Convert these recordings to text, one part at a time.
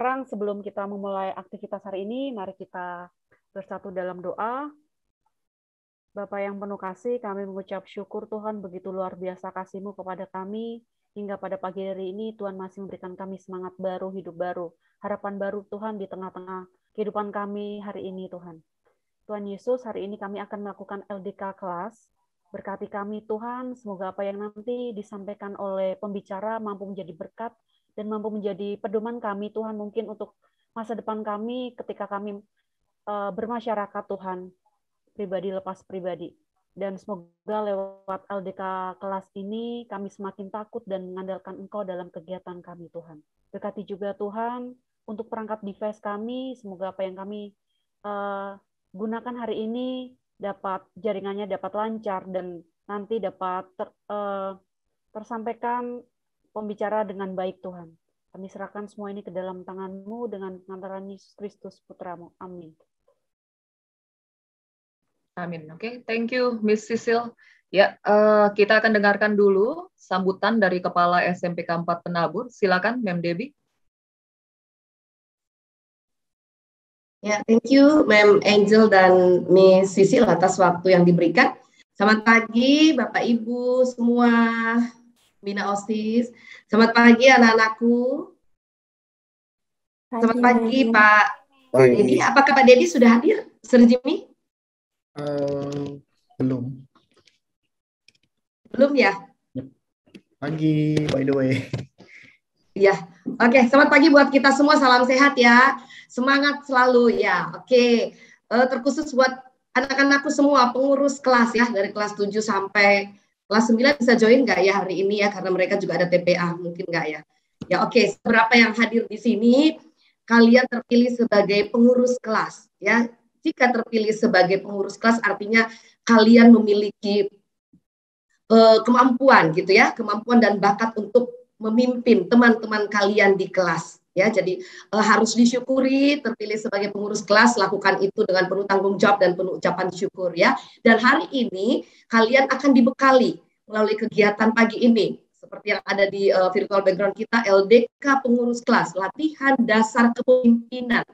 sekarang sebelum kita memulai aktivitas hari ini, mari kita bersatu dalam doa. Bapak yang penuh kasih, kami mengucap syukur Tuhan begitu luar biasa kasih-Mu kepada kami. Hingga pada pagi hari ini, Tuhan masih memberikan kami semangat baru, hidup baru, harapan baru Tuhan di tengah-tengah kehidupan kami hari ini, Tuhan. Tuhan Yesus, hari ini kami akan melakukan LDK kelas. Berkati kami, Tuhan, semoga apa yang nanti disampaikan oleh pembicara mampu menjadi berkat dan mampu menjadi pedoman kami Tuhan mungkin untuk masa depan kami ketika kami uh, bermasyarakat Tuhan pribadi lepas pribadi dan semoga lewat LDK kelas ini kami semakin takut dan mengandalkan Engkau dalam kegiatan kami Tuhan. Berkati juga Tuhan untuk perangkat device kami, semoga apa yang kami uh, gunakan hari ini dapat jaringannya dapat lancar dan nanti dapat ter, uh, tersampaikan pembicara dengan baik Tuhan. Kami serahkan semua ini ke dalam tanganmu dengan pengantaran Yesus Kristus Putramu. Amin. Amin. Oke, okay. thank you Miss Sisil. Ya, uh, kita akan dengarkan dulu sambutan dari Kepala SMP k 4 Penabur. Silakan, Mem Debbie. Ya, thank you Mem Angel dan Miss Sisil atas waktu yang diberikan. Selamat pagi Bapak Ibu semua. Bina OSIS. Selamat pagi anak-anakku. Selamat pagi Pak Deddy. Apakah Pak Dedi sudah hadir, Sir Jimmy? Uh, belum. Belum ya? ya? Pagi, by the way. Ya, oke. Okay. Selamat pagi buat kita semua. Salam sehat ya. Semangat selalu ya. Oke. Okay. Uh, eh, terkhusus buat anak-anakku semua, pengurus kelas ya dari kelas 7 sampai kelas 9 bisa join nggak ya hari ini ya karena mereka juga ada TPA mungkin nggak ya ya oke okay. berapa yang hadir di sini kalian terpilih sebagai pengurus kelas ya jika terpilih sebagai pengurus kelas artinya kalian memiliki uh, kemampuan gitu ya kemampuan dan bakat untuk memimpin teman-teman kalian di kelas ya jadi e, harus disyukuri terpilih sebagai pengurus kelas lakukan itu dengan penuh tanggung jawab dan penuh ucapan syukur ya dan hari ini kalian akan dibekali melalui kegiatan pagi ini seperti yang ada di uh, virtual background kita LDK pengurus kelas latihan dasar kepemimpinan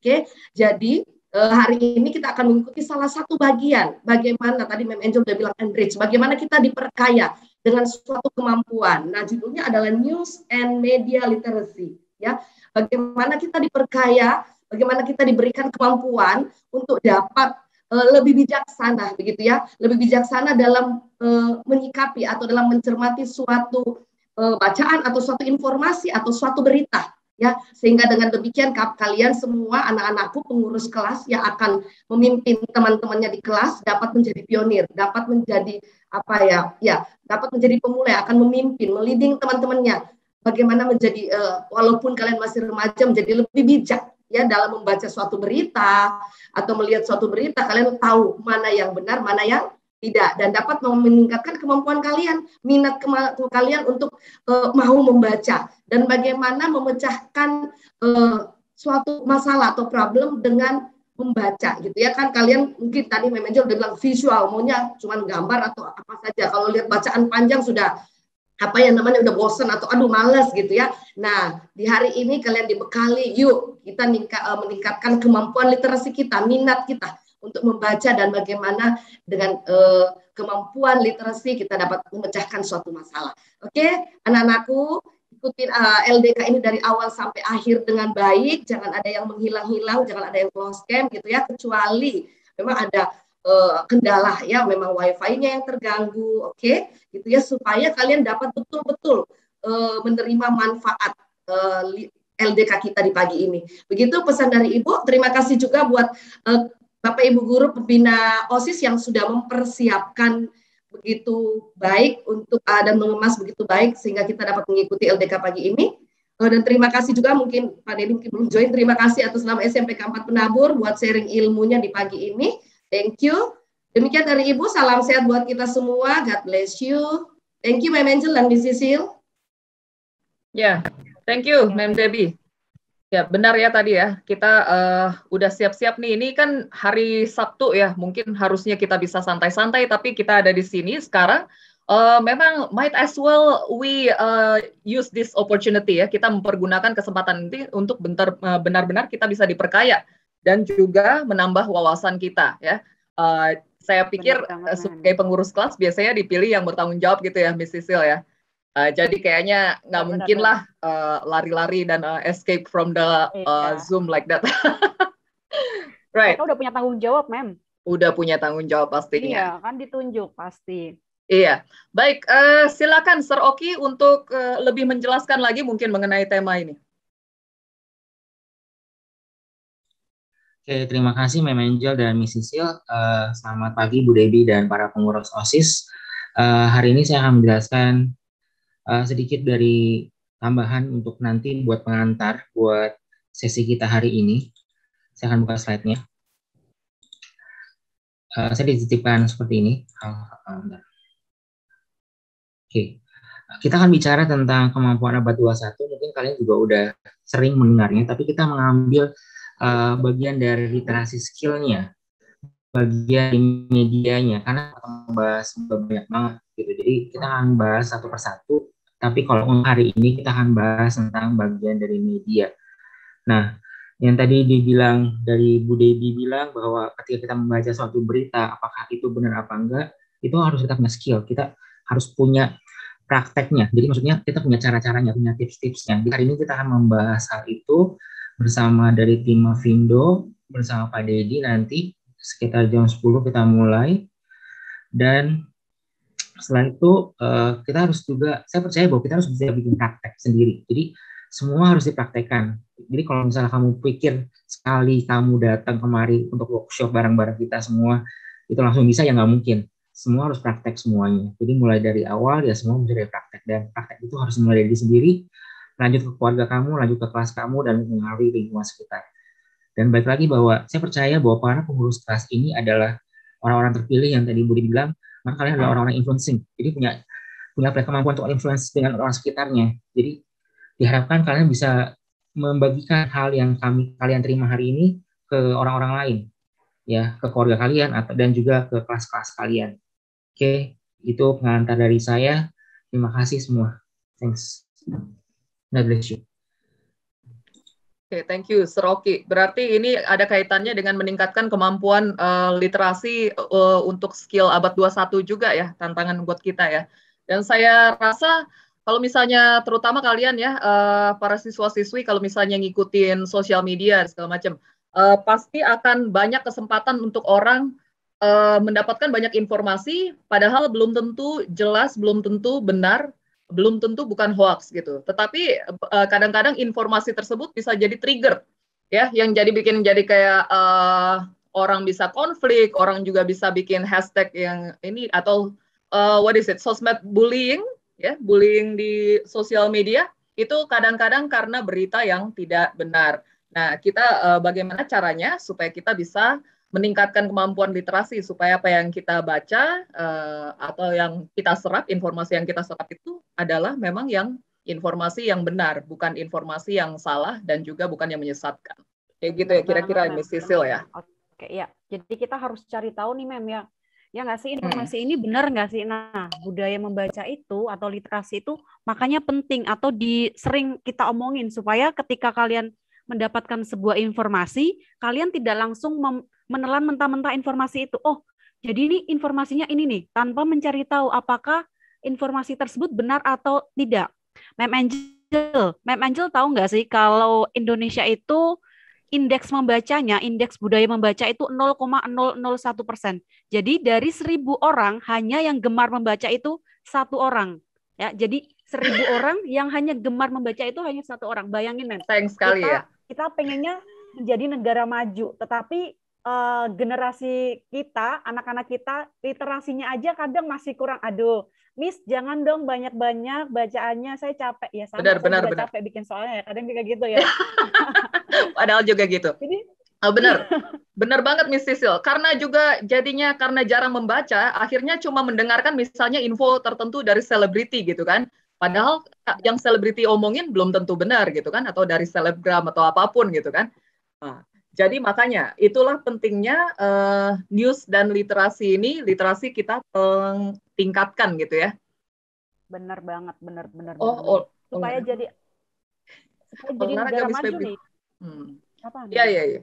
oke jadi uh, hari ini kita akan mengikuti salah satu bagian bagaimana tadi Mem Angel sudah bilang enrich bagaimana kita diperkaya dengan suatu kemampuan nah judulnya adalah news and media literacy ya bagaimana kita diperkaya bagaimana kita diberikan kemampuan untuk dapat uh, lebih bijaksana begitu ya lebih bijaksana dalam uh, menyikapi atau dalam mencermati suatu uh, bacaan atau suatu informasi atau suatu berita ya sehingga dengan demikian kalian semua anak-anakku pengurus kelas yang akan memimpin teman-temannya di kelas dapat menjadi pionir dapat menjadi apa ya ya dapat menjadi pemula akan memimpin meliding teman-temannya bagaimana menjadi uh, walaupun kalian masih remaja menjadi lebih bijak ya dalam membaca suatu berita atau melihat suatu berita kalian tahu mana yang benar mana yang tidak dan dapat meningkatkan kemampuan kalian minat kalian untuk uh, mau membaca dan bagaimana memecahkan uh, suatu masalah atau problem dengan membaca gitu ya kan kalian mungkin tadi manajer udah bilang visual maunya cuman gambar atau apa saja kalau lihat bacaan panjang sudah apa yang namanya udah bosen atau aduh males gitu ya. Nah, di hari ini kalian dibekali, yuk kita ningka, eh, meningkatkan kemampuan literasi kita, minat kita untuk membaca dan bagaimana dengan eh, kemampuan literasi kita dapat memecahkan suatu masalah. Oke, okay? anak-anakku ikutin uh, eh, LDK ini dari awal sampai akhir dengan baik, jangan ada yang menghilang-hilang, jangan ada yang close camp gitu ya, kecuali memang ada Eh, kendala ya memang wifi-nya yang terganggu oke okay? gitu ya supaya kalian dapat betul-betul uh, menerima manfaat uh, eh, LDK kita di pagi ini begitu pesan dari ibu terima kasih juga buat uh, bapak ibu guru pembina osis yang sudah mempersiapkan begitu baik untuk uh, dan mengemas begitu baik sehingga kita dapat mengikuti LDK pagi ini. Uh, dan terima kasih juga mungkin Pak Dedi mungkin belum join. Terima kasih atas nama SMPK 4 Penabur buat sharing ilmunya di pagi ini. Thank you. Demikian dari Ibu, salam sehat buat kita semua. God bless you. Thank you, Ma'am Angel dan Miss Cecil. Ya, yeah. thank you, Ma'am Debbie. Ya, benar ya tadi ya. Kita uh, udah siap-siap nih. Ini kan hari Sabtu ya. Mungkin harusnya kita bisa santai-santai, tapi kita ada di sini sekarang. Uh, memang might as well we uh, use this opportunity ya. Kita mempergunakan kesempatan ini untuk benar-benar kita bisa diperkaya dan juga menambah wawasan kita ya. Uh, saya pikir eh, Benar, sebagai pengurus kelas biasanya dipilih yang bertanggung jawab gitu ya, Miss Cecil ya. Uh, jadi kayaknya nggak mungkin lah uh, lari-lari dan uh, escape from the uh, iya. Zoom like that. right. Kita udah punya tanggung jawab, mem. Udah punya tanggung jawab pastinya. Iya, kan ditunjuk pasti. Iya, baik. Uh, silakan Sir Oki untuk uh, lebih menjelaskan lagi mungkin mengenai tema ini. Oke, terima kasih Mem Angel dan Miss Cecil. Uh, selamat pagi Bu Debi dan para pengurus OSIS. Uh, hari ini saya akan menjelaskan uh, sedikit dari tambahan untuk nanti buat pengantar buat sesi kita hari ini. Saya akan buka slide-nya. Uh, saya dititipkan seperti ini. uh, Oke. Okay. Kita akan bicara tentang kemampuan abad 21. Mungkin kalian juga udah sering mendengarnya, tapi kita mengambil Eh, bagian dari literasi skillnya, bagian medianya, karena kita membahas banyak banget gitu. Jadi kita akan bahas satu persatu, tapi kalau hari ini kita akan bahas tentang bagian dari media. Nah, yang tadi dibilang dari Bu Debi bilang bahwa ketika kita membaca suatu berita, apakah itu benar apa enggak, itu harus kita punya skill, kita harus punya prakteknya. Jadi maksudnya kita punya cara-caranya, punya tips-tipsnya. hari ini kita akan membahas hal itu bersama dari tim Mavindo bersama Pak Dedi nanti sekitar jam 10 kita mulai dan selain itu uh, kita harus juga saya percaya bahwa kita harus bisa bikin praktek sendiri jadi semua harus dipraktekkan jadi kalau misalnya kamu pikir sekali kamu datang kemari untuk workshop bareng-bareng kita semua itu langsung bisa ya nggak mungkin semua harus praktek semuanya jadi mulai dari awal ya semua mesti dari praktek dan praktek itu harus mulai dari sendiri lanjut ke keluarga kamu, lanjut ke kelas kamu, dan mengaruhi lingkungan sekitar. Dan baik lagi bahwa saya percaya bahwa para pengurus kelas ini adalah orang-orang terpilih yang tadi Budi bilang, maka kalian adalah ah. orang-orang influencing. Jadi punya punya kemampuan untuk influence dengan orang sekitarnya. Jadi diharapkan kalian bisa membagikan hal yang kami kalian terima hari ini ke orang-orang lain, ya ke keluarga kalian atau dan juga ke kelas-kelas kalian. Oke, itu pengantar dari saya. Terima kasih semua. Thanks. God bless you. Oke, okay, thank you, Seroki. Berarti ini ada kaitannya dengan meningkatkan kemampuan uh, literasi uh, untuk skill abad 21 juga ya, tantangan buat kita ya. Dan saya rasa kalau misalnya terutama kalian ya, uh, para siswa-siswi kalau misalnya ngikutin sosial media segala macam, uh, pasti akan banyak kesempatan untuk orang uh, mendapatkan banyak informasi, padahal belum tentu jelas, belum tentu benar, belum tentu bukan hoax gitu. Tetapi eh, kadang-kadang informasi tersebut bisa jadi trigger ya yang jadi bikin jadi kayak uh, orang bisa konflik, orang juga bisa bikin hashtag yang ini atau uh, what is it? sosmed bullying ya, bullying di sosial media itu kadang-kadang karena berita yang tidak benar. Nah, kita uh, bagaimana caranya supaya kita bisa meningkatkan kemampuan literasi supaya apa yang kita baca uh, atau yang kita serap informasi yang kita serap itu adalah memang yang informasi yang benar bukan informasi yang salah dan juga bukan yang menyesatkan kayak gitu ya kira-kira ini Sisil ya oke ya jadi kita harus cari tahu nih mem ya ya nggak sih hmm. informasi hmm. ini benar nggak sih nah budaya membaca itu atau literasi itu makanya penting atau disering kita omongin supaya ketika kalian mendapatkan sebuah informasi, kalian tidak langsung menelan mentah-mentah informasi itu. Oh, jadi ini informasinya ini nih, tanpa mencari tahu apakah informasi tersebut benar atau tidak. Mem Angel, Mem Angel tahu nggak sih kalau Indonesia itu indeks membacanya, indeks budaya membaca itu 0,001 persen. Jadi dari seribu orang hanya yang gemar membaca itu satu orang. Ya, jadi seribu orang yang hanya gemar membaca itu hanya satu orang. Bayangin men. Sayang sekali kita, ya kita pengennya menjadi negara maju, tetapi uh, generasi kita, anak-anak kita literasinya aja kadang masih kurang. Aduh, Miss, jangan dong banyak-banyak bacaannya. Saya capek ya. Sama, benar, benar, benar. capek bikin soalnya ya. Kadang juga gitu ya. Padahal juga gitu. Jadi, Oh, benar, benar banget Miss Sisil. Karena juga jadinya karena jarang membaca, akhirnya cuma mendengarkan misalnya info tertentu dari selebriti gitu kan. Padahal yang selebriti omongin belum tentu benar gitu kan, atau dari selebgram atau apapun gitu kan. Nah, jadi makanya itulah pentingnya uh, news dan literasi ini, literasi kita tingkatkan gitu ya. Benar banget, benar benar. Oh, bener. oh supaya oh, jadi supaya jadi negara maju Febri. nih. Hmm. Apa? Iya iya iya.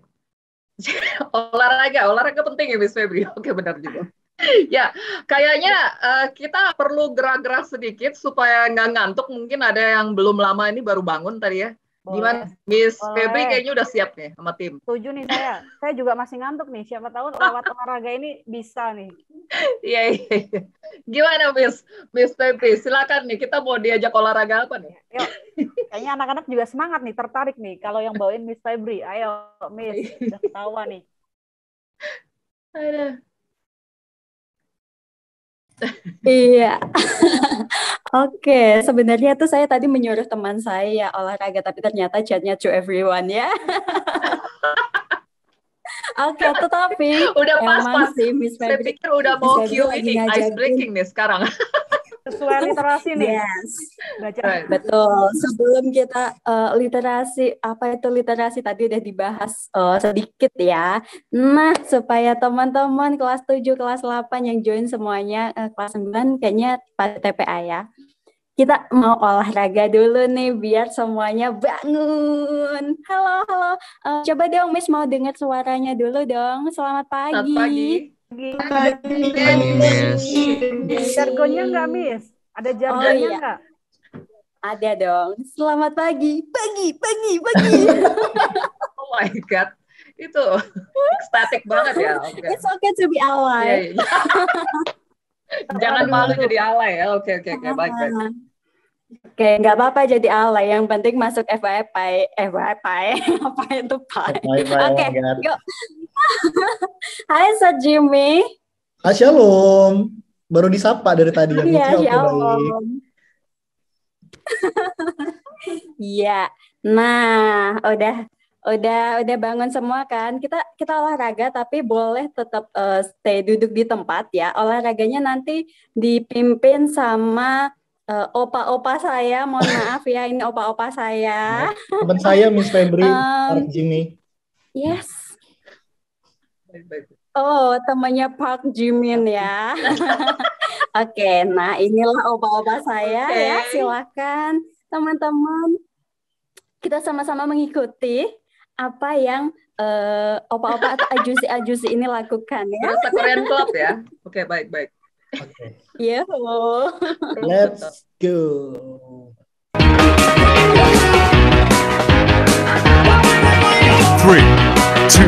olahraga, olahraga penting ya Miss Febri. Oke benar juga. ya, kayaknya uh, kita perlu gerak-gerak sedikit supaya nggak ngantuk. Mungkin ada yang belum lama ini baru bangun tadi ya. Boleh. Gimana Miss Boleh. Febri kayaknya udah siap nih sama tim. Setuju nih saya. saya juga masih ngantuk nih. Siapa tahu lewat olahraga ini bisa nih. Iya, iya, iya, Gimana Miss Miss Febri? Silakan nih. Kita mau diajak olahraga apa nih? Ya, yuk. Kayaknya anak-anak juga semangat nih, tertarik nih kalau yang bawain Miss Febri. Ayo Miss, udah ketawa nih. Aduh iya. Oke, sebenarnya tuh saya tadi menyuruh teman saya ya, olahraga, tapi ternyata chatnya to everyone ya. Oke, okay, tetapi udah pas-pas. Sih, Miss saya pikir udah mau cue ini ice breaking nih sekarang. sesuai literasi nih. Yes. Baca. Betul. Sebelum kita uh, literasi apa itu literasi tadi udah dibahas uh, sedikit ya. Nah, supaya teman-teman kelas 7, kelas 8 yang join semuanya uh, kelas 9 kayaknya pada TPA ya kita mau olahraga dulu nih biar semuanya bangun. Halo, halo. Uh, coba dong Miss mau dengar suaranya dulu dong. Selamat pagi. Selamat pagi. Miss. Jargonnya nggak Miss? Ada oh, jargonnya oh, nggak? Iya. Ada dong. Selamat pagi, pagi, pagi, pagi. oh my god, itu statik banget ya. Okay. It's okay to be alay. Iya, iya. Jangan malu jadi alay ya. Oke, okay, oke, oke. Baik, baik. Oke, okay, nggak apa-apa jadi alay. Yang penting masuk FYP, FYP, apa itu Pak? Oh oke, okay, yuk Hai Sir Jimmy. Hai shalom. Baru disapa dari tadi. Iya, ya, ya Iya. nah, udah udah udah bangun semua kan kita kita olahraga tapi boleh tetap uh, stay duduk di tempat ya olahraganya nanti dipimpin sama opa eh, opa-opa saya mohon maaf ya ini opa-opa saya teman saya Miss Febri um, Jimmy yes Oh, temannya Park Jimin ya. Oke, okay, nah inilah oba-oba saya okay. ya. Silakan teman-teman kita sama-sama mengikuti apa yang uh, eh, opa-opa atau ajusi-ajusi ini lakukan ya. Bahasa Korean Club ya. Oke, okay, baik baik. Oke. Okay. Yeah. Let's go. Three, two,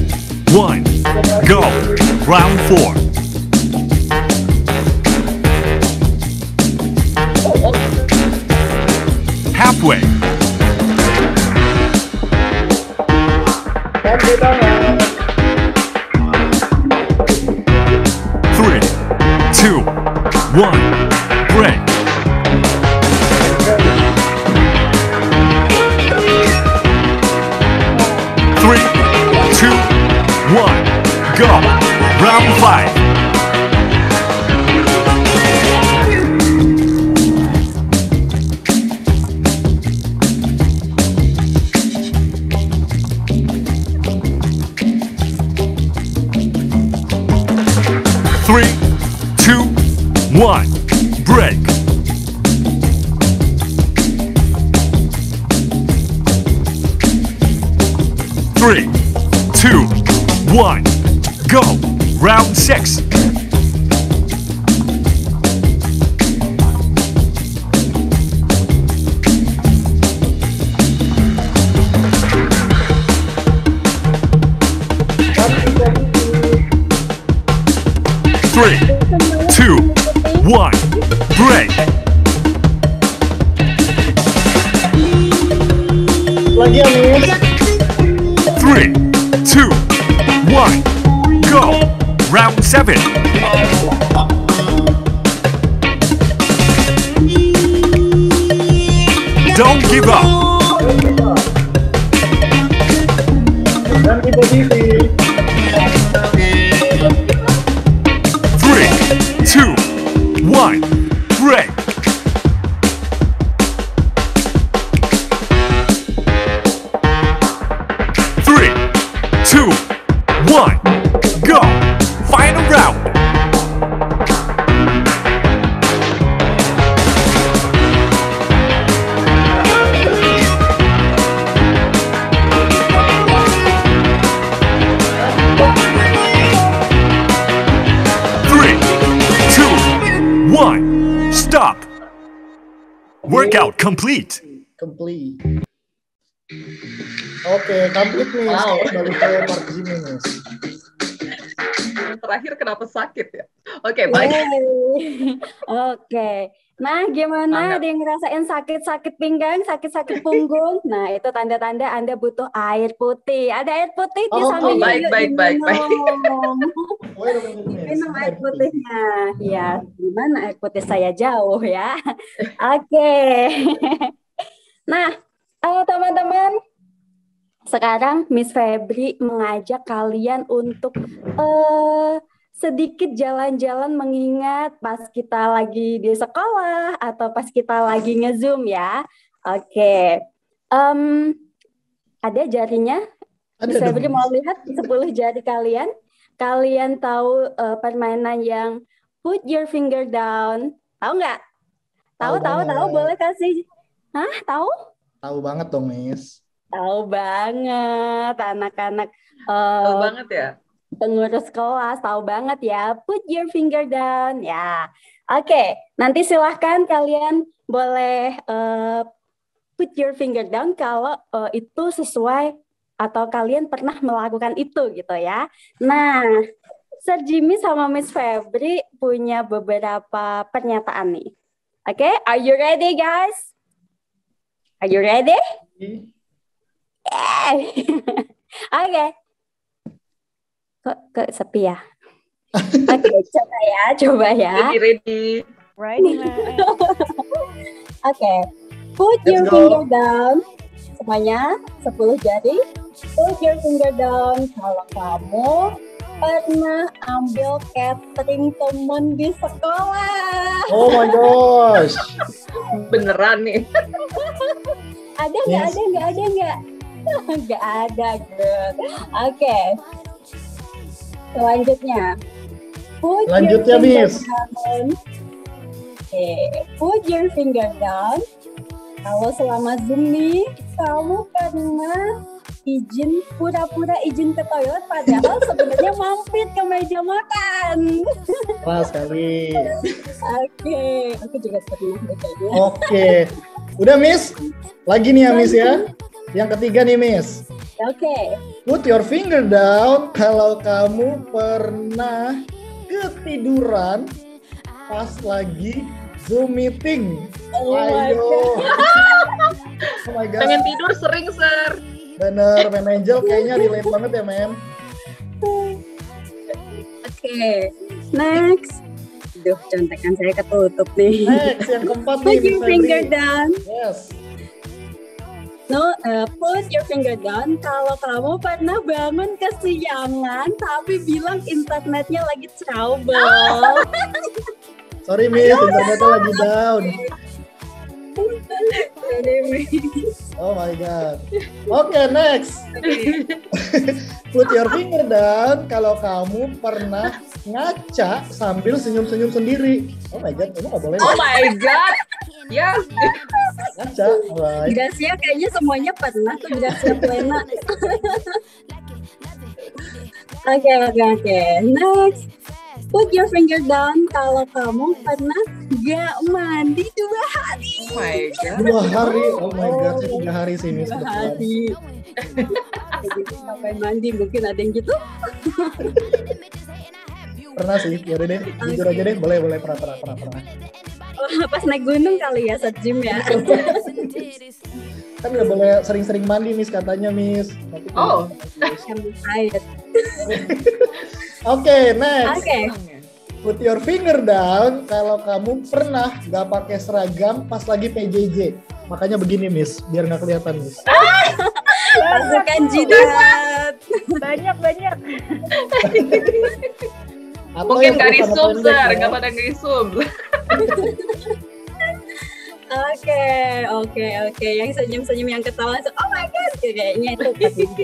one, go. Round four. Halfway. komplit nih. Wow. Baru ke part gini nih. Terakhir kenapa sakit ya? Oke, okay, baik. Oke. Okay. Nah, gimana? Ada yang ngerasain sakit-sakit pinggang, sakit-sakit punggung? Nah, itu tanda-tanda Anda butuh air putih. Ada air putih di oh, samping oh, baik, baik, baik, baik, Minum air putihnya. Ya, gimana air putih saya jauh ya. Oke. Okay. nah, eh, teman-teman, sekarang Miss Febri mengajak kalian untuk uh, sedikit jalan-jalan mengingat pas kita lagi di sekolah atau pas kita lagi ngezoom ya. Oke, okay. um, ada jarinya? Ada Miss Febri mau lihat 10 jari kalian? Kalian tahu uh, permainan yang put your finger down? Tahu nggak? Tahu, tahu, tahu. Boleh kasih? Hah, tahu? Tahu banget dong, Miss. Tahu banget anak-anak. Uh, tahu banget ya. Pengurus kelas tahu banget ya. Put your finger down ya. Oke, okay, nanti silahkan kalian boleh uh, put your finger down kalau uh, itu sesuai atau kalian pernah melakukan itu gitu ya. Nah, Sir Jimmy sama Miss Febri punya beberapa pernyataan nih. Oke, okay? are you ready guys? Are you ready? eh Oke. Okay. Kok ke sepi ya? Oke, okay, coba ya, coba ya. Ready, ready. Oke. Okay. Put your finger down. Semuanya 10 jari. Put your finger down kalau kamu pernah ambil catering teman di sekolah. Oh my gosh. Beneran nih. ada nggak? Yes. Ada nggak? Ada nggak? Gak ada, good. Gitu. Oke. Okay. Selanjutnya. Put Selanjutnya, Miss. Oke. Okay. Put your finger down. Kalau selama Zoom nih, kamu pernah izin pura-pura izin ke toilet padahal sebenarnya mampir ke meja makan. Wah sekali. Oke, aku juga pernah Oke, okay. udah Miss, lagi nih ya Miss ya. Yang ketiga nih, Miss. Oke. Okay. Put your finger down kalau kamu pernah ketiduran pas lagi Zoom meeting. Oh Ayo. oh my god. Pengen tidur sering, Sir. Bener, Angel kayaknya relate banget ya, Mem. Oke. Okay. Next. Duh, contekan saya ketutup nih. Next, yang keempat nih. Put your finger down. Yes no, uh, put your finger down kalau kamu pernah bangun kesiangan tapi bilang internetnya lagi trouble. Sorry, Miss, internetnya lagi down. Oh my god. Oke, okay, next. Put your finger dan kalau kamu pernah ngaca sambil senyum-senyum sendiri. Oh my god, kamu nggak boleh. Oh my god. Ya. Ngaca. Right. Gracia kayaknya semuanya pernah tuh Gracia Plena. Oke, oke, oke. Next put your finger down kalau kamu pernah gak mandi dua hari. Oh my god. Dua hari. Oh my god, Oh. Dua hari sih ini. Dua hari. Sampai mandi mungkin ada yang gitu. pernah sih, ya udah deh, jujur aja deh, boleh boleh pernah pernah pernah pernah. Oh, pas naik gunung kali ya set gym ya. kan nggak boleh sering-sering mandi mis katanya mis oh oke okay, next okay. Put your finger down kalau kamu pernah nggak pakai seragam pas lagi PJJ. Makanya begini, Miss, biar nggak kelihatan, Miss. Ah! masukkan jidat. Banyak banyak. Mungkin nggak risum, sir. Nggak pada nggak risum. Oke, okay, oke, okay, oke. Okay. Yang senyum-senyum yang ketawa langsung, oh my god, gitu kayaknya itu. oke,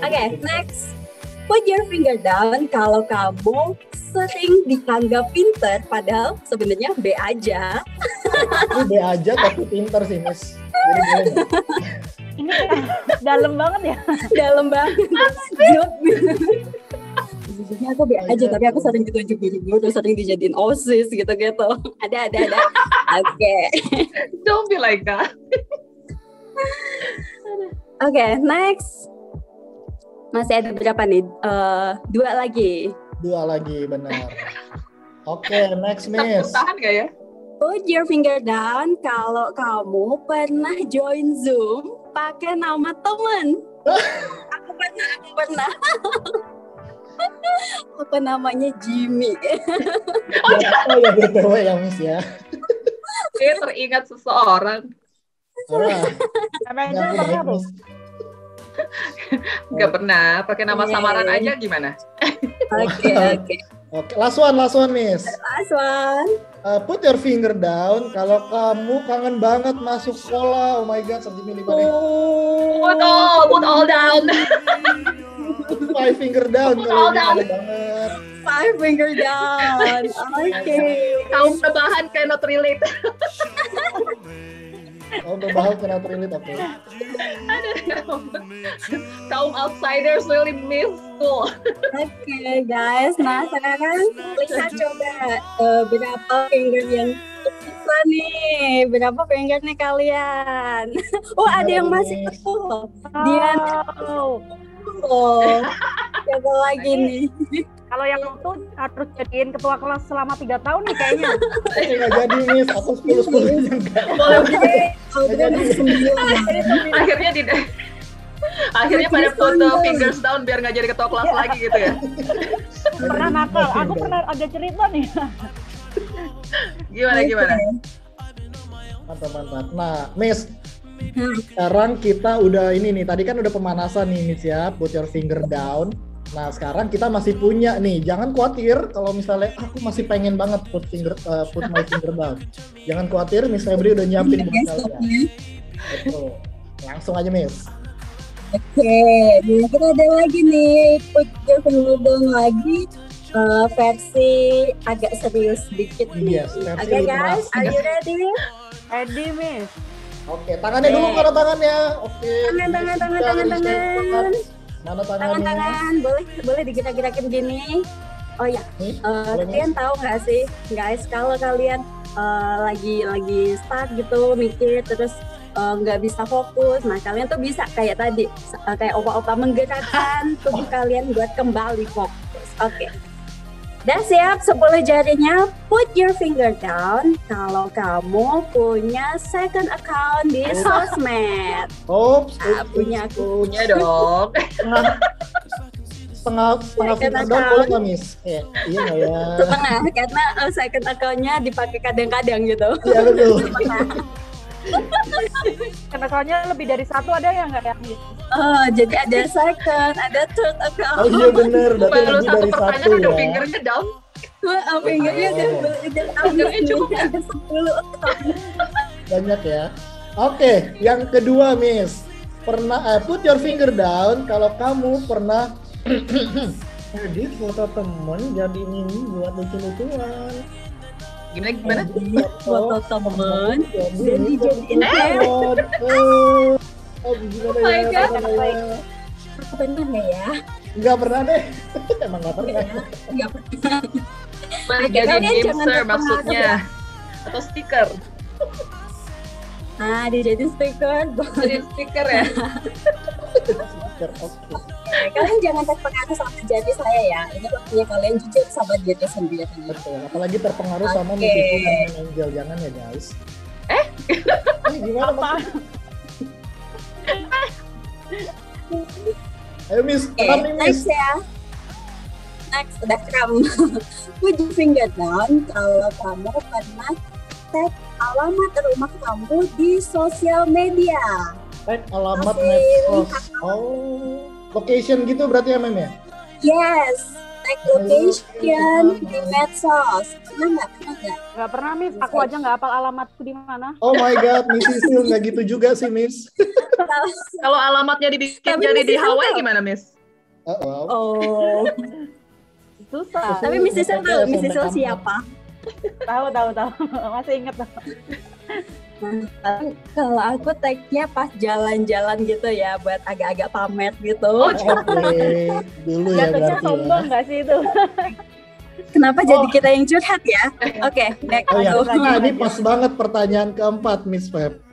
okay, next. Put your finger down kalau kamu sering dianggap pinter, padahal sebenarnya B aja. B aja tapi pinter sih, Miss. Ini dalam banget ya. dalam banget sejujurnya aku biasa aja tapi aku sering ditunjuk guru guru sering dijadiin osis gitu gitu ada ada ada oke okay. don't be like that oke okay, next masih ada berapa nih uh, dua lagi dua lagi benar oke okay, next miss tahan gak ya Put your finger down kalau kamu pernah join Zoom pakai nama temen. aku pernah, aku pernah. apa namanya Jimmy. oh, oh ya BTW ya Miss ya. Saya teringat seseorang. Namanya apa? nggak pernah, pakai nama iya, samaran iya, iya. aja gimana? Oke, oke. Oke, last one, last one, Miss. Last one. Uh, put your finger down kalau kamu kangen banget masuk sekolah. Oh my God, sejam lima deh. Put all, put all down five finger down kalau banget. Five finger down. Oke. Okay. Kaum rebahan cannot relate. Kaum rebahan cannot relate oke. Okay. Kaum outsiders really miss school. Oke okay, guys, nah sekarang kita coba uh, berapa finger yang kita nih berapa finger nih kalian? oh ada yang masih utuh. Dian. Oh. Oh, Siapa lagi nih? Kalau yang itu harus uh, jadiin ketua kelas selama tiga tahun nih kayaknya. Tidak jadi nih, satu sepuluh sepuluh juga. Gitu, gitu boleh boleh. Akhirnya tidak. Akhirnya pada foto fingers down biar nggak jadi ketua kelas lagi gitu ya. Pernah nakal, aku pernah ada cerita nih. gimana gimana? Mantap mantap. Nah, Miss, sekarang kita udah ini nih, tadi kan udah pemanasan nih Mitch ya, put your finger down. Nah sekarang kita masih punya nih, jangan khawatir kalau misalnya ah, aku masih pengen banget put finger uh, put my finger down. Jangan khawatir, Miss Febri udah nyiapin iya, buat kalian. Langsung aja Miss. Oke, okay. nah kita ada lagi nih put your finger down lagi uh, versi agak serius sedikit nih. Yes, iya, Oke okay, guys, are you ready? Ready Miss. Oke, tangannya dulu mana tangannya? Oke. Tangan, tangan, tangan, tangan, tangan. Mana tangannya? Tangan, tangan. Boleh, boleh digerak-gerakin begini. Oh ya, hmm? uh, kalian tahu nggak sih, guys, kalau kalian eh, lagi lagi stuck gitu, mikir terus eh, nggak bisa fokus. Nah kalian tuh bisa kayak tadi, kayak opa-opa menggerakkan tubuh kalian buat kembali fokus. Oke. Dan siap sepuluh jarinya, put your finger down kalau kamu punya second account di sosmed. Oops, ah, oops, punya aku. Punya dong. setengah setengah finger down boleh nggak miss? Ya, iya nggak ya? Setengah karena eh, second accountnya dipake kadang-kadang gitu. Iya betul soalnya lebih dari satu ada yang nggak yang Oh, jadi ada second, ada third account. Oh iya benar, berarti lebih satu dari satu ya. Ah, udah oh. fingernya down. Wah, oh, fingernya dan fingernya cukup ada sepuluh Banyak ya. Oke, okay, yang kedua Miss. Pernah eh, put your finger down kalau kamu pernah edit foto temen jadi ini buat lucu-lucuan gimana gimana foto oh, teman dan jadi eh. temen oh. Oh, oh my ya, god! Ya? aku pernah nggak ya nggak pernah deh emang nggak pernah iya, nggak pernah Mana jadi game maksudnya atau stiker Nah, dijadiin stiker. Jadi stiker ya. stiker, oke. Okay. Kalian jangan terpengaruh sama jadi saya ya. Ini waktunya kalian jujur sama diri sendiri. Betul, apalagi terpengaruh okay. sama mimpi angel. Jangan ya guys. Eh? Ini gimana Apa? Ayo Miss, okay, kenapa Miss? Next ya. Next, udah kamu. Would you finger down kalau kamu pernah take alamat rumah kamu di sosial media. Right, eh, alamat medsos. Oh, location gitu berarti ya, Mem ya? Yes, tag location di medsos. Pernah nggak? Pernah nggak? pernah, Miss. Aku aja nggak hafal alamatku di mana. Oh my God, Miss Isil nggak gitu juga sih, Miss. Kalau alamatnya dibikin jadi di Hawaii gimana, Miss? Uh -oh. oh. Susah. Tapi Miss Isil tahu Miss Isil siapa? tahu tahu tahu masih inget tuh kalau aku tagnya pas jalan-jalan gitu ya buat agak-agak pamer gitu. Oh, okay. dulu ya berarti. Ya. sombong nggak sih itu? Kenapa oh. jadi kita yang curhat ya? Oke, okay, next. Oh, ya. Nah, ini pas banget pertanyaan keempat, Miss Feb.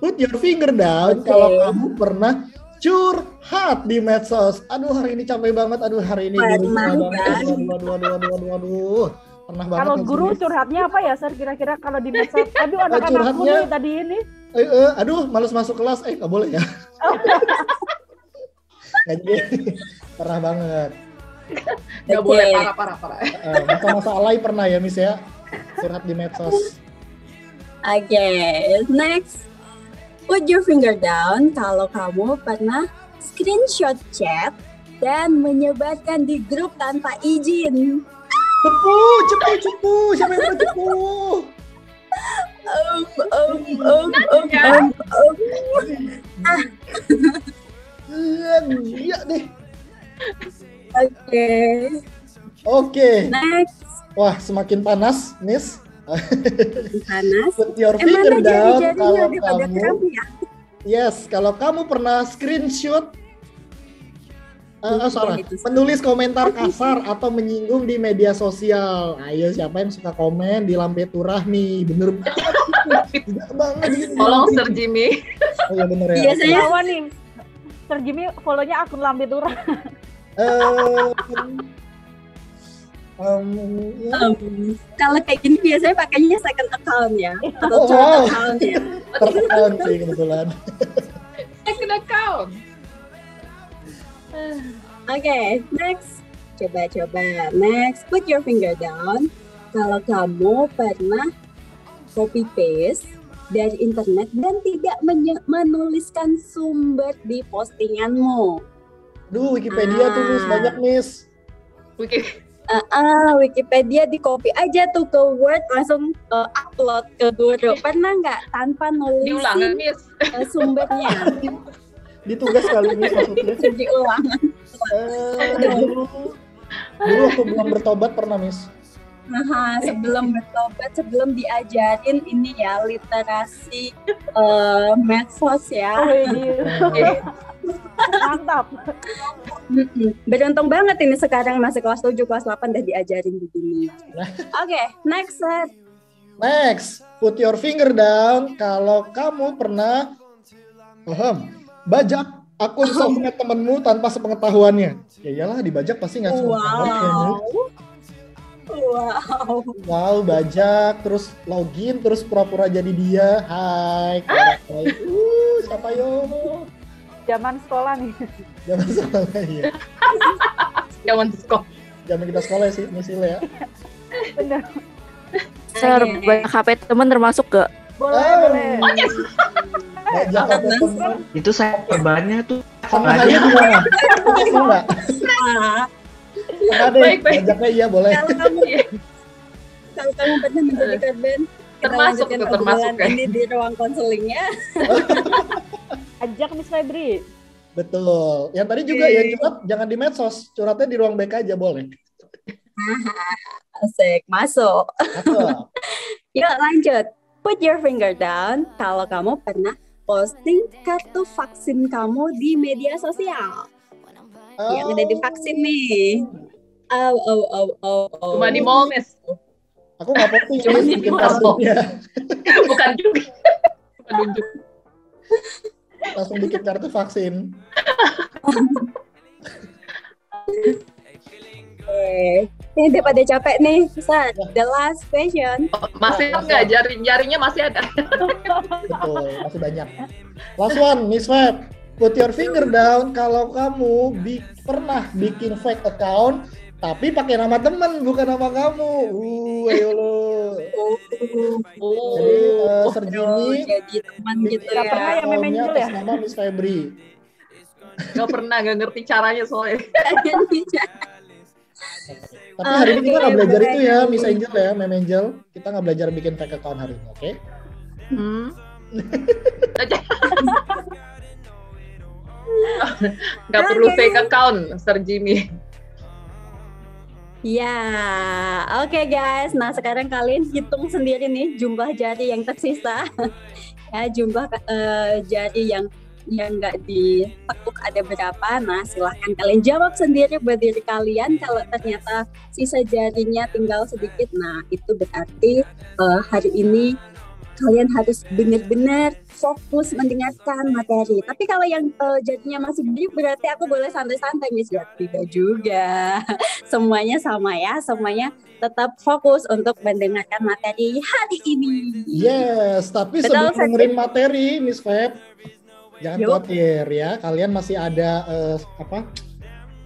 Put your finger down okay. kalau kamu pernah curhat di medsos. Aduh, hari ini capek banget. Aduh, hari ini. Aduh, aduh, aduh, aduh, aduh, aduh, aduh pernah banget kalau guru curhatnya apa ya sir kira-kira kalau di medsos aduh anak-anakku nih tadi ini eh, eh, aduh males masuk kelas eh nggak boleh ya nggak jadi pernah banget nggak boleh parah parah parah eh, eh, masa-masa alay pernah ya miss ya curhat di medsos oke okay, next put your finger down kalau kamu pernah screenshot chat dan menyebarkan di grup tanpa izin Cepu, cepu, cepu. Siapa yang mau cepu? Um, um, um, um, um, um. Ah. Iya deh. Oke. Okay. Oke. Okay. Next. Wah, semakin panas, Nis. panas. Put your eh, finger down kalau kamu. Ya? Yes, kalau kamu pernah screenshot uh, oh, salah. Gitu Menulis Penulis komentar kasar atau menyinggung di media sosial. Ayo nah, iya, siapa yang suka komen di turah nih? Bener banget. Tidak banget. Tolong Sir Jimmy. Oh iya bener ya. Biasanya ya, nih. Sir Jimmy follow-nya akun Lambe Turah. Uh, um, ya. um, kalau kayak gini biasanya pakainya second account ya atau oh, third account ya. Third account sih kebetulan. second account okay, next. Coba-coba. Next, put your finger down. Kalau kamu pernah copy paste dari internet dan tidak menuliskan sumber di postinganmu. Duh, Wikipedia ah. tulis banyak, Miss. Ah, ah, Wikipedia. Uh, uh, Wikipedia di copy aja tuh ke Word langsung uh, upload ke Google. Pernah nggak tanpa nulis uh, eh, sumbernya? ditugas kali ini maksudnya cuci ulangan eh, dulu aku belum bertobat pernah mis. Aha, sebelum bertobat, sebelum diajarin ini ya literasi uh, medsos ya. Oh, iya. Mantap. Beruntung banget ini sekarang masih kelas 7, kelas 8 udah diajarin di sini. Oke, okay, next set. Next, put your finger down kalau kamu pernah paham bajak akun sosmed temenmu tanpa sepengetahuannya. Ya iyalah dibajak pasti nggak sepengetahuan. Wow. Ya. Wow. Wow, bajak, terus login, terus pura-pura jadi dia. Hai, ah. uh, siapa yo? Zaman sekolah nih. Zaman sekolah ya. Zaman sekolah. Zaman kita sekolah sih, misalnya ya. Benar. Saya banyak HP teman termasuk gak? Boleh, oh. boleh. Oh, yes. Eh, itu saya perbannya tuh. Sama aja gimana? Sama nggak? deh. Baik, baik. iya boleh. Kalau kamu ya, kalau kamu pernah menjadi eh, korban, termasuk itu termasuk kan. ini di ruang konselingnya. Ajak Miss Febri. Betul. Yang tadi juga yang curhat jangan di medsos, curhatnya di ruang BK aja boleh. Asik, masuk. masuk. Yuk lanjut. Put your finger down kalau kamu pernah posting kartu vaksin kamu di media sosial. Oh. Yang udah divaksin nih. Oh, oh, oh, oh, oh. Cuma di mall mes. Aku nggak posting. Cuma di mall. Bukan juga. Bukan juga. Langsung bikin kartu vaksin. Oke. Ini pada capek nih, bisa The last question. Oh, masih oh, enggak? Jaring jarinya masih ada. Betul, masih banyak. Last one, Miss Web. Put your finger down kalau kamu bi pernah bikin fake account tapi pakai nama temen bukan nama kamu. Uh, ayo lo. Oh, jadi eh, uh, Sergini jadi teman gitu ya. pernah yang memang ya. ya? Nama Miss Febri. Gak pernah, gak ngerti caranya soalnya. Tapi ah, hari ini kita nggak iya, belajar itu ya, Miss Angel ya, Mem Angel. Kita nggak belajar bikin fake account hari ini, oke? Okay? Hmm. Gak perlu fake account, Sir Jimmy. Ya, oke okay guys. Nah sekarang kalian hitung sendiri nih jumlah jari yang tersisa, ya jumlah uh, jari yang yang nggak ditekuk ada berapa. Nah, silahkan kalian jawab sendiri buat diri kalian. Kalau ternyata sisa jarinya tinggal sedikit, nah itu berarti uh, hari ini kalian harus benar-benar fokus mendengarkan materi. Tapi kalau yang uh, jadinya masih beri berarti aku boleh santai-santai Miss ya tidak juga. semuanya sama ya, semuanya tetap fokus untuk mendengarkan materi hari ini. Yes, tapi Betul, sebelum dengerin materi Miss Feb, Jangan khawatir ya, kalian masih ada uh, apa?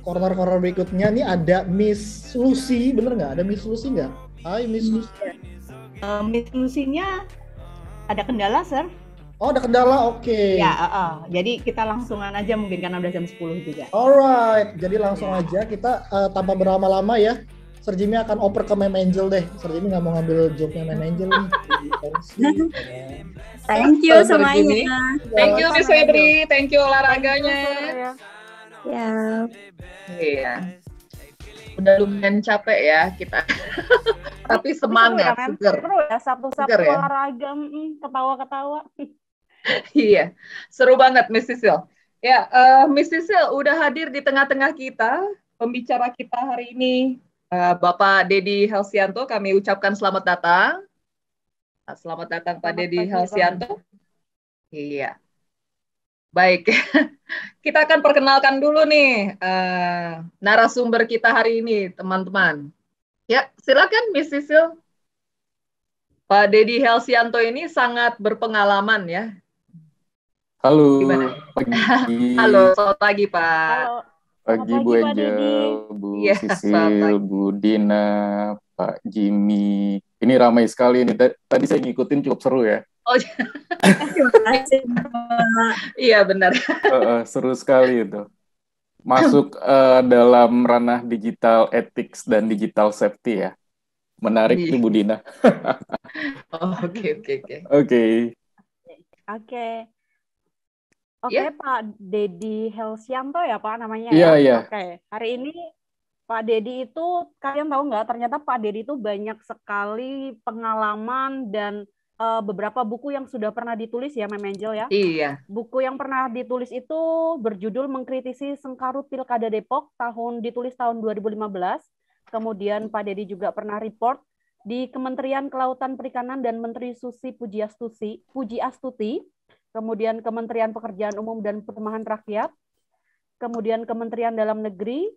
Korner-korner berikutnya nih ada Miss Lucy, bener nggak? Ada Miss Lucy nggak? Hai Miss hmm. Lucy. Uh, Miss Lucy-nya ada kendala, Sir. Oh, ada kendala, oke. Okay. Ya, uh, uh. jadi kita langsungan aja mungkin karena udah jam 10 juga. Alright, jadi langsung yeah. aja kita uh, tanpa berlama-lama ya. Sir Jimmy akan oper ke Mem Angel deh. Sir Jimmy nggak mau ngambil jobnya Mem Angel nih. Thank you semuanya. Thank you Miss Febri, thank you olahraganya. Ya. Iya. Udah lumayan capek ya kita. Tapi semangat, seru ya, seger. Seru ya, Sabtu-Sabtu ya? olahraga, mm, ketawa-ketawa. iya, seru banget Miss Cecil. Ya, uh, Miss Cecil udah hadir di tengah-tengah kita. Pembicara kita hari ini Eh, Bapak Dedi Helsianto, kami ucapkan selamat datang. Ah, selamat datang Pak Dedi Helsianto. Iya. Baik, kita akan perkenalkan dulu nih uh, narasumber kita hari ini, teman-teman. Ya, silakan Miss Sisil. Pak Dedi Helsianto ini sangat berpengalaman ya. Halo. Gimana? Pagi. Halo, selamat pagi Pak. Halo. Pagi Bu Angel, Bu ya, Sisil, Bu Dina, Pak Jimmy. Ini ramai sekali ini. Tadi saya ngikutin cukup seru ya. Oh, iya benar. Uh, uh, seru sekali itu. Masuk uh, dalam ranah digital ethics dan digital safety ya. Menarik iya. nih Bu Dina. Oke, oke, oke. Oke. Oke. Oke, okay, ya. yeah. Pak Dedi Helsianto ya Pak namanya. Ya. Iya, yeah, iya. Yeah. Oke, okay. hari ini Pak Dedi itu kalian tahu nggak? Ternyata Pak Dedi itu banyak sekali pengalaman dan uh, beberapa buku yang sudah pernah ditulis ya, Mem Angel ya. Iya. Buku yang pernah ditulis itu berjudul Mengkritisi Sengkarut Pilkada Depok tahun ditulis tahun 2015. Kemudian Pak Dedi juga pernah report di Kementerian Kelautan Perikanan dan Menteri Susi Pujiastuti, Pujiastuti kemudian Kementerian Pekerjaan Umum dan Perumahan Rakyat, kemudian Kementerian Dalam Negeri,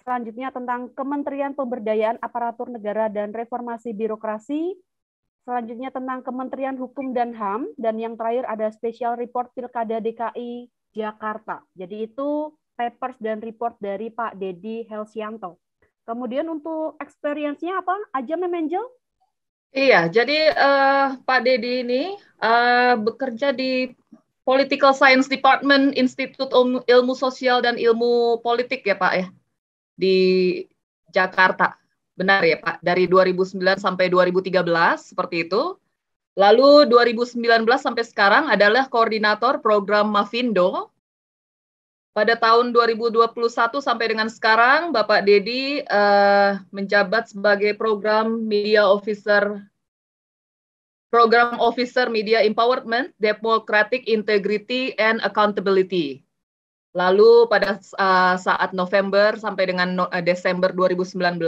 selanjutnya tentang Kementerian Pemberdayaan Aparatur Negara dan Reformasi Birokrasi, selanjutnya tentang Kementerian Hukum dan HAM, dan yang terakhir ada Special Report Pilkada DKI Jakarta. Jadi itu papers dan report dari Pak Dedi Helsianto. Kemudian untuk experience-nya apa aja, Memenjel? Iya, jadi uh, Pak Dedi ini uh, bekerja di Political Science Department Institut Ilmu Sosial dan Ilmu Politik ya Pak ya di Jakarta. Benar ya Pak, dari 2009 sampai 2013 seperti itu. Lalu 2019 sampai sekarang adalah koordinator program Mavindo pada tahun 2021 sampai dengan sekarang, Bapak Dedi uh, eh, menjabat sebagai program media officer Program Officer Media Empowerment, Democratic Integrity and Accountability. Lalu pada uh, saat November sampai dengan no, uh, Desember 2019,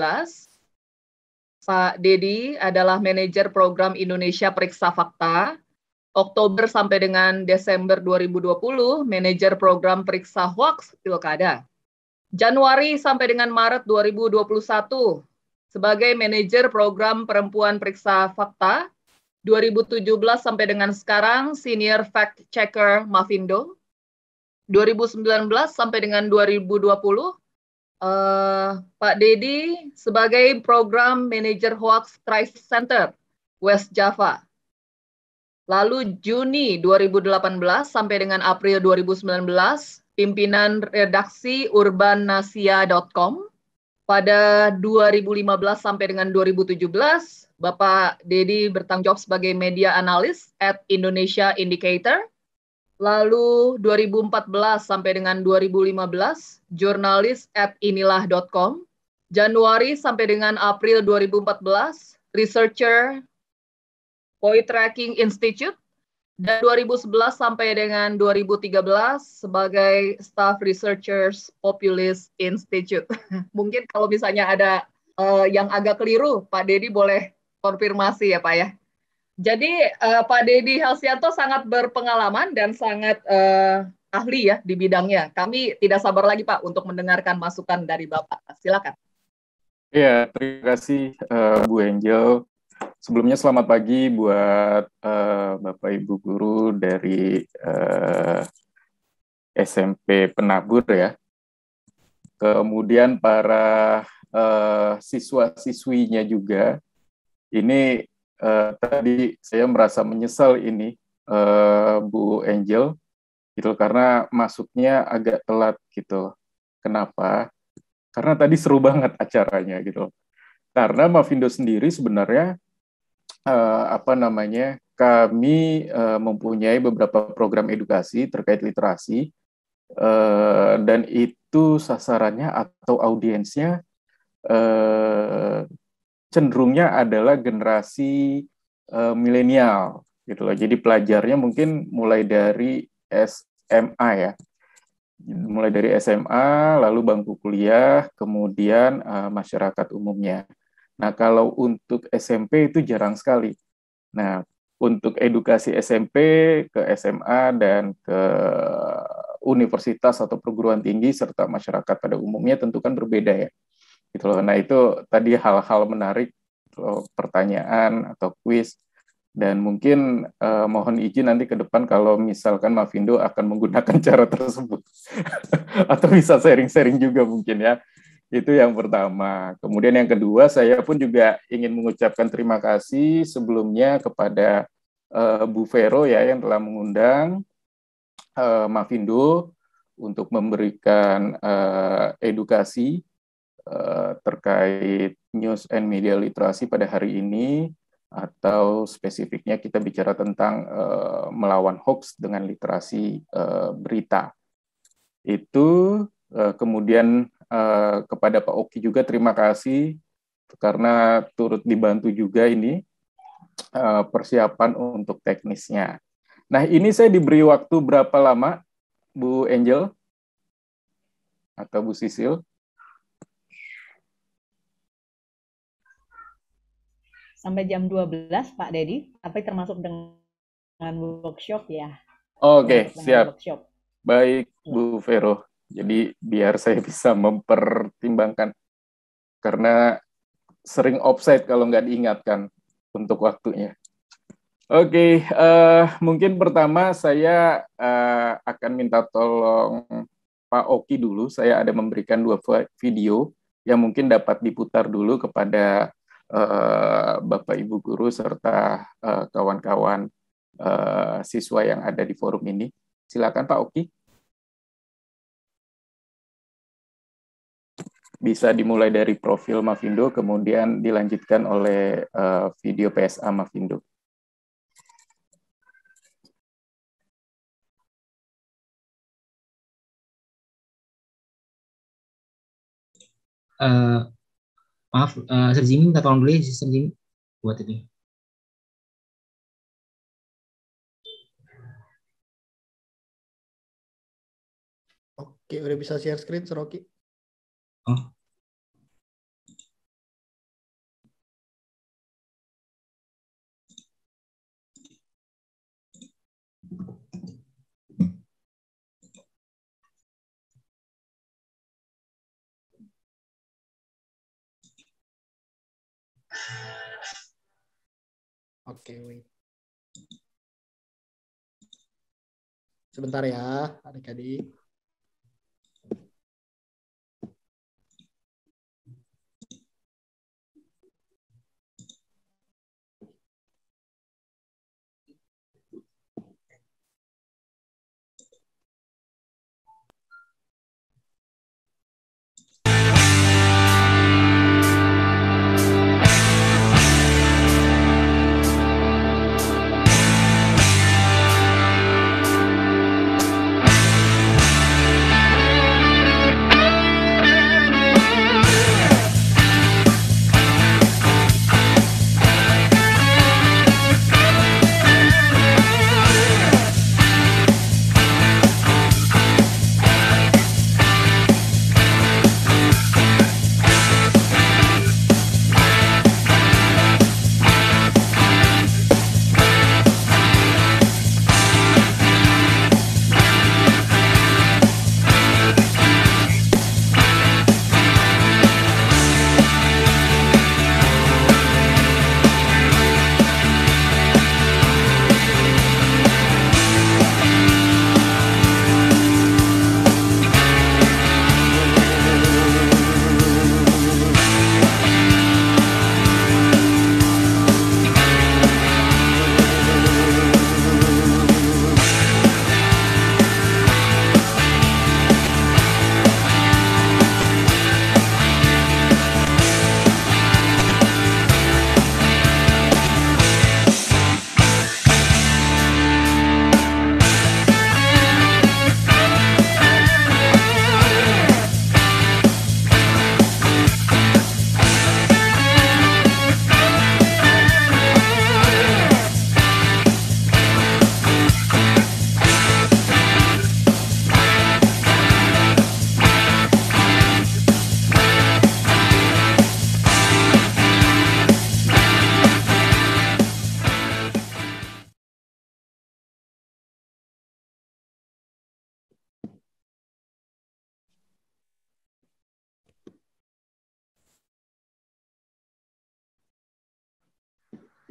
Pak Dedi adalah manajer program Indonesia Periksa Fakta Oktober sampai dengan Desember 2020, manajer program periksa hoaks pilkada. Januari sampai dengan Maret 2021, sebagai manajer program perempuan periksa fakta, 2017 sampai dengan sekarang senior fact checker Mavindo, 2019 sampai dengan 2020, Uh, eh, Pak Dedi sebagai program manajer hoax Crisis Center West Java Lalu Juni 2018 sampai dengan April 2019, pimpinan redaksi urbanasia.com. Pada 2015 sampai dengan 2017, Bapak Dedi bertanggung jawab sebagai media analis at Indonesia Indicator. Lalu 2014 sampai dengan 2015, jurnalis at inilah.com. Januari sampai dengan April 2014, researcher Point Tracking Institute dan 2011 sampai dengan 2013 sebagai staff researchers Populist Institute. Mungkin kalau misalnya ada uh, yang agak keliru, Pak Dedi boleh konfirmasi ya Pak ya. Jadi uh, Pak Dedi Halsianto sangat berpengalaman dan sangat uh, ahli ya di bidangnya. Kami tidak sabar lagi Pak untuk mendengarkan masukan dari Bapak. Silakan. Ya, terima kasih uh, Bu Angel. Sebelumnya selamat pagi buat uh, Bapak Ibu guru dari uh, eh, SMP Penabur ya. Kemudian para uh, siswa-siswinya juga. Ini uh, tadi saya merasa menyesal ini uh, Bu Angel gitu karena masuknya agak telat gitu. Kenapa? Karena tadi seru banget acaranya gitu. Karena Mavindo sendiri sebenarnya uh, apa namanya kami uh, mempunyai beberapa program edukasi terkait literasi uh, dan itu sasarannya atau audiensnya uh, cenderungnya adalah generasi uh, milenial gitu loh. Jadi pelajarnya mungkin mulai dari SMA ya. Mulai dari SMA, lalu bangku kuliah, kemudian uh, masyarakat umumnya. Nah, kalau untuk SMP itu jarang sekali. Nah, untuk edukasi SMP ke SMA dan ke universitas atau perguruan tinggi serta masyarakat pada umumnya tentu kan berbeda ya. Gitu loh. Nah, itu tadi hal-hal menarik eh, pertanyaan atau kuis dan mungkin eh, mohon izin nanti ke depan kalau misalkan Mavindo akan menggunakan cara tersebut atau bisa sharing-sharing juga mungkin ya itu yang pertama. Kemudian yang kedua, saya pun juga ingin mengucapkan terima kasih sebelumnya kepada uh, Bu Vero ya yang telah mengundang uh, Mavindo untuk memberikan uh, edukasi uh, terkait news and media literasi pada hari ini atau spesifiknya kita bicara tentang uh, melawan hoax dengan literasi uh, berita. Itu uh, kemudian Eh, kepada Pak Oki juga terima kasih karena turut dibantu juga ini eh, persiapan untuk teknisnya. Nah, ini saya diberi waktu berapa lama, Bu Angel atau Bu Sisil? Sampai jam 12, Pak Dedi, tapi termasuk dengan workshop ya. Oke, okay, siap. Workshop. Baik, iya. Bu Vero. Jadi biar saya bisa mempertimbangkan karena sering offside kalau nggak diingatkan untuk waktunya. Oke, okay, uh, eh, mungkin pertama saya uh, akan minta tolong Pak Oki dulu. Saya ada memberikan dua video yang mungkin dapat diputar dulu kepada uh, Bapak Ibu guru serta kawan-kawan uh, uh, siswa yang ada di forum ini. Silakan Pak Oki. bisa dimulai dari profil Mavindo, kemudian dilanjutkan oleh uh, video PSA Mavindo. Uh, maaf, uh, eh, Sir Jimmy minta tolong dulu ya, Sir Jimmy, buat ini. Oke, udah bisa share screen, Sir Rocky. Oke, wait. Sebentar ya, adik-adik.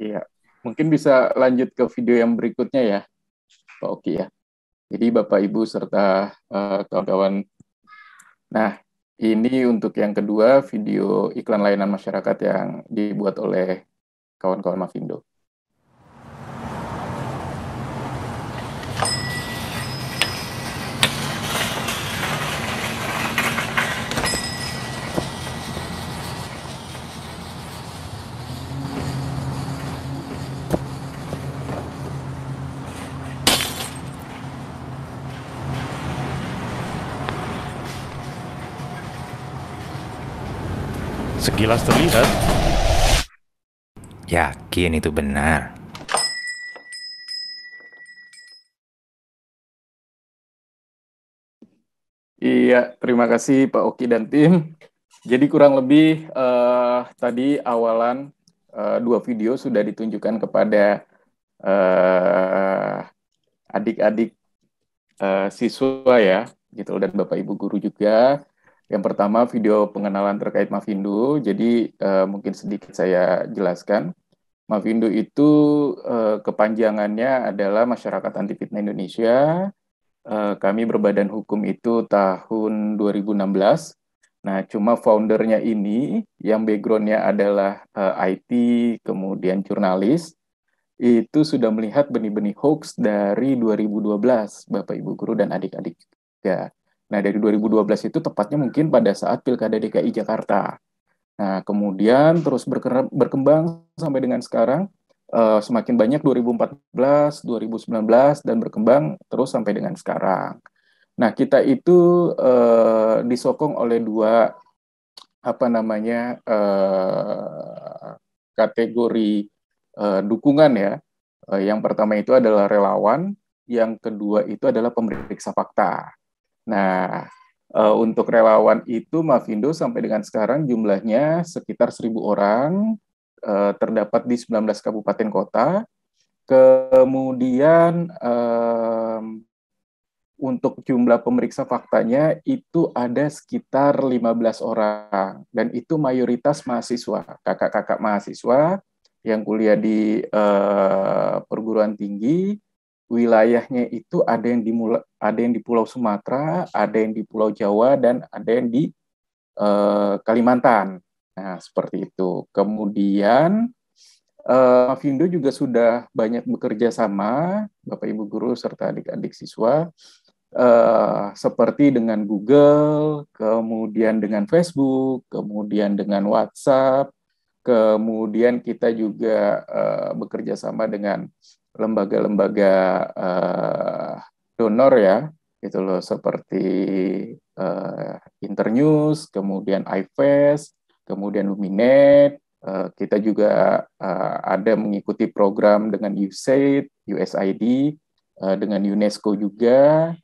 Iya, mungkin bisa lanjut ke video yang berikutnya ya, Pak oh, Oki ya. Jadi Bapak Ibu serta eh, kawan-kawan. Uh, nah, ini untuk yang kedua video iklan layanan masyarakat yang dibuat oleh kawan-kawan Mavindo. Sekilas terlihat. Yakin itu benar. Iya, terima kasih Pak Oki dan tim. Jadi kurang lebih uh, tadi awalan uh, dua video sudah ditunjukkan kepada eh, adik-adik uh, uh, siswa ya, gitu dan Bapak Ibu guru juga yang pertama video pengenalan terkait Mavindo. Jadi uh, mungkin sedikit saya jelaskan. Mavindo itu uh, kepanjangannya adalah Masyarakat Anti Fitnah Indonesia. Uh, kami berbadan hukum itu tahun 2016. Nah, cuma foundernya ini yang backgroundnya adalah uh, IT, kemudian jurnalis, itu sudah melihat benih-benih hoax dari 2012, Bapak Ibu Guru dan adik-adik juga. -adik. Nah, dari 2012 itu tepatnya mungkin pada saat Pilkada DKI Jakarta. Nah, kemudian terus berkembang sampai dengan sekarang eh, semakin banyak 2014, 2019 dan berkembang terus sampai dengan sekarang. Nah, kita itu eh, disokong oleh dua apa namanya eh, kategori dukungan ya. yang pertama itu adalah relawan, yang kedua itu adalah pemeriksa fakta. Nah, uh, untuk relawan itu Mavindo sampai dengan sekarang jumlahnya sekitar 1.000 orang, uh, terdapat di 19 kabupaten kota. Kemudian um, untuk jumlah pemeriksa faktanya itu ada sekitar 15 orang dan itu mayoritas mahasiswa, kakak-kakak mahasiswa yang kuliah di uh, perguruan tinggi wilayahnya itu ada yang di ada yang di Pulau Sumatera, ada yang di Pulau Jawa dan ada yang di eh, Kalimantan. Nah, seperti itu. Kemudian eh, Mavindo juga sudah banyak bekerja sama Bapak Ibu guru serta adik-adik siswa eh, seperti dengan Google, kemudian dengan Facebook, kemudian dengan WhatsApp, kemudian kita juga uh, bekerja sama dengan lembaga-lembaga uh, donor ya gitu loh seperti uh, Internews, kemudian iFest, kemudian Luminet. Uh, kita juga uh, ada mengikuti program dengan USAID, USID, uh, dengan UNESCO juga.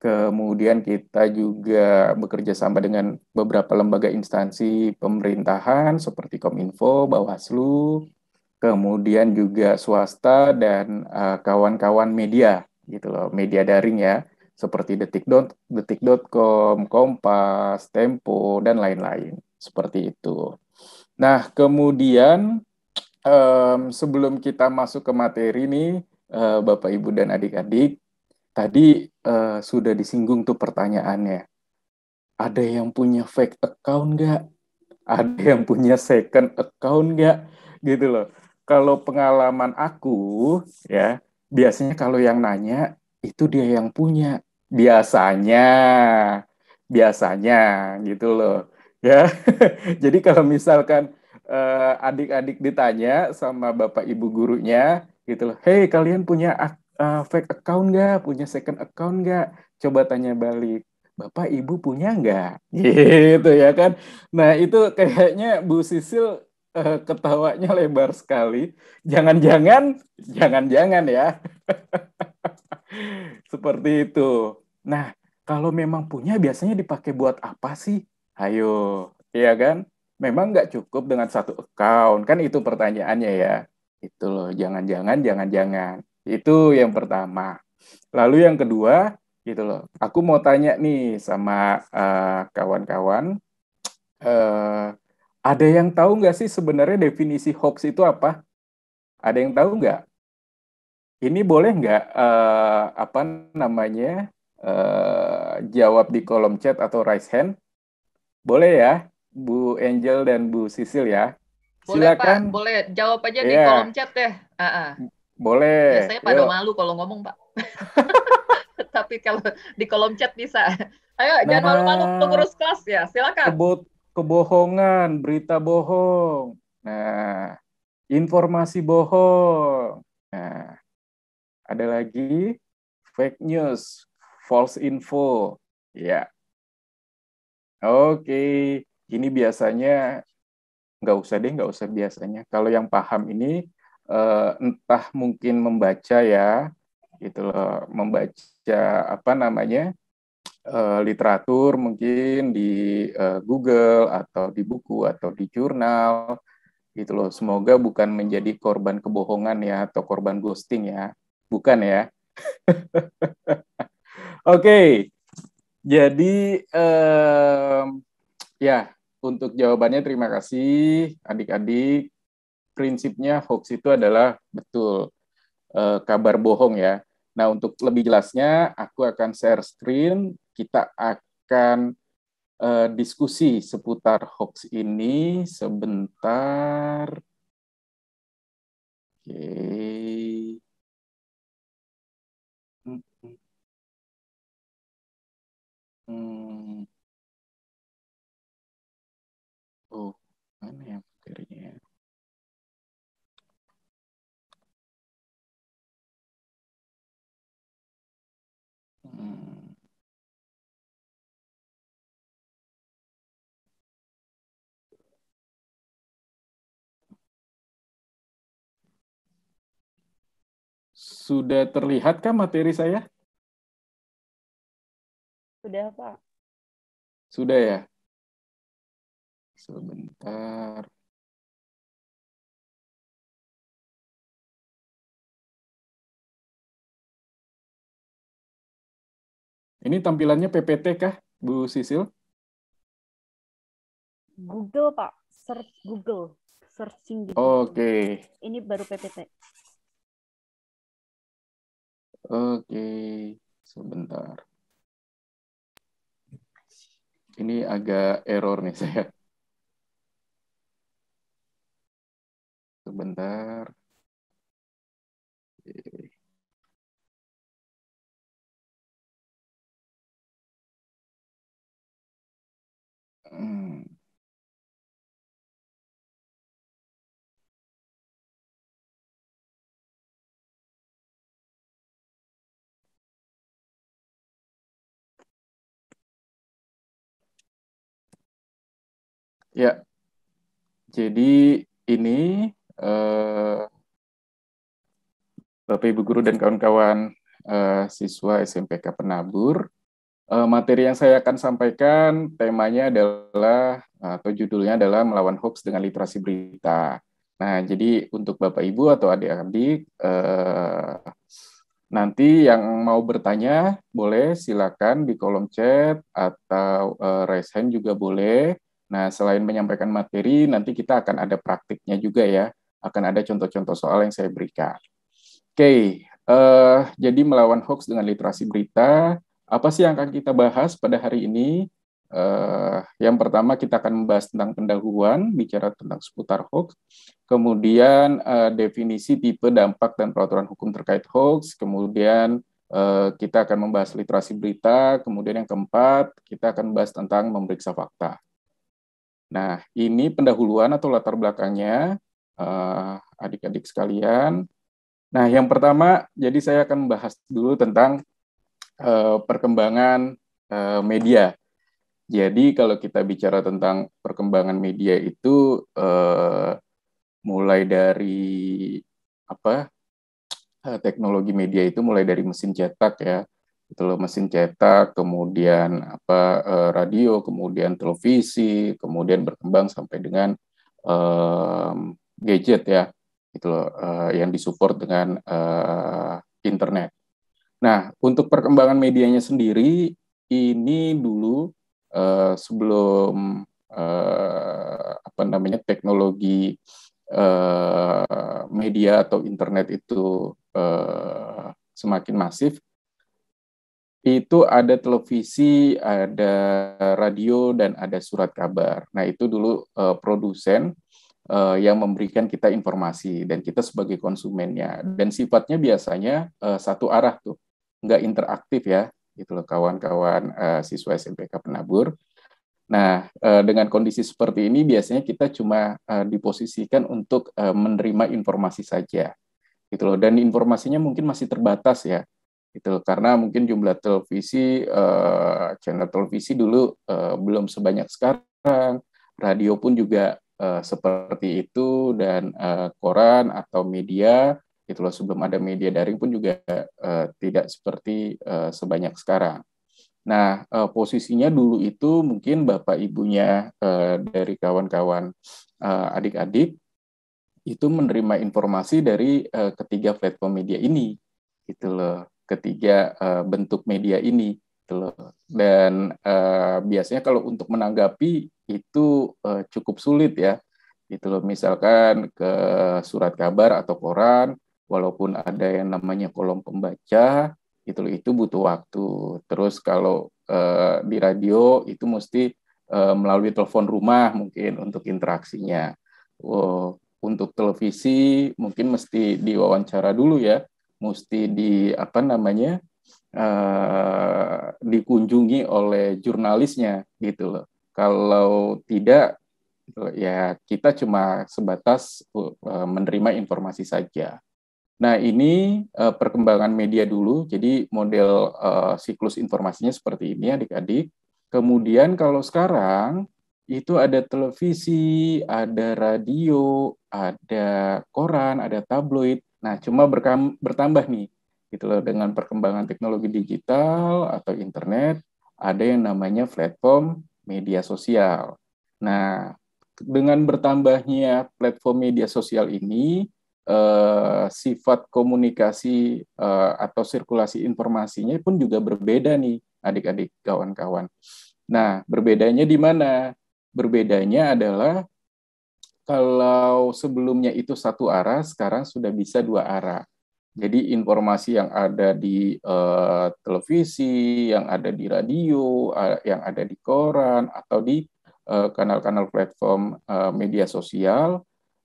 Kemudian kita juga bekerja sama dengan beberapa lembaga instansi pemerintahan seperti Kominfo, Bawaslu, kemudian juga swasta dan eh, kawan-kawan uh, media gitu loh, media daring ya, seperti detik detik.com, Kompas, Tempo dan lain-lain seperti itu. Nah, kemudian um, sebelum kita masuk ke materi ini uh, eh, Bapak Ibu dan adik-adik, tadi uh, sudah disinggung tuh pertanyaannya. Ada yang punya fake account nggak? Ada yang punya second account nggak? Gitu loh kalau pengalaman aku ya biasanya kalau yang nanya itu dia yang punya biasanya biasanya gitu loh ya jadi kalau misalkan eh, adik-adik ditanya sama bapak ibu gurunya gitu loh hey kalian punya uh, fake account nggak punya second account nggak coba tanya balik bapak ibu punya nggak gitu ya kan nah itu kayaknya Bu Sisil Eh, ketawanya lebar sekali. Jangan-jangan, jangan-jangan ya. Seperti itu. Nah, kalau memang punya biasanya dipakai buat apa sih? Ayo, iya kan? Memang nggak cukup dengan satu account, kan itu pertanyaannya ya. Itu loh, jangan-jangan, jangan-jangan. Itu yang pertama. Lalu yang kedua, gitu loh. Aku mau tanya nih sama eh, kawan-kawan. Uh, uh, ada yang tahu nggak sih sebenarnya definisi hoax itu apa? Ada yang tahu nggak? Ini boleh nggak uh, apa namanya uh, jawab di kolom chat atau raise hand? Boleh ya, Bu Angel dan Bu Sisil ya. Boleh Silakan. Pak, boleh jawab aja yeah. di iya. kolom chat deh. Uh -uh. Boleh. Saya pada Yo. malu kalau ngomong Pak. Tapi kalau di kolom chat bisa. Ayo, nah, jangan malu-malu pengurus kelas ya. Silakan. Kebut kebohongan, berita bohong. Nah, informasi bohong. Nah, ada lagi fake news, false info. Ya. Oke, ini biasanya nggak usah deh, nggak usah biasanya. Kalau yang paham ini eh, entah mungkin membaca ya, gitu loh, membaca apa namanya Eh, literatur mungkin di uh, Google atau di buku atau di jurnal gitu loh. Semoga bukan menjadi korban kebohongan ya atau korban ghosting ya. Bukan ya. Oke. Okay. Jadi um, ya untuk jawabannya terima kasih adik-adik. Prinsipnya hoax itu adalah betul uh, kabar bohong ya. Nah, untuk lebih jelasnya, aku akan share screen kita akan uh, diskusi seputar hoax ini sebentar. Oke. Okay. Hmm. Oh, mana ya materinya? Ya? Hmm. Sudah terlihat terlihatkah materi saya? Sudah, Pak. Sudah ya? Sebentar. Ini tampilannya PPT kah, Bu Sisil? Google, Pak. Search Google. Searching di gitu. Google. Oke. Okay. Ini baru PPT. Oke, sebentar. Ini agak error nih saya. Sebentar. Hmm. Ya, jadi ini uh, Bapak Ibu Guru dan kawan-kawan uh, siswa SMPK Penabur, uh, materi yang saya akan sampaikan temanya adalah atau judulnya adalah melawan hoax dengan literasi berita. Nah, jadi untuk Bapak Ibu atau adik-adik eh, nanti yang mau bertanya boleh silakan di kolom chat atau eh, raise hand juga boleh. Nah, selain menyampaikan materi, nanti kita akan ada praktiknya juga ya. Akan ada contoh-contoh soal yang saya berikan. Oke, eh, jadi melawan hoax dengan literasi berita. Apa sih yang akan kita bahas pada hari ini? Uh, yang pertama kita akan membahas tentang pendahuluan, bicara tentang seputar hoax. Kemudian uh, definisi tipe dampak dan peraturan hukum terkait hoax. Kemudian uh, kita akan membahas literasi berita. Kemudian yang keempat kita akan membahas tentang memeriksa fakta. Nah, ini pendahuluan atau latar belakangnya eh, adik-adik uh, sekalian. Nah, yang pertama, jadi saya akan membahas dulu tentang uh, perkembangan uh, media. Jadi kalau kita bicara tentang perkembangan media itu uh, mulai dari apa teknologi media itu mulai dari mesin cetak ya itu loh mesin cetak, kemudian apa eh, radio, kemudian televisi, kemudian berkembang sampai dengan eh, gadget ya, itu loh eh, yang disupport dengan eh, internet. Nah, untuk perkembangan medianya sendiri ini dulu eh, sebelum eh, apa namanya teknologi eh, media atau internet itu eh, semakin masif itu ada televisi, ada radio, dan ada surat kabar. Nah, itu dulu uh, produsen uh, yang memberikan kita informasi, dan kita sebagai konsumennya. Dan sifatnya biasanya uh, satu arah tuh, nggak interaktif ya, gitu loh kawan-kawan uh, siswa SMPK Penabur. Nah, uh, dengan kondisi seperti ini biasanya kita cuma uh, diposisikan untuk uh, menerima informasi saja, gitu loh. Dan informasinya mungkin masih terbatas ya itu karena mungkin jumlah televisi uh, channel televisi dulu uh, belum sebanyak sekarang radio pun juga uh, seperti itu dan uh, koran atau media itulah sebelum ada media daring pun juga uh, tidak seperti uh, sebanyak sekarang. Nah uh, posisinya dulu itu mungkin bapak ibunya uh, dari kawan-kawan uh, adik-adik itu menerima informasi dari uh, ketiga platform media ini gitu loh ketiga uh, bentuk media ini gitu dan uh, biasanya kalau untuk menanggapi itu uh, cukup sulit ya itu loh misalkan ke surat kabar atau koran walaupun ada yang namanya kolom pembaca itu loh itu butuh waktu terus kalau uh, di radio itu mesti uh, melalui telepon rumah mungkin untuk interaksinya oh, untuk televisi mungkin mesti diwawancara dulu ya mesti di apa namanya uh, dikunjungi oleh jurnalisnya gitu loh. Kalau tidak ya kita cuma sebatas eh, menerima informasi saja. Nah, ini eh, perkembangan media dulu. Jadi model siklus informasinya seperti ini Adik-adik. Kemudian kalau sekarang itu ada televisi, ada radio, ada koran, ada tabloid. Nah, cuma bertambah nih gitu loh dengan perkembangan teknologi digital atau internet ada yang namanya platform media sosial. Nah, dengan bertambahnya platform media sosial ini eh, sifat komunikasi eh, atau sirkulasi informasinya pun juga berbeda nih adik-adik kawan-kawan. Nah, berbedanya di mana? Berbedanya adalah kalau sebelumnya itu satu arah, sekarang sudah bisa dua arah. Jadi informasi yang ada di uh, televisi, yang ada di radio, uh, yang ada di koran atau di eh, kanal-kanal uh, platform uh, media sosial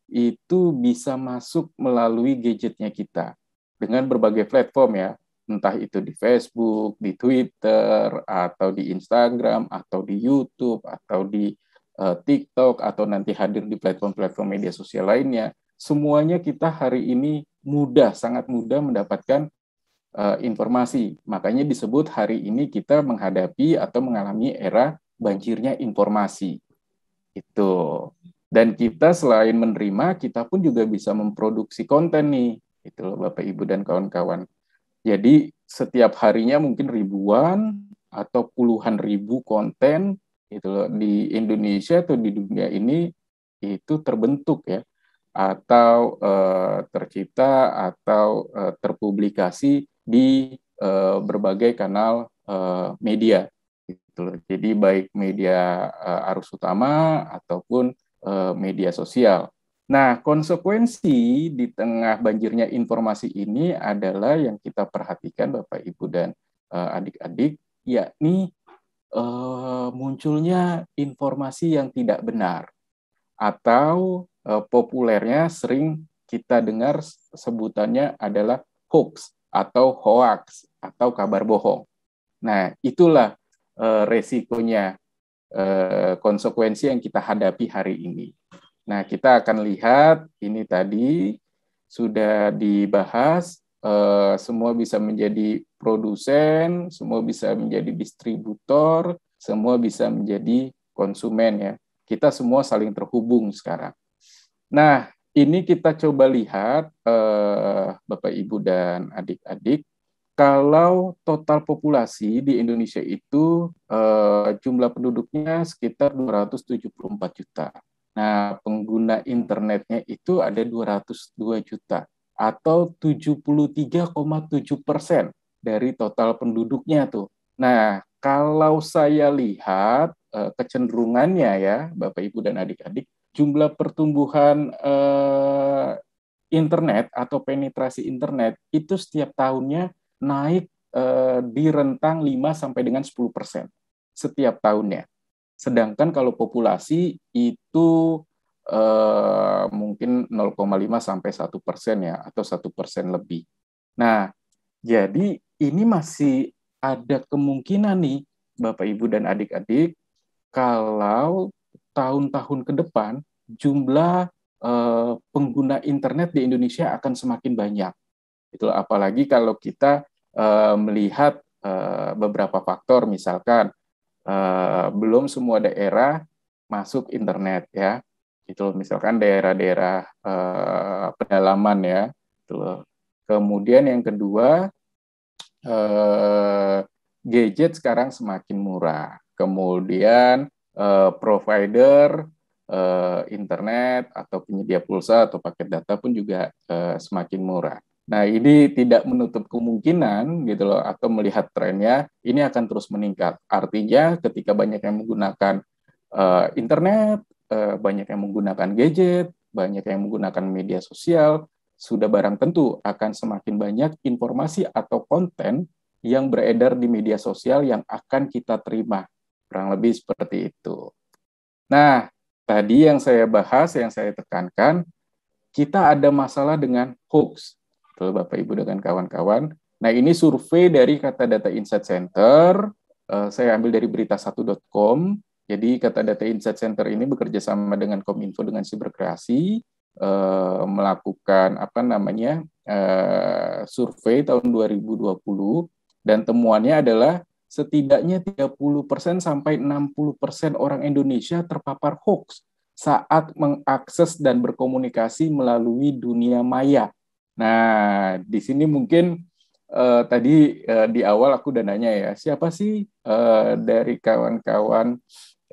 itu bisa masuk melalui gadgetnya kita dengan berbagai platform ya, entah itu di Facebook, di Twitter, atau di Instagram, atau di YouTube, atau di Eh, TikTok atau nanti hadir di platform-platform media sosial lainnya, semuanya kita hari ini mudah, sangat mudah mendapatkan uh, informasi. Makanya disebut hari ini kita menghadapi atau mengalami era banjirnya informasi. Itu. Dan kita selain menerima, kita pun juga bisa memproduksi konten nih. Itu loh Bapak Ibu dan kawan-kawan. Jadi setiap harinya mungkin ribuan atau puluhan ribu konten gitu loh di Indonesia atau di dunia ini itu terbentuk ya atau e, tercipta atau e, terpublikasi di e, berbagai kanal e, media gitu loh. Jadi baik media e, arus utama ataupun e, media sosial. Nah, konsekuensi di tengah banjirnya informasi ini adalah yang kita perhatikan Bapak Ibu dan adik-adik e, adik -adik, yakni uh, munculnya informasi yang tidak benar atau uh, populernya sering kita dengar sebutannya adalah hoax atau hoax atau kabar bohong. Nah, itulah uh, resikonya uh, konsekuensi yang kita hadapi hari ini. Nah, kita akan lihat ini tadi sudah dibahas, uh, semua bisa menjadi produsen, semua bisa menjadi distributor, semua bisa menjadi konsumen ya. Kita semua saling terhubung sekarang. Nah, ini kita coba lihat eh, Bapak Ibu dan adik-adik kalau total populasi di Indonesia itu eh, jumlah penduduknya sekitar 274 juta. Nah, pengguna internetnya itu ada 202 juta atau 73,7 persen dari total penduduknya tuh. Nah, kalau saya lihat eh, kecenderungannya ya, Bapak Ibu dan adik-adik, jumlah pertumbuhan eh, internet atau penetrasi internet itu setiap tahunnya naik eh, di rentang 5 sampai dengan 10% setiap tahunnya. Sedangkan kalau populasi itu Uh, mungkin 0,5 sampai satu persen ya, atau satu persen lebih. Nah, jadi ini masih ada kemungkinan nih Bapak Ibu dan adik-adik kalau tahun-tahun ke depan jumlah eh, pengguna internet di Indonesia akan semakin banyak. Itu apalagi kalau kita eh, melihat eh, beberapa faktor misalkan eh, belum semua daerah masuk internet ya. Itu misalkan daerah-daerah eh, pedalaman ya. Itu Kemudian yang kedua eh, gadget sekarang semakin murah. Kemudian eh, provider eh, internet atau penyedia pulsa atau paket data pun juga eh, semakin murah. Nah, ini tidak menutup kemungkinan gitu loh atau melihat trennya ini akan terus meningkat. Artinya ketika banyak yang menggunakan eh, internet, eh, banyak yang menggunakan gadget, banyak yang menggunakan media sosial, sudah barang tentu akan semakin banyak informasi atau konten yang beredar di media sosial yang akan kita terima. Kurang lebih seperti itu. Nah, tadi yang saya bahas, yang saya tekankan, kita ada masalah dengan hoax. Betul Bapak Ibu dengan kawan-kawan. Nah, ini survei dari kata data Insight Center. Eh, saya ambil dari berita1.com. Jadi kata data Insight Center ini bekerja sama dengan Kominfo dengan siberkreasi Eh, melakukan apa namanya uh, survei tahun 2020 dan temuannya adalah setidaknya 30% sampai 60% orang Indonesia terpapar hoax saat mengakses dan berkomunikasi melalui dunia maya. Nah, di sini mungkin uh, tadi uh, di awal aku udah nanya ya, siapa sih uh, dari kawan-kawan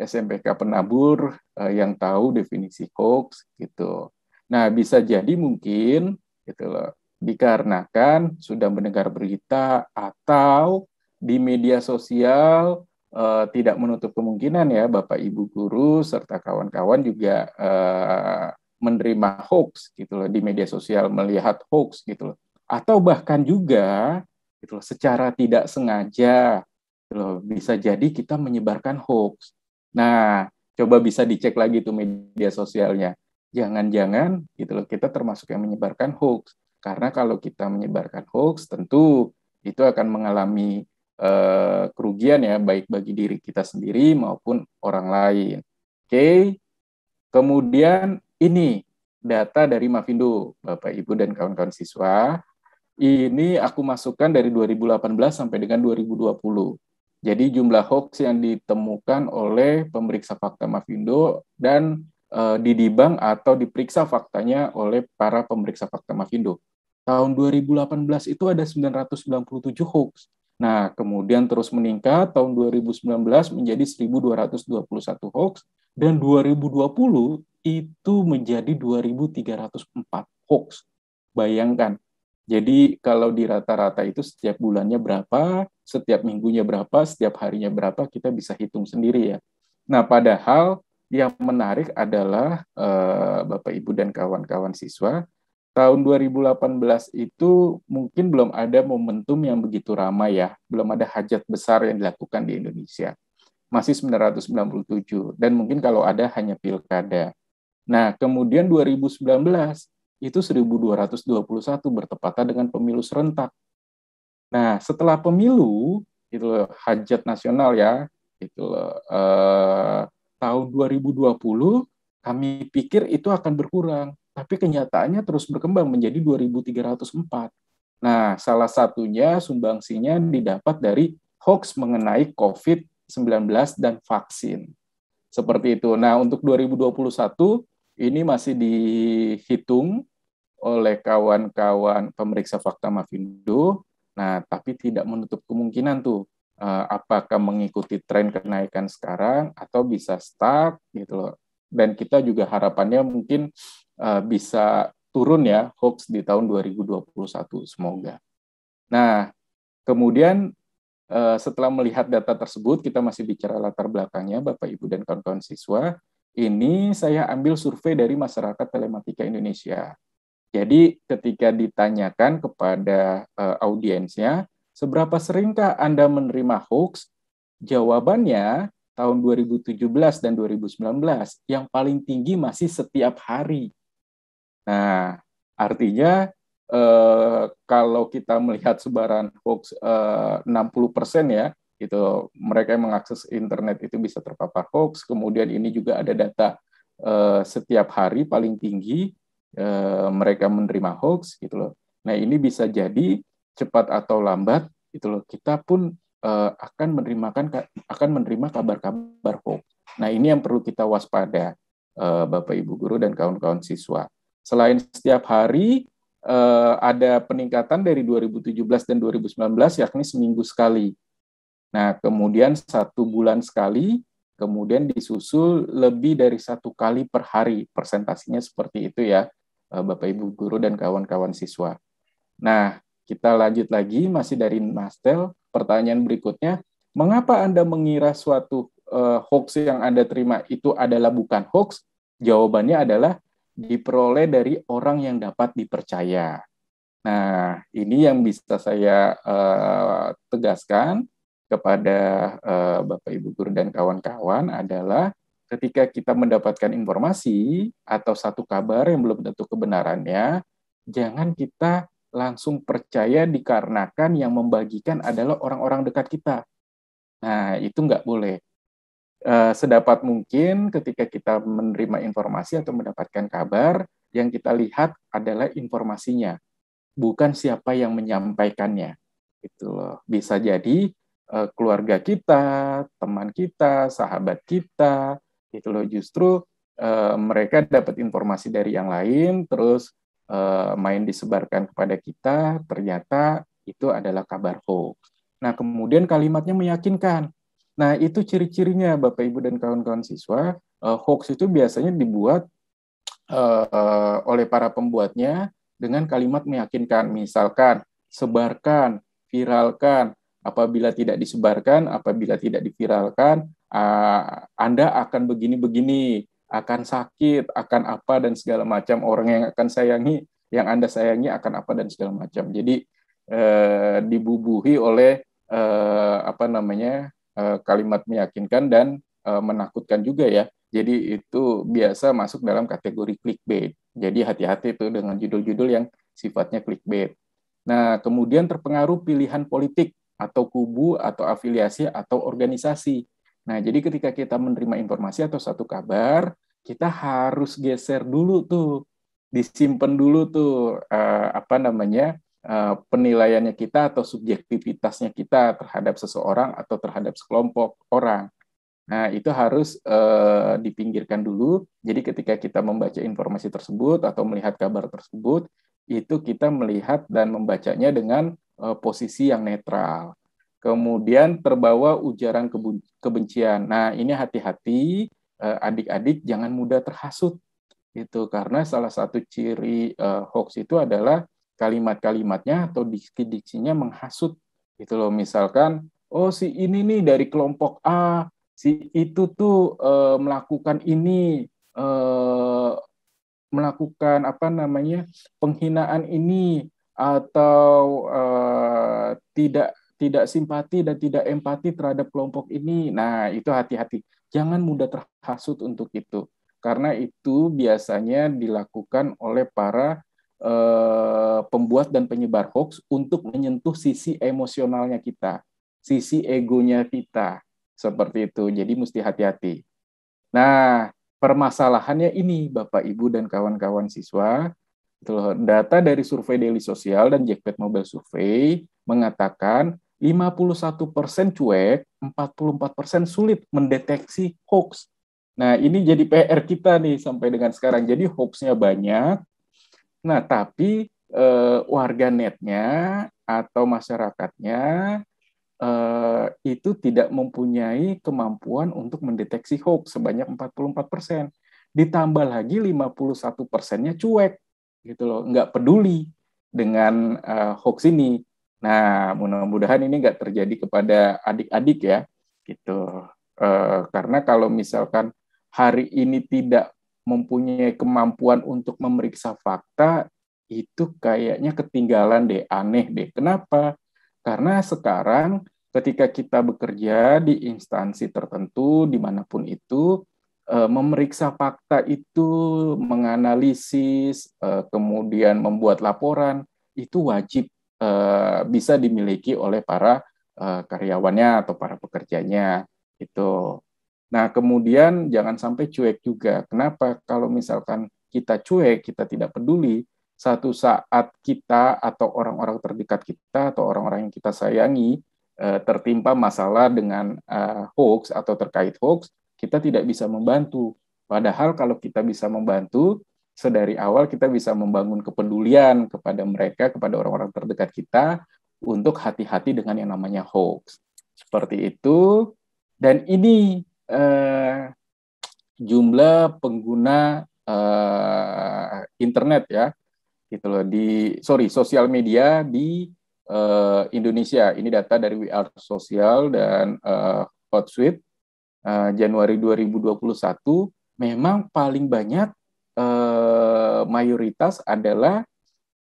SMPK penabur uh, yang tahu definisi hoax gitu. Nah, bisa jadi mungkin gitu loh, dikarenakan sudah mendengar berita atau di media sosial eh, tidak menutup kemungkinan ya Bapak Ibu guru serta kawan-kawan juga eh, menerima hoax gitu loh di media sosial melihat hoax gitu loh. Atau bahkan juga gitu loh secara tidak sengaja gitu loh bisa jadi kita menyebarkan hoax. Nah, coba bisa dicek lagi tuh media sosialnya jangan-jangan gitu loh kita termasuk yang menyebarkan hoax karena kalau kita menyebarkan hoax tentu itu akan mengalami eh, kerugian ya baik bagi diri kita sendiri maupun orang lain. Oke. Okay. Kemudian ini data dari Mavindo, Bapak Ibu dan kawan-kawan siswa. Ini aku masukkan dari 2018 sampai dengan 2020. Jadi jumlah hoax yang ditemukan oleh pemeriksa fakta Mavindo dan Eh, didibang atau diperiksa faktanya oleh para pemeriksa fakta Mafindo. Tahun 2018 itu ada 997 hoax. Nah, kemudian terus meningkat tahun 2019 menjadi 1221 hoax dan 2020 itu menjadi 2304 hoax. Bayangkan. Jadi kalau di rata-rata itu setiap bulannya berapa, setiap minggunya berapa, setiap harinya berapa kita bisa hitung sendiri ya. Nah, padahal yang menarik adalah uh, Bapak Ibu dan kawan-kawan siswa tahun 2018 itu mungkin belum ada momentum yang begitu ramai ya, belum ada hajat besar yang dilakukan di Indonesia. Masih 997 dan mungkin kalau ada hanya pilkada. Nah, kemudian 2019 itu 1221 bertepatan dengan pemilu serentak. Nah, setelah pemilu itu hajat nasional ya, itu eh, tahun 2020 kami pikir itu akan berkurang, tapi kenyataannya terus berkembang menjadi 2304. Nah, salah satunya sumbangsinya didapat dari hoax mengenai COVID-19 dan vaksin. Seperti itu. Nah, untuk 2021 ini masih dihitung oleh kawan-kawan pemeriksa fakta Mafindo. Nah, tapi tidak menutup kemungkinan tuh Eh, apakah mengikuti tren kenaikan sekarang atau bisa stuck gitu loh. Dan kita juga harapannya mungkin uh, bisa turun ya hoax di tahun 2021 semoga. Nah, kemudian uh, setelah melihat data tersebut kita masih bicara latar belakangnya Bapak Ibu dan kawan-kawan siswa. Ini saya ambil survei dari masyarakat telematika Indonesia. Jadi ketika ditanyakan kepada uh, audiensnya, Seberapa seringkah Anda menerima hoax? Jawabannya tahun 2017 dan 2019 yang paling tinggi masih setiap hari. Nah, artinya eh, kalau kita melihat sebaran hoax eh, 60% ya, itu mereka yang mengakses internet itu bisa terpapar hoax. Kemudian ini juga ada data eh, setiap hari paling tinggi eh, mereka menerima hoax gitu loh. Nah ini bisa jadi cepat atau lambat itu loh kita pun uh, akan menerima akan menerima kabar-kabar hoax. Nah ini yang perlu kita waspada uh, Bapak Ibu guru dan kawan-kawan siswa. Selain setiap hari uh, ada peningkatan dari 2017 dan 2019 yakni seminggu sekali. Nah, kemudian satu bulan sekali, kemudian disusul lebih dari satu kali per hari. Persentasinya seperti itu ya, Bapak Ibu guru dan kawan-kawan siswa. Nah, kita lanjut lagi masih dari Nastel. Pertanyaan berikutnya, mengapa Anda mengira suatu uh, hoax yang Anda terima itu adalah bukan hoax? Jawabannya adalah diperoleh dari orang yang dapat dipercaya. Nah, ini yang bisa saya uh, tegaskan kepada uh, Bapak Ibu guru dan kawan-kawan adalah ketika kita mendapatkan informasi atau satu kabar yang belum tentu kebenarannya, jangan kita langsung percaya dikarenakan yang membagikan adalah orang-orang dekat kita. Nah, itu nggak boleh. Uh, sedapat mungkin ketika kita menerima informasi atau mendapatkan kabar, yang kita lihat adalah informasinya, bukan siapa yang menyampaikannya. Itu loh. Bisa jadi uh, keluarga kita, teman kita, sahabat kita, itu loh justru uh, mereka dapat informasi dari yang lain, terus Eh, main disebarkan kepada kita, ternyata itu adalah kabar hoax. Nah, kemudian kalimatnya meyakinkan. Nah, itu ciri-cirinya Bapak Ibu dan kawan-kawan siswa, Uh, hoax itu biasanya dibuat uh, oleh para pembuatnya dengan kalimat meyakinkan. Misalkan, sebarkan, viralkan, apabila tidak disebarkan, apabila tidak diviralkan, uh, Anda akan begini-begini akan sakit, akan apa dan segala macam orang yang akan sayangi, yang Anda sayangi akan apa dan segala macam. Jadi eh, dibubuhi oleh eh, apa namanya? Eh, kalimat meyakinkan dan eh, menakutkan juga ya. Jadi itu biasa masuk dalam kategori clickbait. Jadi hati-hati itu dengan judul-judul yang sifatnya clickbait. Nah, kemudian terpengaruh pilihan politik atau kubu atau afiliasi atau organisasi. Nah, jadi ketika kita menerima informasi atau satu kabar, kita harus geser dulu tuh, disimpan dulu tuh uh, apa namanya uh, penilaiannya kita atau subjektivitasnya kita terhadap seseorang atau terhadap sekelompok orang. Nah, itu harus eh, dipinggirkan dulu. Jadi ketika kita membaca informasi tersebut atau melihat kabar tersebut, itu kita melihat dan membacanya dengan posisi yang netral kemudian terbawa ujaran kebencian. Nah, ini hati-hati eh, adik-adik jangan mudah terhasut itu karena salah satu ciri uh, hoax itu adalah kalimat-kalimatnya atau diksi-diksinya menghasut. Itu loh misalkan oh si ini nih dari kelompok A, si itu tuh uh, melakukan ini uh, melakukan apa namanya penghinaan ini atau uh, tidak tidak simpati dan tidak empati terhadap kelompok ini. Nah, itu hati-hati. Jangan mudah terhasut untuk itu. Karena itu biasanya dilakukan oleh para eh, pembuat dan penyebar hoax untuk menyentuh sisi emosionalnya kita, sisi egonya kita. Seperti itu. Jadi mesti hati-hati. Nah, permasalahannya ini Bapak Ibu dan kawan-kawan siswa, data dari survei Daily Sosial dan Jackpot Mobile Survei mengatakan 51% cuek, 44% sulit mendeteksi hoax. Nah, ini jadi PR kita nih sampai dengan sekarang. Jadi hoaxnya banyak. Nah, tapi eh, warga netnya atau masyarakatnya eh, itu tidak mempunyai kemampuan untuk mendeteksi hoax sebanyak 44%. Ditambah lagi 51 persennya cuek gitu loh, nggak peduli dengan eh, hoax ini Nah, mudah-mudahan ini nggak terjadi kepada adik-adik ya, gitu. E, karena kalau misalkan hari ini tidak mempunyai kemampuan untuk memeriksa fakta, itu kayaknya ketinggalan deh, aneh deh. Kenapa? Karena sekarang ketika kita bekerja di instansi tertentu, dimanapun itu, e, memeriksa fakta itu, menganalisis, e, kemudian membuat laporan, itu wajib Eh, bisa dimiliki oleh para eh, karyawannya atau para pekerjanya itu. Nah, kemudian jangan sampai cuek juga. Kenapa? Kalau misalkan kita cuek, kita tidak peduli, satu saat kita atau orang-orang terdekat kita atau orang-orang yang kita sayangi eh, tertimpa masalah dengan hoax atau terkait hoax, kita tidak bisa membantu. Padahal kalau kita bisa membantu, So awal kita bisa membangun kepedulian kepada mereka, kepada orang-orang terdekat kita untuk hati-hati dengan yang namanya hoax. Seperti itu. Dan ini eh, jumlah pengguna eh, internet ya, gitu loh di sorry sosial media di eh, Indonesia. Ini data dari WR Social dan eh, Hotsuite eh, Januari 2021 memang paling banyak eh, Eh, mayoritas adalah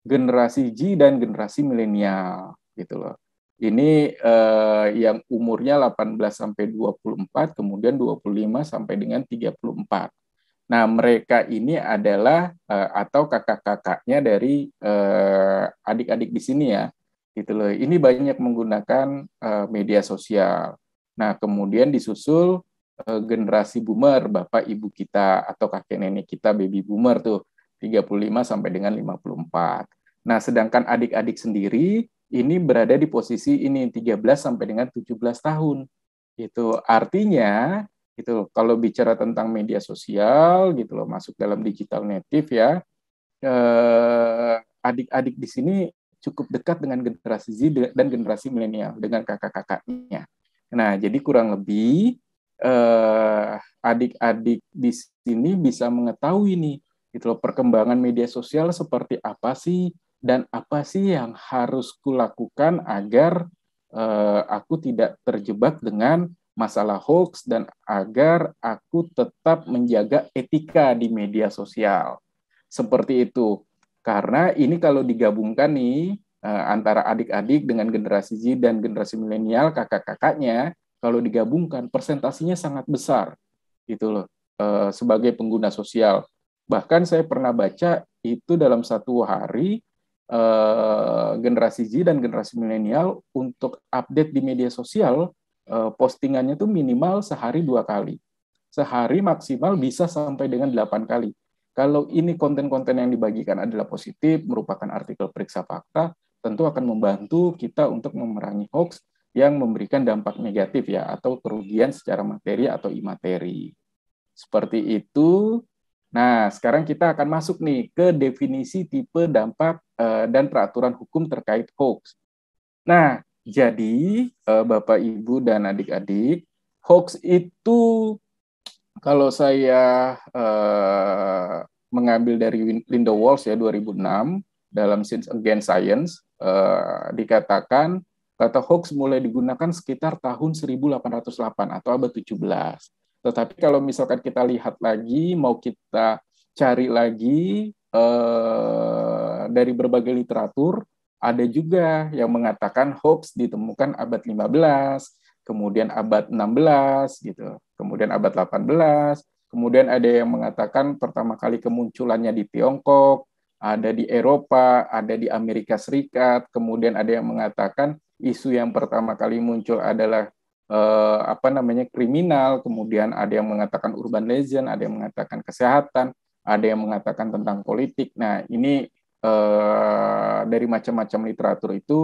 generasi G dan generasi milenial gitu loh. Ini eh, yang umurnya 18 sampai 24, kemudian 25 sampai dengan 34. Nah, mereka ini adalah eh, atau kakak-kakaknya dari adik eh, adik-adik di sini ya. Gitu loh. Ini banyak menggunakan eh, media sosial. Nah, kemudian disusul eh, generasi boomer, bapak ibu kita atau kakek nenek kita baby boomer tuh 35 sampai dengan 54. Nah, sedangkan adik-adik sendiri ini berada di posisi ini 13 sampai dengan 17 tahun. Itu artinya itu kalau bicara tentang media sosial gitu loh masuk dalam digital native ya eh, adik-adik di sini cukup dekat dengan generasi Z dan generasi milenial dengan kakak-kakaknya. Nah, jadi kurang lebih adik eh, adik -adik di sini bisa mengetahui nih gitu loh perkembangan media sosial seperti apa sih dan apa sih yang harus kulakukan agar eh, aku tidak terjebak dengan masalah hoax dan agar aku tetap menjaga etika di media sosial seperti itu karena ini kalau digabungkan nih eh, antara adik-adik dengan generasi Z dan generasi milenial kakak-kakaknya kalau digabungkan persentasinya sangat besar gitu loh eh, sebagai pengguna sosial Bahkan saya pernah baca itu dalam satu hari eh, generasi Z dan generasi milenial untuk update di media sosial eh, postingannya itu minimal sehari dua kali. Sehari maksimal bisa sampai dengan delapan kali. Kalau ini konten-konten yang dibagikan adalah positif, merupakan artikel periksa fakta, tentu akan membantu kita untuk memerangi hoax yang memberikan dampak negatif ya atau kerugian secara materi atau imateri. Seperti itu Nah, sekarang kita akan masuk nih ke definisi tipe dampak eh, dan peraturan hukum terkait hoax. Nah, jadi eh, Bapak Ibu dan adik-adik, hoax itu kalau saya eh, mengambil dari Linda Walsh ya 2006 dalam Since Against Science dikatakan kata hoax mulai digunakan sekitar tahun 1808 atau abad 17. Tetapi kalau misalkan kita lihat lagi, mau kita cari lagi eh, dari berbagai literatur, ada juga yang mengatakan hoax ditemukan abad 15, kemudian abad 16 gitu, kemudian abad 18, kemudian ada yang mengatakan pertama kali kemunculannya di Tiongkok, ada di Eropa, ada di Amerika Serikat, kemudian ada yang mengatakan isu yang pertama kali muncul adalah eh, apa namanya kriminal, kemudian ada yang mengatakan urban legend, ada yang mengatakan kesehatan, ada yang mengatakan tentang politik. Nah, ini eh, dari macam-macam literatur itu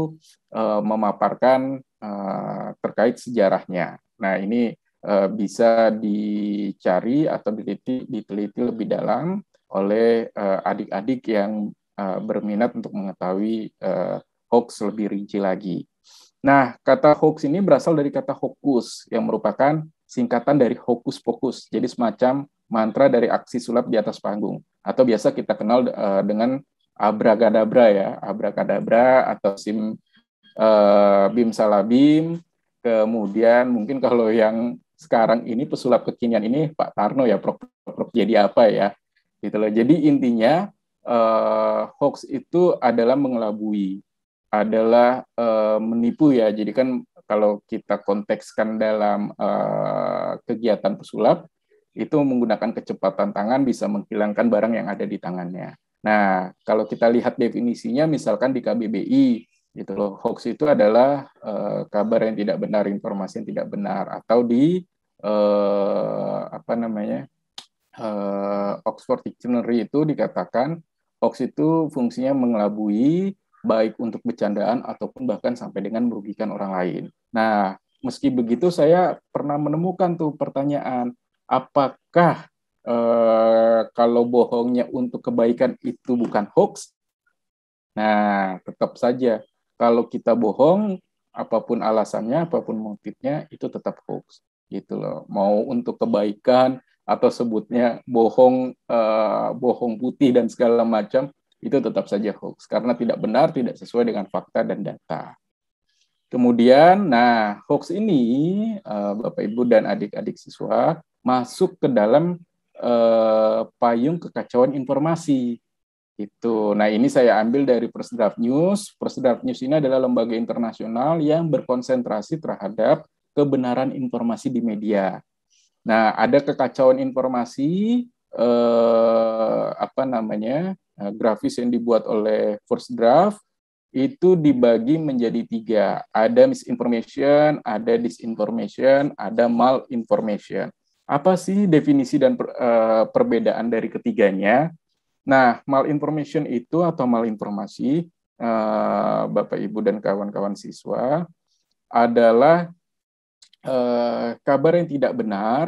eh, memaparkan eh, terkait sejarahnya. Nah, ini eh, bisa dicari atau diteliti, diteliti lebih dalam oleh eh, adik-adik yang eh, berminat untuk mengetahui eh, hoax lebih rinci lagi. Nah, kata hoax ini berasal dari kata hokus, yang merupakan singkatan dari hokus pokus, jadi semacam mantra dari aksi sulap di atas panggung, atau biasa kita kenal uh, dengan abrakadabra ya, abrakadabra atau sim uh, eh, bim salabim, kemudian mungkin kalau yang sekarang ini pesulap kekinian ini Pak Tarno ya, Prof. prok jadi apa ya, gitu loh. Jadi intinya uh, hoax itu adalah mengelabui adalah uh, menipu ya. Jadi kan kalau kita kontekskan dalam uh, kegiatan pesulap itu menggunakan kecepatan tangan bisa menghilangkan barang yang ada di tangannya. Nah, kalau kita lihat definisinya misalkan di KBBI gitu loh, hoax itu adalah uh, kabar yang tidak benar, informasi yang tidak benar atau di uh, apa namanya? Uh, Oxford Dictionary itu dikatakan hoax itu fungsinya mengelabui baik untuk bercandaan ataupun bahkan sampai dengan merugikan orang lain. Nah, meski begitu saya pernah menemukan tuh pertanyaan, apakah eh, kalau bohongnya untuk kebaikan itu bukan hoax? Nah, tetap saja kalau kita bohong apapun alasannya, apapun motifnya itu tetap hoax gitu loh. Mau untuk kebaikan atau sebutnya bohong eh, bohong putih dan segala macam itu tetap saja hoax karena tidak benar, tidak sesuai dengan fakta dan data. Kemudian, nah hoax ini eh, Bapak Ibu dan adik-adik siswa masuk ke dalam eh, payung kekacauan informasi. Itu. Nah, ini saya ambil dari First News. First News ini adalah lembaga internasional yang berkonsentrasi terhadap kebenaran informasi di media. Nah, ada kekacauan informasi eh, apa namanya eh, grafis yang dibuat oleh first draft itu dibagi menjadi tiga. Ada misinformation, ada disinformation, ada malinformation. Apa sih definisi dan per, eh, perbedaan dari ketiganya? Nah, malinformation itu atau malinformasi, eh, Bapak, Ibu, dan kawan-kawan siswa, adalah eh, kabar yang tidak benar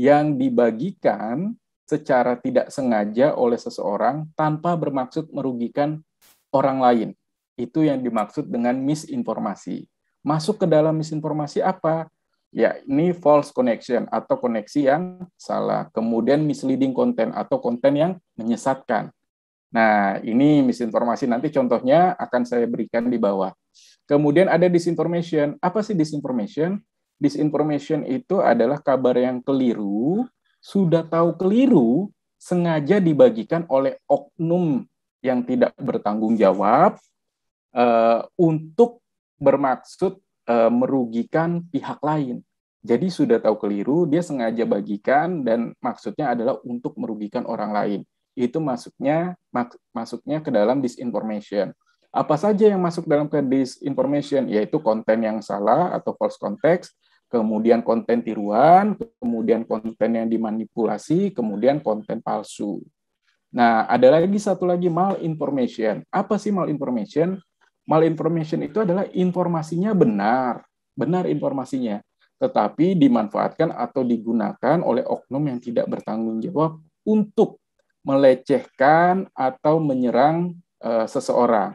yang dibagikan secara tidak sengaja oleh seseorang tanpa bermaksud merugikan orang lain. Itu yang dimaksud dengan misinformasi. Masuk ke dalam misinformasi apa? Ya, ini false connection atau koneksi yang salah. Kemudian misleading content atau konten yang menyesatkan. Nah, ini misinformasi nanti contohnya akan saya berikan di bawah. Kemudian ada disinformation. Apa sih disinformation? Disinformation itu adalah kabar yang keliru sudah tahu keliru sengaja dibagikan oleh oknum yang tidak bertanggung jawab uh, untuk bermaksud uh, merugikan pihak lain. Jadi sudah tahu keliru, dia sengaja bagikan dan maksudnya adalah untuk merugikan orang lain. Itu masuknya mak masuknya ke dalam disinformation. Apa saja yang masuk dalam ke disinformation? Yaitu konten yang salah atau false context, kemudian konten tiruan, kemudian konten yang dimanipulasi, kemudian konten palsu. Nah, ada lagi satu lagi malinformation. Apa sih malinformation? Malinformation itu adalah informasinya benar, benar informasinya, tetapi dimanfaatkan atau digunakan oleh oknum yang tidak bertanggung jawab untuk melecehkan atau menyerang uh, seseorang.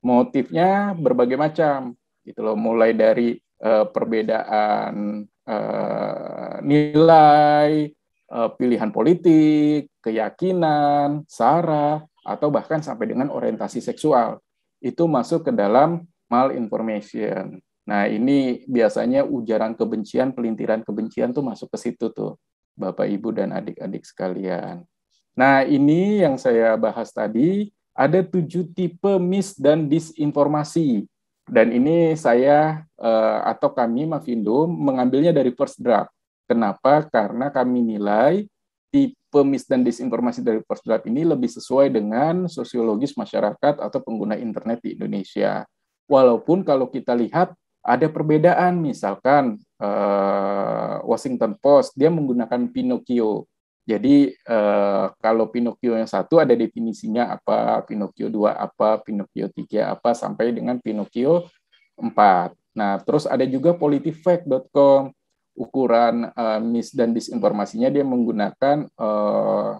Motifnya berbagai macam, gitu loh, mulai dari uh, perbedaan uh, nilai, uh, pilihan politik, keyakinan, sara, atau bahkan sampai dengan orientasi seksual. Itu masuk ke dalam malinformation. Nah, ini biasanya ujaran kebencian, pelintiran kebencian tuh masuk ke situ tuh, Bapak Ibu dan adik-adik sekalian. Nah, ini yang saya bahas tadi, ada tujuh tipe mis dan disinformasi dan ini saya uh, atau kami Mavindo mengambilnya dari first draft. Kenapa? Karena kami nilai tipe mis dan disinformasi dari first draft ini lebih sesuai dengan sosiologis masyarakat atau pengguna internet di Indonesia. Walaupun kalau kita lihat ada perbedaan, misalkan uh, Washington Post dia menggunakan Pinocchio jadi eh, kalau Pinocchio yang satu ada definisinya apa, Pinocchio dua apa, Pinocchio tiga apa, sampai dengan Pinocchio empat. Nah, terus ada juga politifact.com, ukuran eh, mis dan disinformasinya dia menggunakan eh,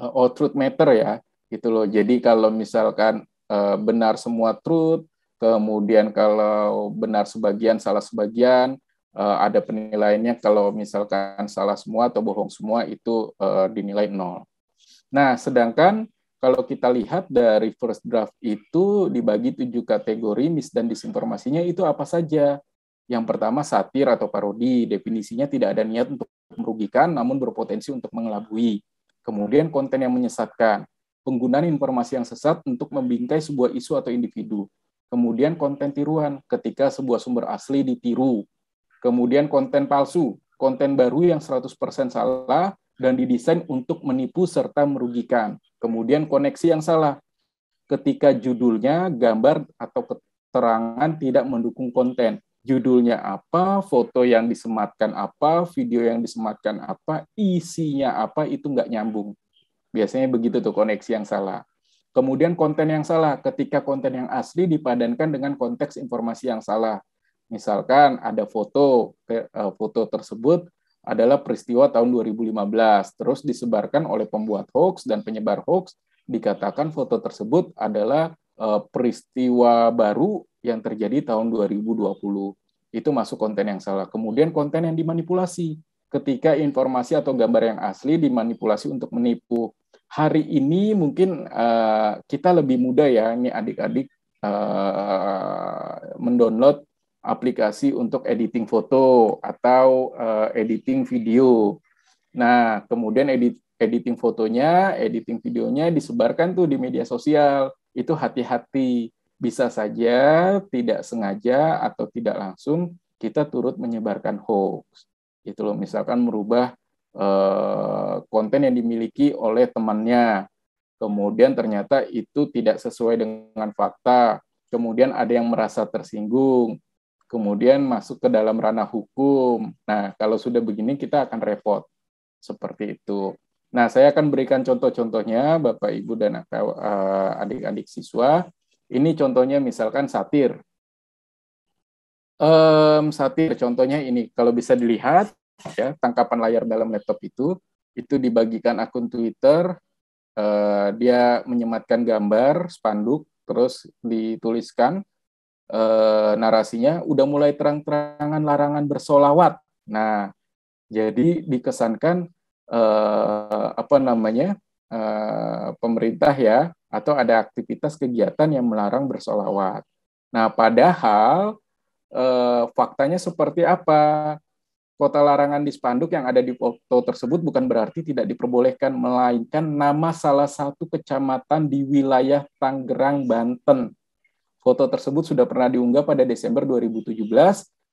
eh all truth meter ya, gitu loh. Jadi kalau misalkan eh, benar semua truth, kemudian kalau benar sebagian, salah sebagian, uh, ada penilaiannya kalau misalkan salah semua atau bohong semua itu uh, dinilai nol. Nah, sedangkan kalau kita lihat dari first draft itu dibagi tujuh kategori mis dan disinformasinya itu apa saja. Yang pertama satir atau parodi, definisinya tidak ada niat untuk merugikan namun berpotensi untuk mengelabui. Kemudian konten yang menyesatkan, penggunaan informasi yang sesat untuk membingkai sebuah isu atau individu. Kemudian konten tiruan, ketika sebuah sumber asli ditiru Kemudian konten palsu, konten baru yang 100% salah dan didesain untuk menipu serta merugikan. Kemudian koneksi yang salah. Ketika judulnya, gambar atau keterangan tidak mendukung konten. Judulnya apa, foto yang disematkan apa, video yang disematkan apa, isinya apa, itu nggak nyambung. Biasanya begitu tuh koneksi yang salah. Kemudian konten yang salah, ketika konten yang asli dipadankan dengan konteks informasi yang salah. Misalkan ada foto eh, foto tersebut adalah peristiwa tahun 2015, terus disebarkan oleh pembuat hoax dan penyebar hoax dikatakan foto tersebut adalah eh, peristiwa baru yang terjadi tahun 2020. Itu masuk konten yang salah. Kemudian konten yang dimanipulasi ketika informasi atau gambar yang asli dimanipulasi untuk menipu. Hari ini mungkin eh, kita lebih mudah ya, ini adik-adik mendownload aplikasi untuk editing foto atau uh, editing video. Nah, kemudian edit, editing fotonya, editing videonya disebarkan tuh di media sosial. Itu hati-hati, bisa saja tidak sengaja atau tidak langsung kita turut menyebarkan hoax. Itu loh, misalkan merubah uh, konten yang dimiliki oleh temannya. Kemudian ternyata itu tidak sesuai dengan fakta. Kemudian ada yang merasa tersinggung kemudian masuk ke dalam ranah hukum. Nah, kalau sudah begini kita akan repot. Seperti itu. Nah, saya akan berikan contoh-contohnya Bapak Ibu dan eh, adik-adik siswa. Ini contohnya misalkan satir. Um, satir contohnya ini kalau bisa dilihat ya tangkapan layar dalam laptop itu itu dibagikan akun Twitter uh, dia menyematkan gambar spanduk terus dituliskan eh, narasinya udah mulai terang-terangan larangan bersolawat. Nah, jadi dikesankan eh, apa namanya eh, pemerintah ya atau ada aktivitas kegiatan yang melarang bersolawat. Nah, padahal eh, faktanya seperti apa? Kota larangan di spanduk yang ada di foto tersebut bukan berarti tidak diperbolehkan, melainkan nama salah satu kecamatan di wilayah Tangerang, Banten. Foto tersebut sudah pernah diunggah pada Desember 2017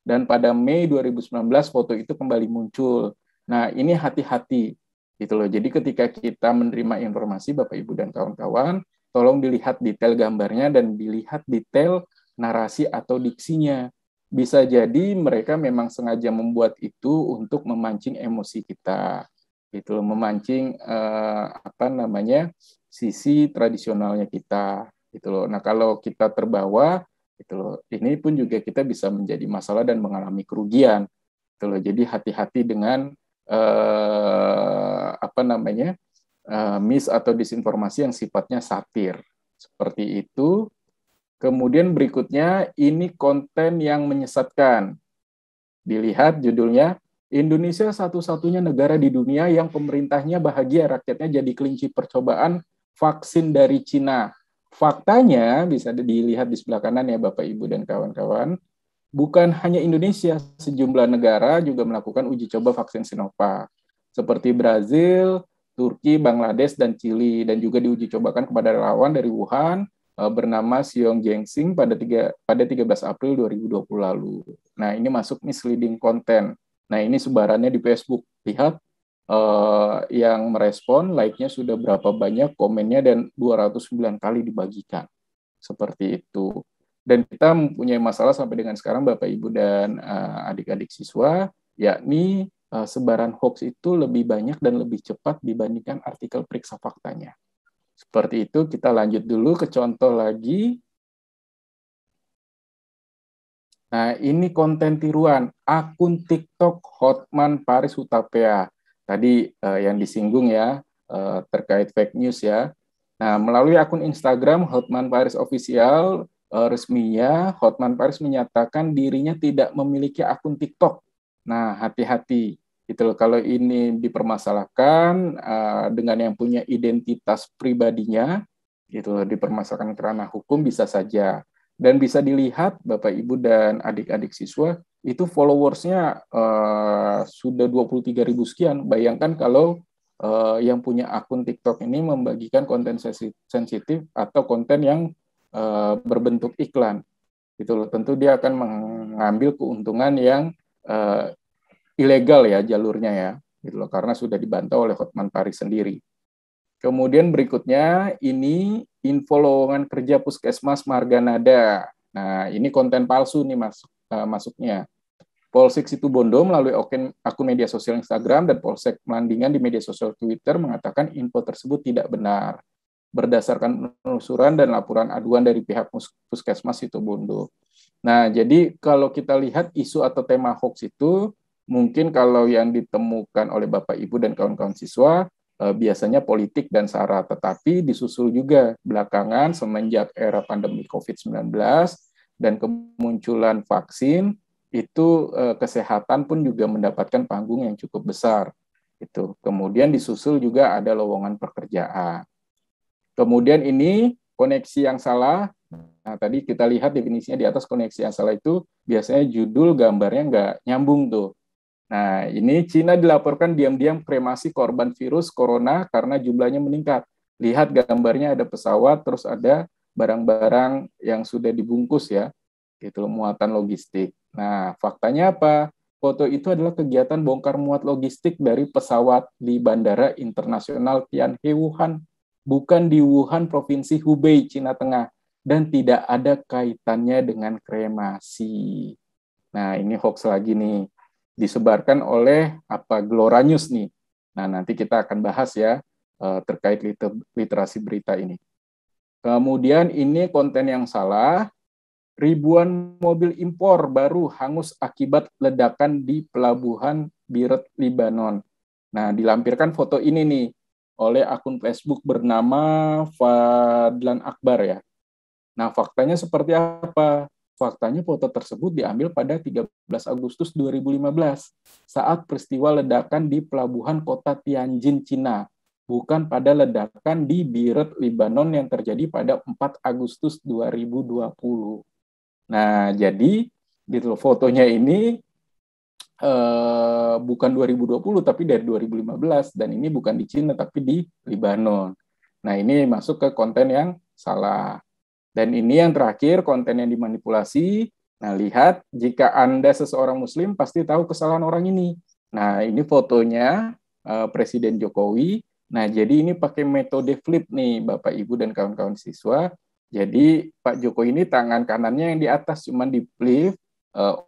dan pada Mei 2019 foto itu kembali muncul. Nah, ini hati-hati gitu loh. Jadi ketika kita menerima informasi Bapak Ibu dan kawan-kawan, tolong dilihat detail gambarnya dan dilihat detail narasi atau diksinya. Bisa jadi mereka memang sengaja membuat itu untuk memancing emosi kita. Gitu loh, memancing eh, apa namanya? sisi tradisionalnya kita gitu loh. Nah kalau kita terbawa gitu loh, ini pun juga kita bisa menjadi masalah dan mengalami kerugian gitu loh. Jadi hati-hati dengan eh, apa namanya eh, mis atau disinformasi yang sifatnya satir seperti itu. Kemudian berikutnya ini konten yang menyesatkan. Dilihat judulnya Indonesia satu-satunya negara di dunia yang pemerintahnya bahagia, rakyatnya jadi kelinci percobaan vaksin dari Cina faktanya bisa dilihat di sebelah kanan ya Bapak Ibu dan kawan-kawan, bukan hanya Indonesia, sejumlah negara juga melakukan uji coba vaksin Sinovac seperti Brazil, Turki, Bangladesh, dan Chili, dan juga diuji cobakan kepada relawan dari Wuhan eh, bernama Xiong Jengsing pada 3, pada 13 April 2020 lalu. Nah, ini masuk misleading content. Nah, ini sebarannya di Facebook. Lihat uh, yang merespon, like-nya sudah berapa banyak, komennya dan 209 kali dibagikan. Seperti itu. Dan kita mempunyai masalah sampai dengan sekarang Bapak Ibu dan adik eh, adik-adik siswa, yakni uh, sebaran hoax itu lebih banyak dan lebih cepat dibandingkan artikel periksa faktanya. Seperti itu, kita lanjut dulu ke contoh lagi. Nah, ini konten tiruan akun TikTok Hotman Paris Hutapea tadi uh, yang disinggung ya uh, terkait fake news ya. Nah, melalui akun Instagram Hotman Paris Official uh, resminya, Hotman Paris menyatakan dirinya tidak memiliki akun TikTok. Nah, hati-hati. Itu kalau ini dipermasalahkan uh, dengan yang punya identitas pribadinya, itu loh, dipermasalahkan kerana hukum bisa saja. Dan bisa dilihat Bapak Ibu dan adik-adik siswa itu followersnya uh, sudah 23 ribu sekian. Bayangkan kalau uh, yang punya akun TikTok ini membagikan konten sensitif atau konten yang uh, berbentuk iklan, itu loh. Tentu dia akan mengambil keuntungan yang uh, ilegal ya jalurnya ya, gitu loh. Karena sudah dibantah oleh Hotman Paris sendiri. Kemudian berikutnya ini info lowongan kerja Puskesmas Marganada. Nah, ini konten palsu nih masuk uh, masuknya. Polsek Situbondo melalui akun media sosial Instagram dan Polsek Melandingan di media sosial Twitter mengatakan info tersebut tidak benar berdasarkan penelusuran dan laporan aduan dari pihak puskesmas Situbondo. Nah, jadi kalau kita lihat isu atau tema hoax itu, mungkin kalau yang ditemukan oleh Bapak Ibu dan kawan-kawan siswa, eh, biasanya politik dan sara, tetapi disusul juga belakangan semenjak era pandemi COVID-19 dan kemunculan vaksin, itu eh, kesehatan pun juga mendapatkan panggung yang cukup besar itu kemudian disusul juga ada lowongan pekerjaan kemudian ini koneksi yang salah nah tadi kita lihat definisinya di atas koneksi yang salah itu biasanya judul gambarnya nggak nyambung tuh nah ini Cina dilaporkan diam-diam kremasi korban virus corona karena jumlahnya meningkat lihat gambarnya ada pesawat terus ada barang-barang yang sudah dibungkus ya gitu muatan logistik Nah, faktanya apa? Foto itu adalah kegiatan bongkar muat logistik dari pesawat di Bandara Internasional Tianhe Wuhan, bukan di Wuhan Provinsi Hubei, Cina Tengah, dan tidak ada kaitannya dengan kremasi. Nah, ini hoax lagi nih, disebarkan oleh apa Glora News nih. Nah, nanti kita akan bahas ya eh, terkait liter literasi berita ini. Kemudian ini konten yang salah, Ribuan mobil impor baru hangus akibat ledakan di pelabuhan Biret, Libanon. Nah, dilampirkan foto ini nih oleh akun Facebook bernama Fadlan Akbar ya. Nah, faktanya seperti apa? Faktanya foto tersebut diambil pada 13 Agustus 2015 saat peristiwa ledakan di pelabuhan kota Tianjin, Cina, bukan pada ledakan di Biret, Libanon yang terjadi pada 4 Agustus 2020. Nah, jadi gitu loh, fotonya ini eh, bukan 2020 tapi dari 2015 dan ini bukan di Cina tapi di Libanon. Nah, ini masuk ke konten yang salah. Dan ini yang terakhir konten yang dimanipulasi. Nah, lihat jika Anda seseorang muslim pasti tahu kesalahan orang ini. Nah, ini fotonya eh, Presiden Jokowi. Nah, jadi ini pakai metode flip nih Bapak Ibu dan kawan-kawan siswa jadi Pak Joko ini tangan kanannya yang di atas cuma di uh,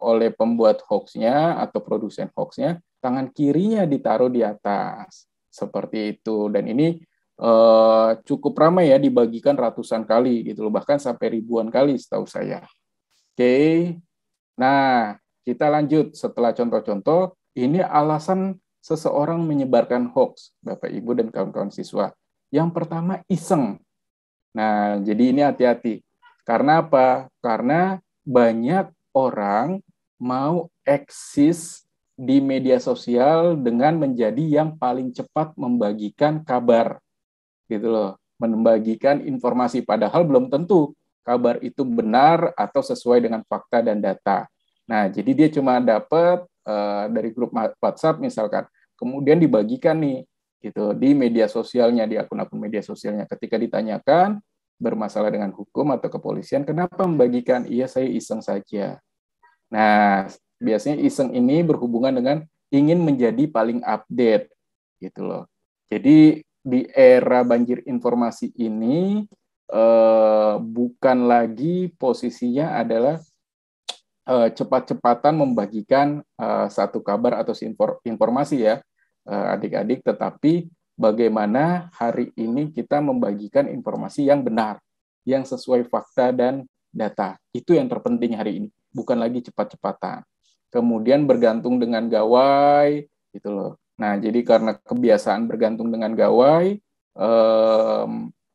oleh pembuat hoaxnya atau produsen hoaxnya, tangan kirinya ditaruh di atas seperti itu. Dan ini uh, cukup ramai ya dibagikan ratusan kali gitu loh, bahkan sampai ribuan kali setahu saya. Oke, okay. nah kita lanjut setelah contoh-contoh. Ini alasan seseorang menyebarkan hoax, Bapak Ibu dan kawan-kawan siswa. Yang pertama iseng Nah, jadi ini hati-hati. Karena apa? Karena banyak orang mau eksis di media sosial dengan menjadi yang paling cepat membagikan kabar. Gitu loh, membagikan informasi padahal belum tentu kabar itu benar atau sesuai dengan fakta dan data. Nah, jadi dia cuma dapat uh, eh, dari grup WhatsApp misalkan, kemudian dibagikan nih gitu di media sosialnya di akun-akun media sosialnya ketika ditanyakan bermasalah dengan hukum atau kepolisian kenapa membagikan iya saya iseng saja nah biasanya iseng ini berhubungan dengan ingin menjadi paling update gitu loh jadi di era banjir informasi ini eh, bukan lagi posisinya adalah eh, cepat-cepatan membagikan eh, satu kabar atau informasi ya Eh, adik-adik, tetapi bagaimana hari ini kita membagikan informasi yang benar, yang sesuai fakta dan data. Itu yang terpenting hari ini, bukan lagi cepat-cepatan. Kemudian bergantung dengan gawai, gitu loh. Nah, jadi karena kebiasaan bergantung dengan gawai,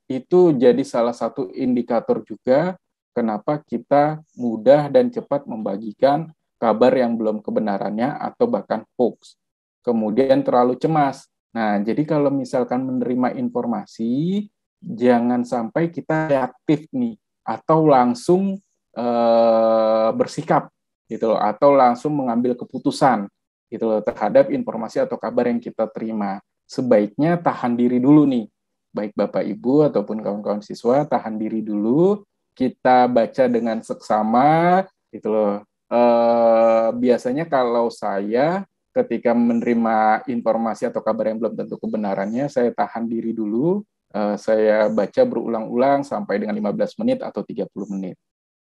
itu jadi salah satu indikator juga kenapa kita mudah dan cepat membagikan kabar yang belum kebenarannya atau bahkan hoax kemudian terlalu cemas. Nah, jadi kalau misalkan menerima informasi, jangan sampai kita reaktif nih, atau langsung eh, bersikap gitu loh, atau langsung mengambil keputusan gitu loh terhadap informasi atau kabar yang kita terima. Sebaiknya tahan diri dulu nih, baik Bapak Ibu ataupun kawan-kawan siswa, tahan diri dulu, kita baca dengan seksama gitu loh. Eh, biasanya kalau saya ketika menerima informasi atau kabar yang belum tentu kebenarannya, saya tahan diri dulu, eh, saya baca berulang-ulang sampai dengan 15 menit atau 30 menit.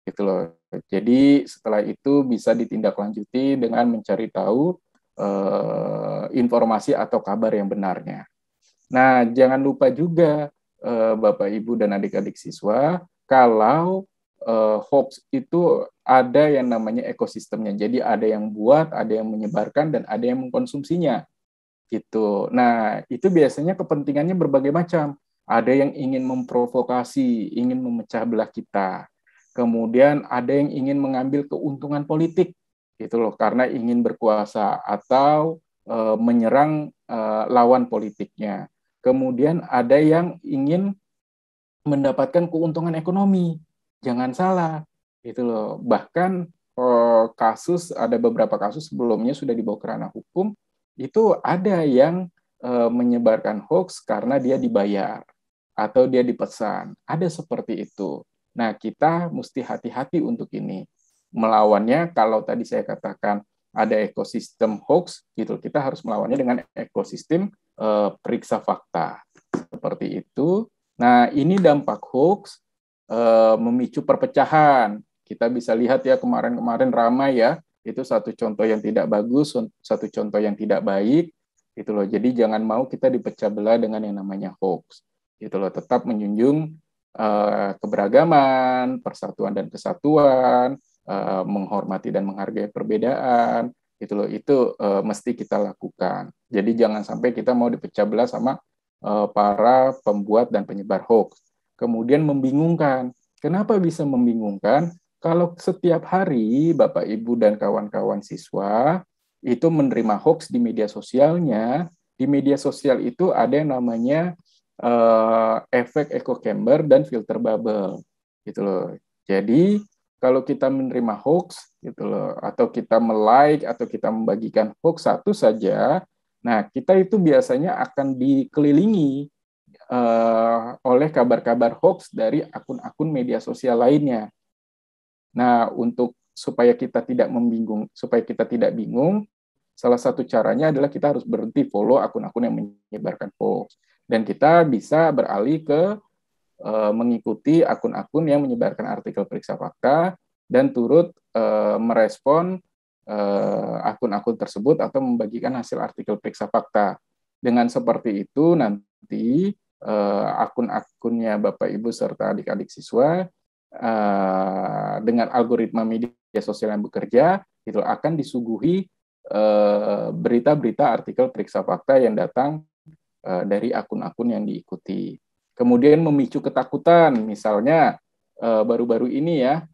Gitu loh. Jadi setelah itu bisa ditindaklanjuti dengan mencari tahu eh, informasi atau kabar yang benarnya. Nah, jangan lupa juga eh, Bapak Ibu dan adik-adik siswa kalau uh, eh, hoax itu ada yang namanya ekosistemnya. Jadi ada yang buat, ada yang menyebarkan, dan ada yang mengkonsumsinya. Gitu. Nah, itu biasanya kepentingannya berbagai macam. Ada yang ingin memprovokasi, ingin memecah belah kita. Kemudian ada yang ingin mengambil keuntungan politik, gitu loh, karena ingin berkuasa atau e, menyerang e, lawan politiknya. Kemudian ada yang ingin mendapatkan keuntungan ekonomi, jangan salah itu loh bahkan eh, kasus ada beberapa kasus sebelumnya sudah dibawa ke ranah hukum itu ada yang eh, menyebarkan hoax karena dia dibayar atau dia dipesan ada seperti itu nah kita mesti hati-hati untuk ini melawannya kalau tadi saya katakan ada ekosistem hoax gitu kita harus melawannya dengan ekosistem eh, periksa fakta seperti itu nah ini dampak hoax Eh, memicu perpecahan. Kita bisa lihat ya kemarin-kemarin ramai ya, itu satu contoh yang tidak bagus, satu contoh yang tidak baik, itu loh. Jadi jangan mau kita dipecah belah dengan yang namanya hoax, itu loh. Tetap menjunjung eh, keberagaman, persatuan dan kesatuan, eh, menghormati dan menghargai perbedaan, itu loh. Itu mesti kita lakukan. Jadi jangan sampai kita mau dipecah belah sama para pembuat dan penyebar hoax kemudian membingungkan. Kenapa bisa membingungkan? Kalau setiap hari Bapak Ibu dan kawan-kawan siswa itu menerima hoax di media sosialnya, di media sosial itu ada yang namanya uh, efek echo chamber dan filter bubble gitu loh. Jadi kalau kita menerima hoax gitu loh atau kita me-like atau kita membagikan hoax satu saja, nah kita itu biasanya akan dikelilingi uh, oleh kabar-kabar hoax dari akun-akun media sosial lainnya. Nah, untuk supaya kita tidak membingung, supaya kita tidak bingung, salah satu caranya adalah kita harus berhenti follow akun-akun yang menyebarkan hoax dan kita bisa beralih ke uh, mengikuti akun-akun yang menyebarkan artikel periksa fakta dan turut uh, merespon akun-akun uh, tersebut atau membagikan hasil artikel periksa fakta. Dengan seperti itu nanti Eh, akun-akunnya Bapak Ibu serta adik-adik siswa uh, dengan algoritma media sosial yang bekerja itu akan disuguhi eh, berita-berita artikel periksa fakta yang datang uh, dari akun-akun yang diikuti. Kemudian memicu ketakutan, misalnya baru-baru ini ya,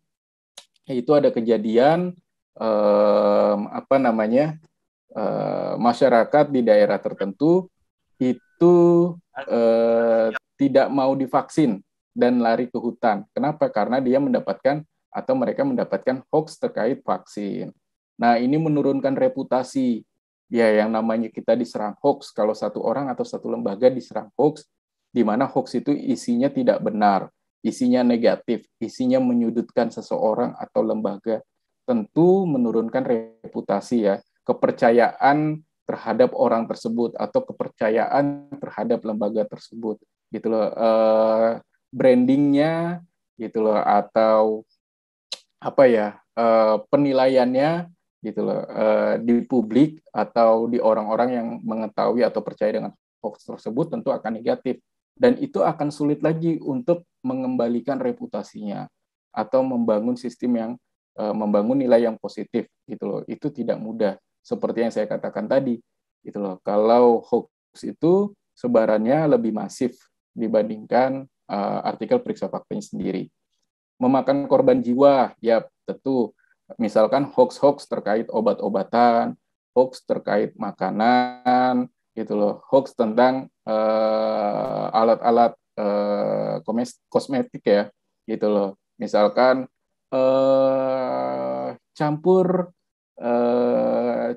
itu ada kejadian apa namanya masyarakat di daerah tertentu itu Eh, tidak mau divaksin dan lari ke hutan. Kenapa? Karena dia mendapatkan atau mereka mendapatkan hoax terkait vaksin. Nah, ini menurunkan reputasi. Ya, yang namanya kita diserang hoax kalau satu orang atau satu lembaga diserang hoax di mana hoax itu isinya tidak benar, isinya negatif, isinya menyudutkan seseorang atau lembaga. Tentu menurunkan reputasi ya, kepercayaan terhadap orang tersebut atau kepercayaan terhadap lembaga tersebut gitu loh eh, brandingnya gitu loh atau apa ya eh, penilaiannya gitu loh eh, di publik atau di orang-orang yang mengetahui atau percaya dengan hoax tersebut tentu akan negatif dan itu akan sulit lagi untuk mengembalikan reputasinya atau membangun sistem yang membangun nilai yang positif gitu loh itu tidak mudah seperti yang saya katakan tadi gitu loh kalau hoax itu sebarannya lebih masif dibandingkan uh, artikel periksa faktanya sendiri memakan korban jiwa ya tentu misalkan hoax-hoax terkait obat-obatan hoax terkait makanan gitu loh hoax tentang eh, alat-alat uh, kosmetik ya gitu loh misalkan uh, campur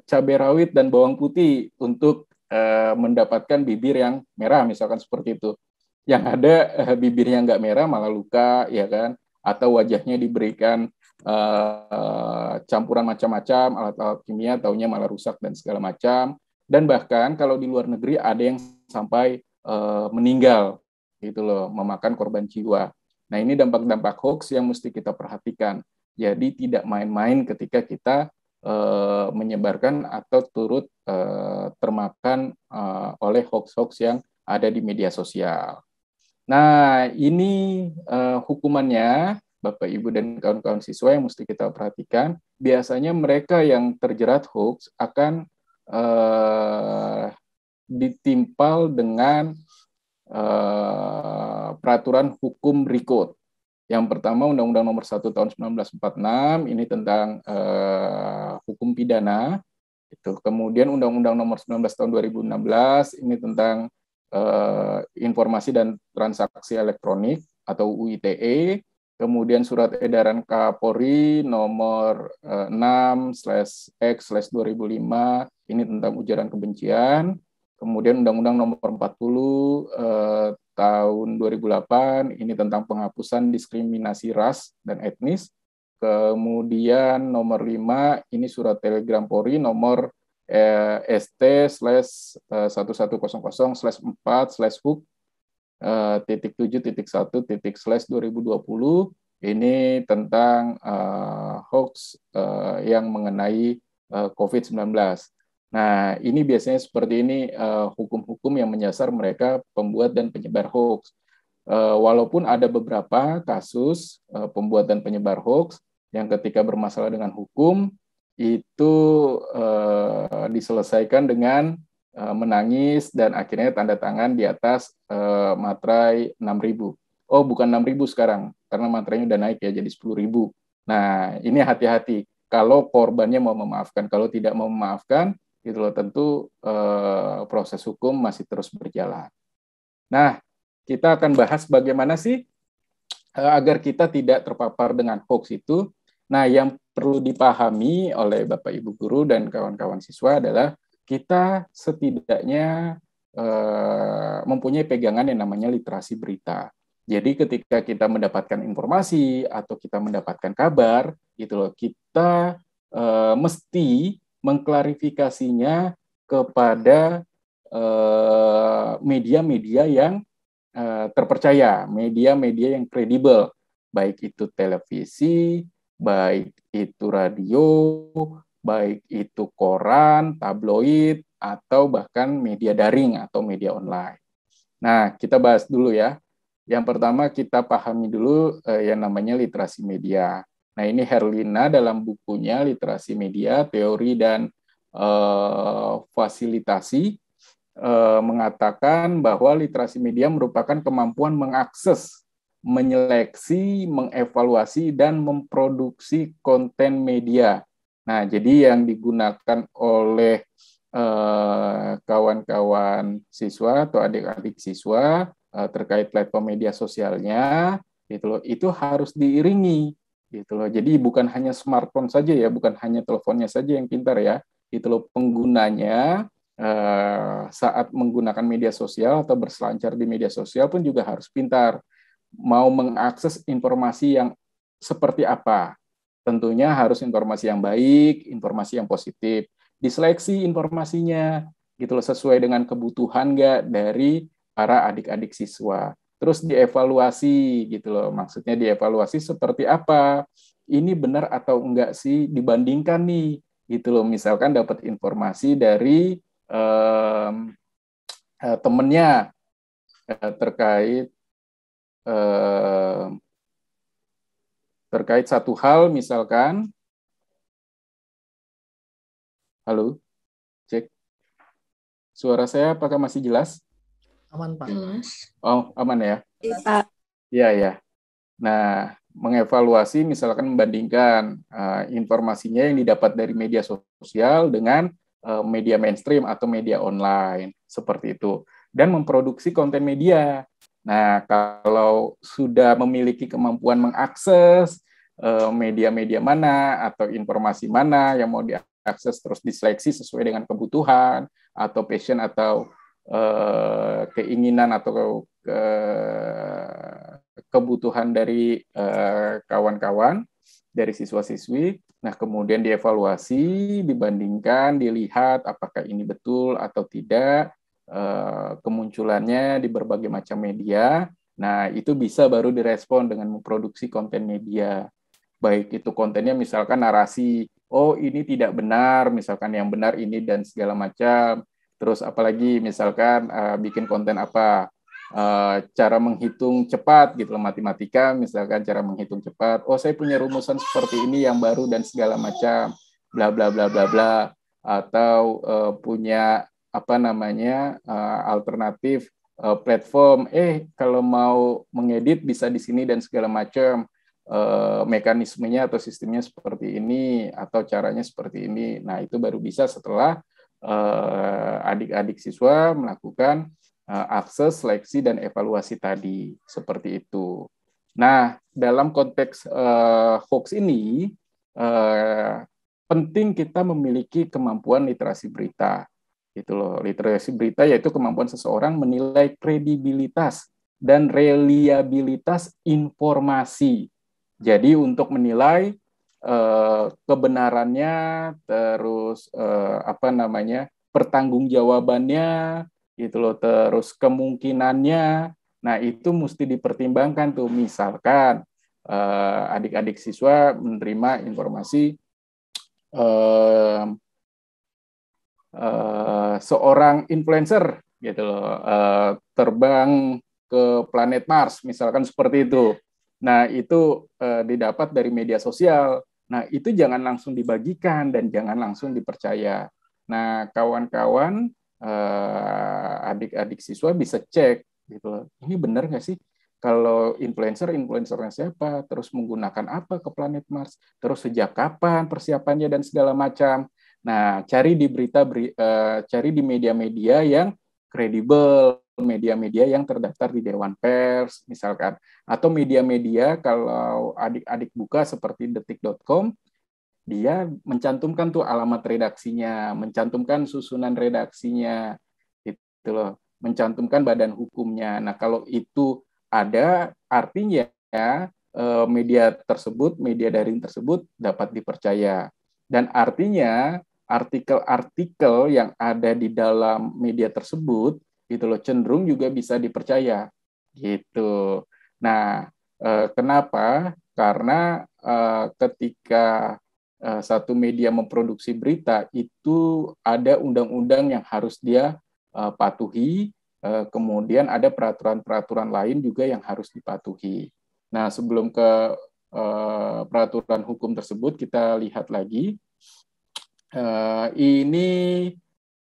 cabai rawit dan bawang putih untuk uh, mendapatkan bibir yang merah misalkan seperti itu. Yang ada uh, eh, bibirnya nggak merah malah luka ya kan atau wajahnya diberikan uh, campuran macam-macam alat-alat kimia taunya malah rusak dan segala macam dan bahkan kalau di luar negeri ada yang sampai uh, meninggal gitu loh memakan korban jiwa. Nah, ini dampak-dampak hoax yang mesti kita perhatikan. Jadi tidak main-main ketika kita Eh, menyebarkan atau turut eh, termakan eh, oleh hoax-hoax yang ada di media sosial. Nah, ini hukumannya, Bapak, Ibu, dan kawan-kawan siswa yang mesti kita perhatikan. Biasanya mereka yang terjerat hoax akan ditimpal dengan peraturan hukum berikut. Yang pertama Undang-Undang Nomor 1 Tahun 1946 ini tentang uh, hukum pidana. Itu. Kemudian Undang-Undang Nomor 19 Tahun 2016 ini tentang uh, informasi dan transaksi elektronik atau UITE. Kemudian surat edaran Kapolri nomor uh, eh, 6/X/2005 ini tentang ujaran kebencian. Kemudian Undang-Undang Nomor 40 eh, tahun 2008 ini tentang penghapusan diskriminasi ras dan etnis. Kemudian nomor 5 ini surat telegram Polri nomor eh, ST slash 1100 eh, slash 4 slash hook eh, titik 7 titik 1 titik slash 2020 ini tentang uh, hoax uh, yang mengenai uh, COVID-19. Nah, ini biasanya seperti ini eh, hukum-hukum uh, yang menyasar mereka pembuat dan penyebar hoax. Uh, walaupun ada beberapa kasus uh, pembuat dan penyebar hoax yang ketika bermasalah dengan hukum itu uh, diselesaikan dengan uh, menangis dan akhirnya tanda tangan di atas uh, materai 6.000. Oh, bukan 6.000 sekarang karena materainya udah naik ya jadi 10.000. Nah, ini hati-hati kalau korbannya mau memaafkan, kalau tidak mau memaafkan gitu loh tentu eh, proses hukum masih terus berjalan. Nah, kita akan bahas bagaimana sih eh, agar kita tidak terpapar dengan hoax itu. Nah, yang perlu dipahami oleh Bapak Ibu guru dan kawan-kawan siswa adalah kita setidaknya eh, mempunyai pegangan yang namanya literasi berita. Jadi ketika kita mendapatkan informasi atau kita mendapatkan kabar, gitu loh, kita eh, mesti mengklarifikasinya kepada eh, media-media uh, yang uh, terpercaya, media-media yang kredibel, baik itu televisi, baik itu radio, baik itu koran, tabloid, atau bahkan media daring atau media online. Nah, kita bahas dulu ya. Yang pertama kita pahami dulu uh, yang namanya literasi media. Nah, ini Herlina dalam bukunya Literasi Media, Teori dan uh, Fasilitasi uh, mengatakan bahwa literasi media merupakan kemampuan mengakses, menyeleksi, mengevaluasi dan memproduksi konten media. Nah, jadi yang digunakan oleh kawan eh, kawan-kawan siswa atau adik-adik siswa terkait platform media sosialnya itu itu harus diiringi gitu loh. Jadi bukan hanya smartphone saja ya, bukan hanya teleponnya saja yang pintar ya, itu loh penggunanya eh, saat menggunakan media sosial atau berselancar di media sosial pun juga harus pintar. Mau mengakses informasi yang seperti apa? Tentunya harus informasi yang baik, informasi yang positif. Diseleksi informasinya, gitu loh sesuai dengan kebutuhan nggak dari para adik-adik siswa terus dievaluasi gitu loh. Maksudnya dievaluasi seperti apa? Ini benar atau enggak sih dibandingkan nih gitu loh. Misalkan dapat informasi dari um, temennya eh, terkait um, terkait satu hal misalkan halo cek suara saya apakah masih jelas Aman, Pak. Oh, aman ya? Iya, ya ya. Nah, mengevaluasi misalkan membandingkan uh, informasinya yang didapat dari media sosial dengan uh, media mainstream atau media online seperti itu dan memproduksi konten media. Nah, kalau sudah memiliki kemampuan mengakses media eh, media-media mana atau informasi mana yang mau diakses terus diseleksi sesuai dengan kebutuhan atau passion atau eh, keinginan atau ke, kebutuhan dari eh, kawan-kawan eh, dari siswa-siswi. Nah, kemudian dievaluasi, dibandingkan, dilihat apakah ini betul atau tidak, eh, kemunculannya di berbagai macam media. Nah, itu bisa baru direspon dengan memproduksi konten media. Baik itu kontennya misalkan narasi, oh ini tidak benar, misalkan yang benar ini dan segala macam terus apalagi misalkan uh, bikin konten apa uh, cara menghitung cepat gitu loh matematika misalkan cara menghitung cepat oh saya punya rumusan seperti ini yang baru dan segala macam bla bla bla bla bla atau uh, punya apa namanya uh, alternatif uh, platform eh kalau mau mengedit bisa di sini dan segala macam uh, mekanismenya atau sistemnya seperti ini atau caranya seperti ini nah itu baru bisa setelah Eh, adik-adik siswa melakukan eh, akses, seleksi, dan evaluasi tadi. Seperti itu. Nah, dalam konteks uh, hoax ini, uh, penting kita memiliki kemampuan literasi berita. Itu loh, literasi berita yaitu kemampuan seseorang menilai kredibilitas dan reliabilitas informasi. Jadi untuk menilai Eh, kebenarannya, terus eh, apa namanya pertanggungjawabannya, gitu loh, terus kemungkinannya. Nah itu mesti dipertimbangkan tuh. Misalkan eh, adik-adik eh, siswa menerima informasi eh, eh, seorang influencer gitu loh eh, terbang ke planet Mars misalkan seperti itu. Nah, itu eh, didapat dari media sosial. Nah, itu jangan langsung dibagikan dan jangan langsung dipercaya. Nah, kawan-kawan eh, adik-adik siswa bisa cek gitu loh. Ini benar nggak sih? Kalau influencer, influencernya siapa? Terus menggunakan apa ke planet Mars? Terus sejak kapan persiapannya dan segala macam. Nah, cari di berita, eh, cari di media-media yang kredibel media-media yang terdaftar di Dewan Pers misalkan atau media-media kalau adik-adik buka seperti detik.com dia mencantumkan tuh alamat redaksinya, mencantumkan susunan redaksinya gitu loh, mencantumkan badan hukumnya. Nah, kalau itu ada artinya ya media tersebut, media daring tersebut dapat dipercaya. Dan artinya artikel-artikel yang ada di dalam media tersebut gitu loh cenderung juga bisa dipercaya gitu nah eh, kenapa karena eh, ketika eh, satu media memproduksi berita itu ada undang-undang yang harus dia eh, patuhi eh, kemudian ada peraturan-peraturan lain juga yang harus dipatuhi nah sebelum ke eh, peraturan hukum tersebut kita lihat lagi eh, ini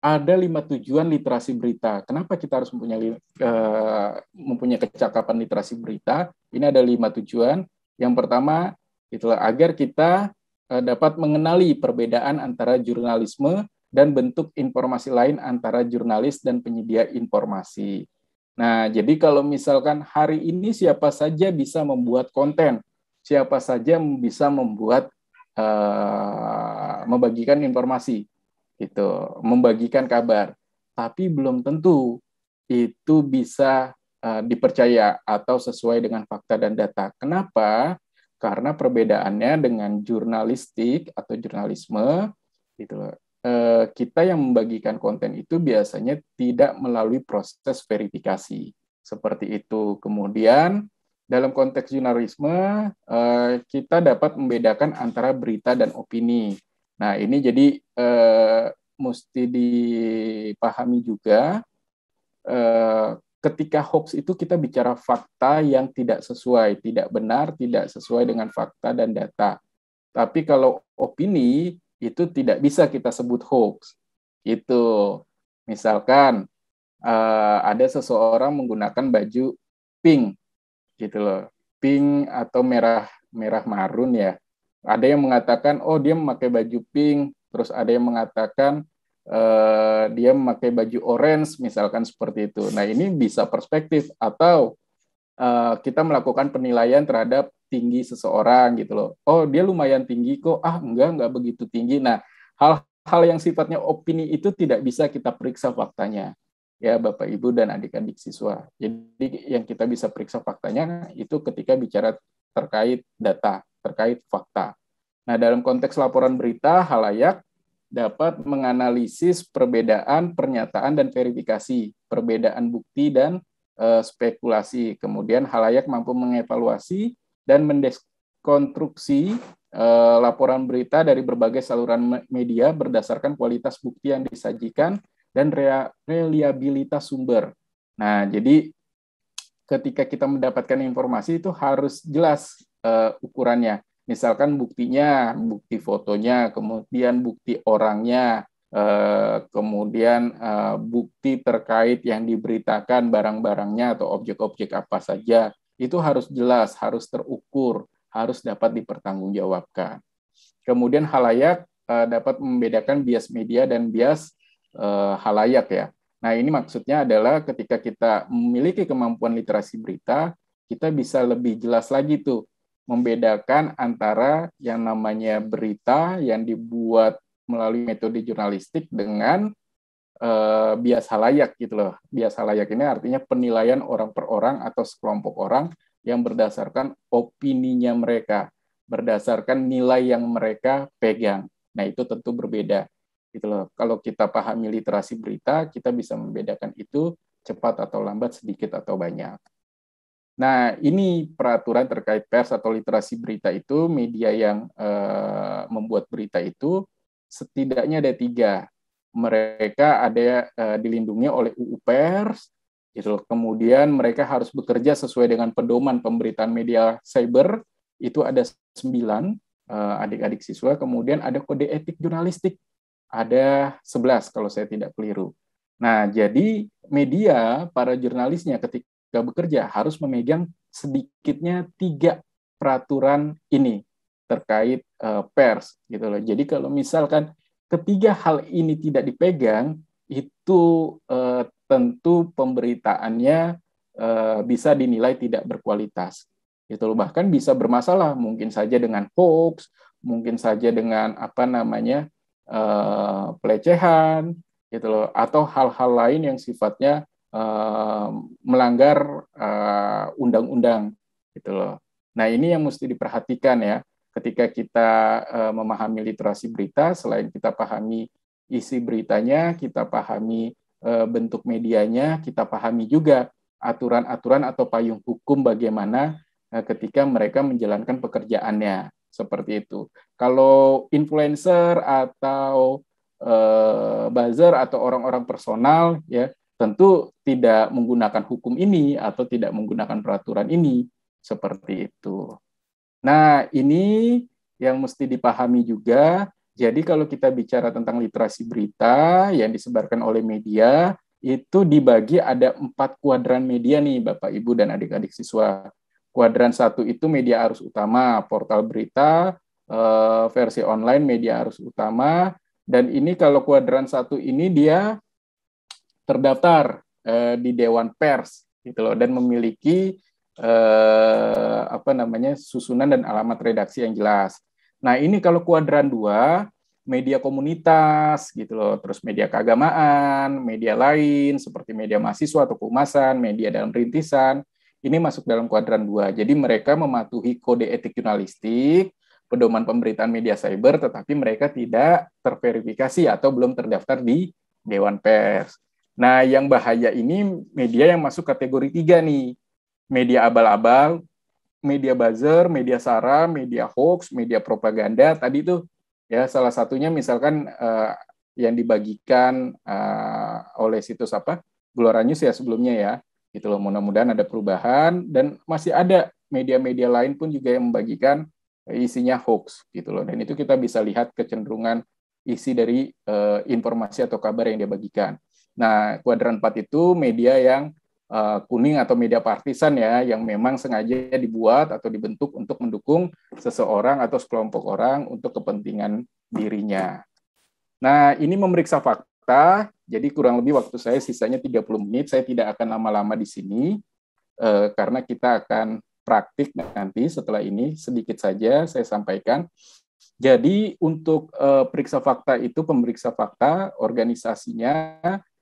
ada lima tujuan literasi berita. Kenapa kita harus mempunyai uh, mempunyai kecakapan literasi berita? Ini ada lima tujuan. Yang pertama itulah agar kita uh, dapat mengenali perbedaan antara jurnalisme dan bentuk informasi lain antara jurnalis dan penyedia informasi. Nah, jadi kalau misalkan hari ini siapa saja bisa membuat konten, siapa saja bisa membuat uh, membagikan informasi itu membagikan kabar tapi belum tentu itu bisa uh, dipercaya atau sesuai dengan fakta dan data kenapa karena perbedaannya dengan jurnalistik atau jurnalisme gitu uh, kita yang membagikan konten itu biasanya tidak melalui proses verifikasi seperti itu kemudian dalam konteks jurnalisme eh, kita dapat membedakan antara berita dan opini Nah, ini jadi eh, mesti dipahami juga eh, ketika hoax itu kita bicara fakta yang tidak sesuai, tidak benar, tidak sesuai dengan fakta dan data. Tapi kalau opini itu tidak bisa kita sebut hoax. Itu misalkan eh, ada seseorang menggunakan baju pink gitu loh, pink atau merah merah marun ya ada yang mengatakan oh dia memakai baju pink terus ada yang mengatakan eh, dia memakai baju orange misalkan seperti itu nah ini bisa perspektif atau eh, kita melakukan penilaian terhadap tinggi seseorang gitu loh oh dia lumayan tinggi kok ah enggak enggak begitu tinggi nah hal-hal yang sifatnya opini itu tidak bisa kita periksa faktanya ya Bapak Ibu dan adik-adik siswa. Jadi yang kita bisa periksa faktanya itu ketika bicara terkait data terkait fakta. Nah, dalam konteks laporan berita, halayak dapat menganalisis perbedaan pernyataan dan verifikasi, perbedaan bukti dan e, spekulasi. Kemudian halayak mampu mengevaluasi dan mendekonstruksi e, laporan berita dari berbagai saluran media berdasarkan kualitas bukti yang disajikan dan reliabilitas sumber. Nah, jadi ketika kita mendapatkan informasi itu harus jelas uh, ukurannya. Misalkan buktinya, bukti fotonya, kemudian bukti orangnya, eh, kemudian eh, bukti terkait yang diberitakan barang-barangnya atau objek-objek apa saja, itu harus jelas, harus terukur, harus dapat dipertanggungjawabkan. Kemudian halayak dapat membedakan bias media dan bias halayak ya. Nah, ini maksudnya adalah ketika kita memiliki kemampuan literasi berita, kita bisa lebih jelas lagi tuh membedakan antara yang namanya berita yang dibuat melalui metode jurnalistik dengan uh, eh, biasa layak gitu loh. Biasa layak ini artinya penilaian orang per orang atau sekelompok orang yang berdasarkan opininya mereka, berdasarkan nilai yang mereka pegang. Nah, itu tentu berbeda. Gitu loh. Kalau kita pahami literasi berita, kita bisa membedakan itu cepat atau lambat, sedikit atau banyak. Nah, ini peraturan terkait pers atau literasi berita itu, media yang eh, membuat berita itu setidaknya ada tiga. Mereka ada eh, dilindungi oleh UU Pers, gitu. kemudian mereka harus bekerja sesuai dengan pedoman pemberitaan media cyber, itu ada sembilan eh, adik-adik siswa, kemudian ada kode etik jurnalistik, ada sebelas kalau saya tidak keliru. Nah, jadi media, para jurnalisnya ketika nggak bekerja harus memegang sedikitnya tiga peraturan ini terkait uh, pers gitu loh. Jadi kalau misalkan ketiga hal ini tidak dipegang itu uh, tentu pemberitaannya uh, bisa dinilai tidak berkualitas gitu loh. Bahkan bisa bermasalah mungkin saja dengan hoax, mungkin saja dengan apa namanya uh, pelecehan gitu loh atau hal-hal lain yang sifatnya Eh, melanggar eh, undang-undang uh, gitu loh. Nah ini yang mesti diperhatikan ya ketika kita uh, memahami literasi berita. Selain kita pahami isi beritanya, kita pahami uh, bentuk medianya, kita pahami juga aturan-aturan atau payung hukum bagaimana uh, ketika mereka menjalankan pekerjaannya seperti itu. Kalau influencer atau buzzer atau orang-orang personal ya tentu tidak menggunakan hukum ini atau tidak menggunakan peraturan ini seperti itu. Nah, ini yang mesti dipahami juga. Jadi kalau kita bicara tentang literasi berita yang disebarkan oleh media, itu dibagi ada empat kuadran media nih Bapak Ibu dan adik-adik siswa. Kuadran satu itu media arus utama, portal berita, eh, versi online media arus utama, dan ini kalau kuadran satu ini dia terdaftar eh, di Dewan Pers gitu loh dan memiliki eh, apa namanya susunan dan alamat redaksi yang jelas. Nah, ini kalau kuadran dua media komunitas gitu loh, terus media keagamaan, media lain seperti media mahasiswa atau kehumasan, media dalam rintisan, ini masuk dalam kuadran dua. Jadi mereka mematuhi kode etik jurnalistik, pedoman pemberitaan media cyber, tetapi mereka tidak terverifikasi atau belum terdaftar di Dewan Pers. Nah, yang bahaya ini media yang masuk kategori tiga nih. Media abal-abal, media buzzer, media sara, media hoax, media propaganda. Tadi itu ya salah satunya misalkan uh, yang dibagikan uh, oleh situs apa? Gelora News ya sebelumnya ya. Gitu loh, mudah-mudahan ada perubahan dan masih ada media-media lain pun juga yang membagikan isinya hoax gitu loh. Dan itu kita bisa lihat kecenderungan isi dari uh, informasi atau kabar yang dia bagikan. Nah, kuadran 4 itu media yang uh, kuning atau media partisan ya, yang memang sengaja dibuat atau dibentuk untuk mendukung seseorang atau sekelompok orang untuk kepentingan dirinya. Nah, ini memeriksa fakta, jadi kurang lebih waktu saya sisanya 30 menit, saya tidak akan lama-lama di sini, uh, karena kita akan praktik nanti setelah ini sedikit saja saya sampaikan. Jadi untuk uh, periksa fakta itu pemeriksa fakta organisasinya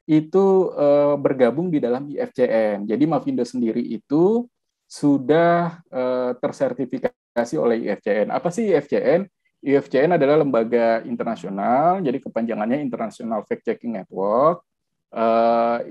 itu uh, bergabung di dalam IFCN. Jadi Mavindo sendiri itu sudah uh, tersertifikasi oleh IFCN. Apa sih IFCN? IFCN adalah lembaga internasional, jadi kepanjangannya International Fact Checking Network. Uh,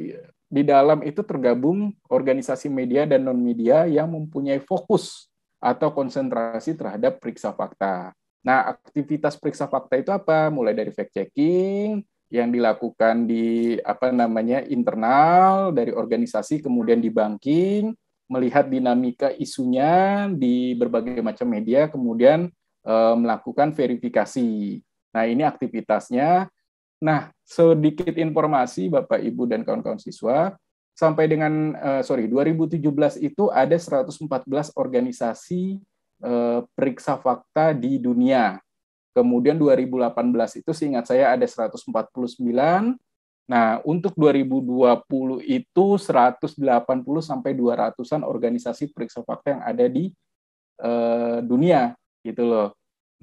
di dalam itu tergabung organisasi media dan non-media yang mempunyai fokus atau konsentrasi terhadap periksa fakta. Nah, aktivitas periksa fakta itu apa? Mulai dari fact checking, yang dilakukan di apa namanya internal dari organisasi kemudian di banking melihat dinamika isunya di berbagai macam media kemudian e, melakukan verifikasi. Nah, ini aktivitasnya. Nah, sedikit informasi Bapak Ibu dan kawan-kawan siswa, sampai dengan e, sorry 2017 itu ada 114 organisasi e, periksa fakta di dunia Kemudian 2018 itu seingat saya ada 149. Nah, untuk 2020 itu 180 sampai 200-an organisasi periksa fakta yang ada di eh, dunia gitu loh.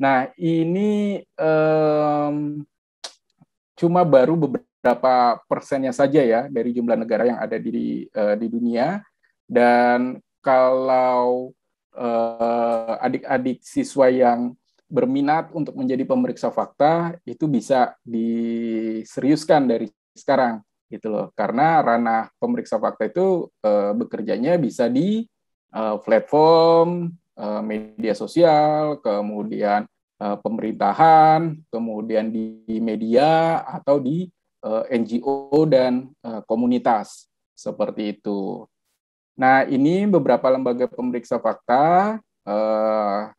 Nah, ini eh, cuma baru beberapa persennya saja ya dari jumlah negara yang ada di eh, di dunia dan kalau eh, adik-adik siswa yang berminat untuk menjadi pemeriksa fakta itu bisa diseriuskan dari sekarang gitu loh karena ranah pemeriksa fakta itu e, bekerjanya bisa di e, platform e, media sosial kemudian pemerintahan kemudian di media atau di NGO dan komunitas seperti itu nah ini beberapa lembaga pemeriksa fakta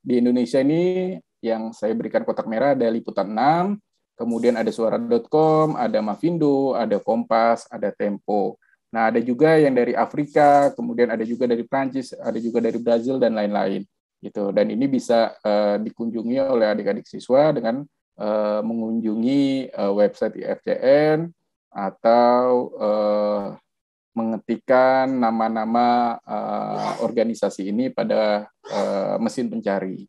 di Indonesia ini yang saya berikan kotak merah ada Liputan 6, kemudian ada suara.com, ada Mavindo, ada Kompas, ada Tempo. Nah, ada juga yang dari Afrika, kemudian ada juga dari Prancis, ada juga dari Brazil dan lain-lain. Gitu. Dan ini bisa uh, dikunjungi oleh adik-adik siswa dengan uh, mengunjungi uh, website IFCN atau uh, mengetikkan nama-nama uh, organisasi ini pada uh, mesin pencari.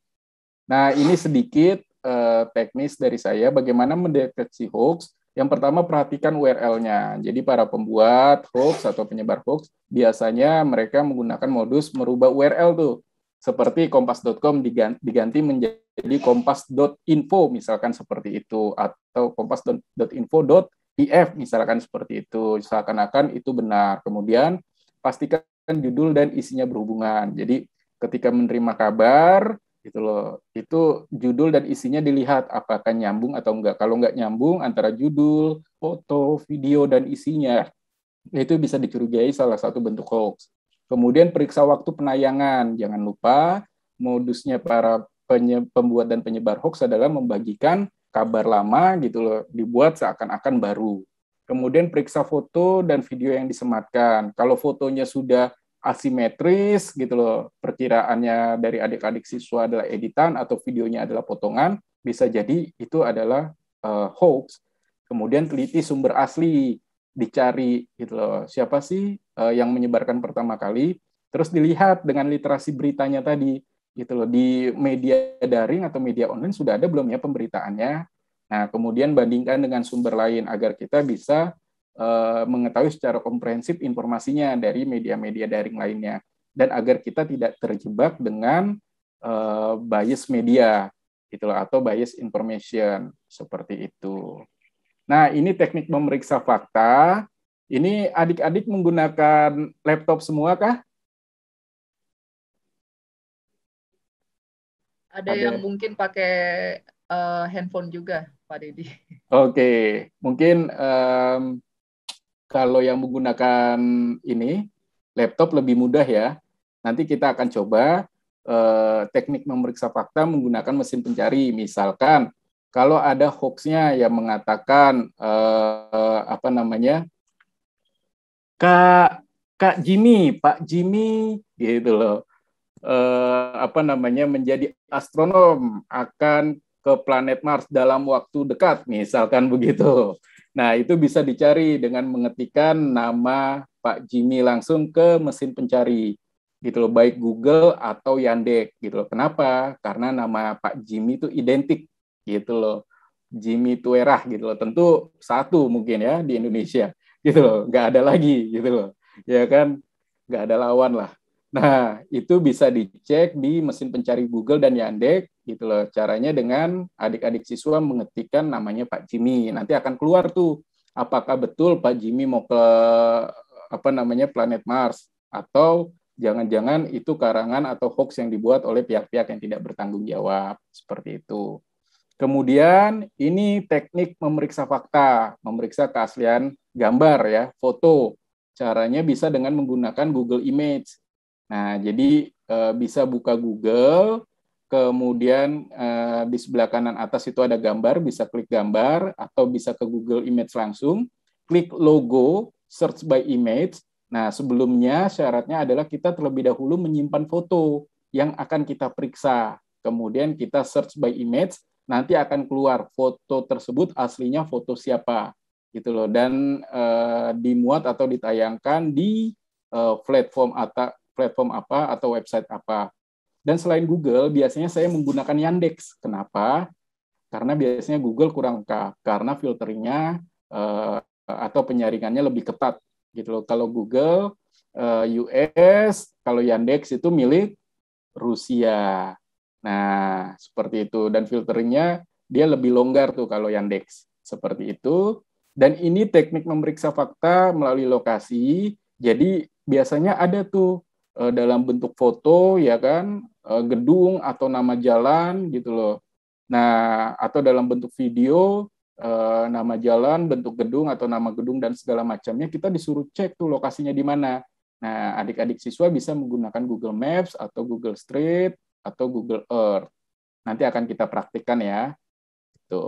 Nah, ini sedikit eh, teknis dari saya bagaimana mendeteksi hoax. Yang pertama perhatikan URL-nya. Jadi para pembuat hoax atau penyebar hoax biasanya mereka menggunakan modus merubah URL tuh. Seperti kompas.com diganti, diganti menjadi kompas.info misalkan seperti itu atau kompas.info.if misalkan seperti itu. Seakan-akan itu benar. Kemudian pastikan judul dan isinya berhubungan. Jadi ketika menerima kabar gitu loh. Itu judul dan isinya dilihat apakah nyambung atau enggak. Kalau enggak nyambung antara judul, foto, video, dan isinya, itu bisa dicurigai salah satu bentuk hoax. Kemudian periksa waktu penayangan. Jangan lupa modusnya para penye- pembuat dan penyebar hoax adalah membagikan kabar lama gitu loh, dibuat seakan-akan baru. Kemudian periksa foto dan video yang disematkan. Kalau fotonya sudah asimetris gitu loh perkiraannya dari adik-adik siswa adalah editan atau videonya adalah potongan bisa jadi itu adalah uh, hoax kemudian teliti sumber asli dicari gitu loh siapa sih uh, yang menyebarkan pertama kali terus dilihat dengan literasi beritanya tadi gitu loh di media daring atau media online sudah ada belum ya pemberitaannya nah kemudian bandingkan dengan sumber lain agar kita bisa Eh, mengetahui secara komprehensif informasinya dari media-media daring lainnya dan agar kita tidak terjebak dengan eh, bias media gitu loh atau bias information seperti itu. Nah, ini teknik memeriksa fakta. Ini adik-adik menggunakan laptop semua kah? Ada, Ada. yang ya? mungkin pakai uh, handphone juga, Pak Didi. Oke, okay. mungkin um, kalau yang menggunakan ini laptop lebih mudah ya. Nanti kita akan coba eh, teknik memeriksa fakta menggunakan mesin pencari. Misalkan kalau ada hoaxnya yang mengatakan eh, apa namanya Kak Kak Jimmy, Pak Jimmy gitu loh. Eh, apa namanya menjadi astronom akan ke planet Mars dalam waktu dekat misalkan begitu. Nah, itu bisa dicari dengan mengetikkan nama Pak Jimmy langsung ke mesin pencari gitu loh, baik Google atau Yandex gitu loh. Kenapa? Karena nama Pak Jimmy itu identik gitu loh. Jimmy Tuerah gitu loh. Tentu satu mungkin ya di Indonesia gitu loh. Nggak ada lagi gitu loh. Ya kan? Nggak ada lawan lah. Nah, itu bisa dicek di mesin pencari Google dan Yandex gitu loh. Caranya dengan adik-adik siswa mengetikkan namanya Pak Jimmy. Nanti akan keluar tuh apakah betul Pak Jimmy mau ke apa namanya planet Mars atau jangan-jangan itu karangan atau hoax yang dibuat oleh pihak-pihak yang tidak bertanggung jawab seperti itu. Kemudian ini teknik memeriksa fakta, memeriksa keaslian gambar ya, foto. Caranya bisa dengan menggunakan Google Image. Nah, jadi eh, bisa buka Google, Kemudian eh, di sebelah kanan atas itu ada gambar, bisa klik gambar atau bisa ke Google Image langsung. Klik logo, search by image. Nah, sebelumnya syaratnya adalah kita terlebih dahulu menyimpan foto yang akan kita periksa. Kemudian kita search by image, nanti akan keluar foto tersebut aslinya foto siapa. Gitu loh dan eh, dimuat atau ditayangkan di eh, platform atau platform apa atau website apa. Dan selain Google, biasanya saya menggunakan Yandex. Kenapa? Karena biasanya Google kurang lengkap, karena filternya uh, atau penyaringannya lebih ketat gitu loh. Kalau Google uh, eh, US, kalau Yandex itu milik Rusia. Nah, seperti itu dan filternya dia lebih longgar tuh kalau Yandex. Seperti itu. Dan ini teknik memeriksa fakta melalui lokasi. Jadi biasanya ada tuh Eh, dalam bentuk foto ya kan eh, gedung atau nama jalan gitu loh nah atau dalam bentuk video eh, nama jalan bentuk gedung atau nama gedung dan segala macamnya kita disuruh cek tuh lokasinya di mana nah adik-adik siswa bisa menggunakan Google Maps atau Google Street atau Google Earth nanti akan kita praktikkan ya tuh gitu.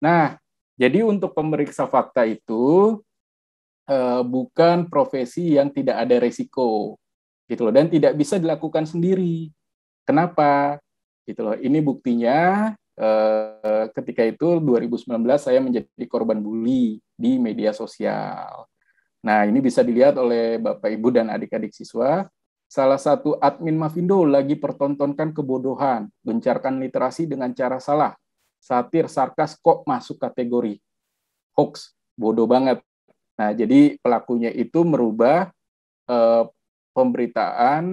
nah jadi untuk pemeriksa fakta itu bukan profesi yang tidak ada resiko gitu loh dan tidak bisa dilakukan sendiri kenapa gitu loh ini buktinya eh, ketika itu 2019 saya menjadi korban bully di media sosial nah ini bisa dilihat oleh bapak ibu dan adik-adik siswa salah satu admin Mavindo lagi pertontonkan kebodohan gencarkan literasi dengan cara salah satir sarkas kok masuk kategori hoax bodoh banget nah jadi pelakunya itu merubah eh, pemberitaan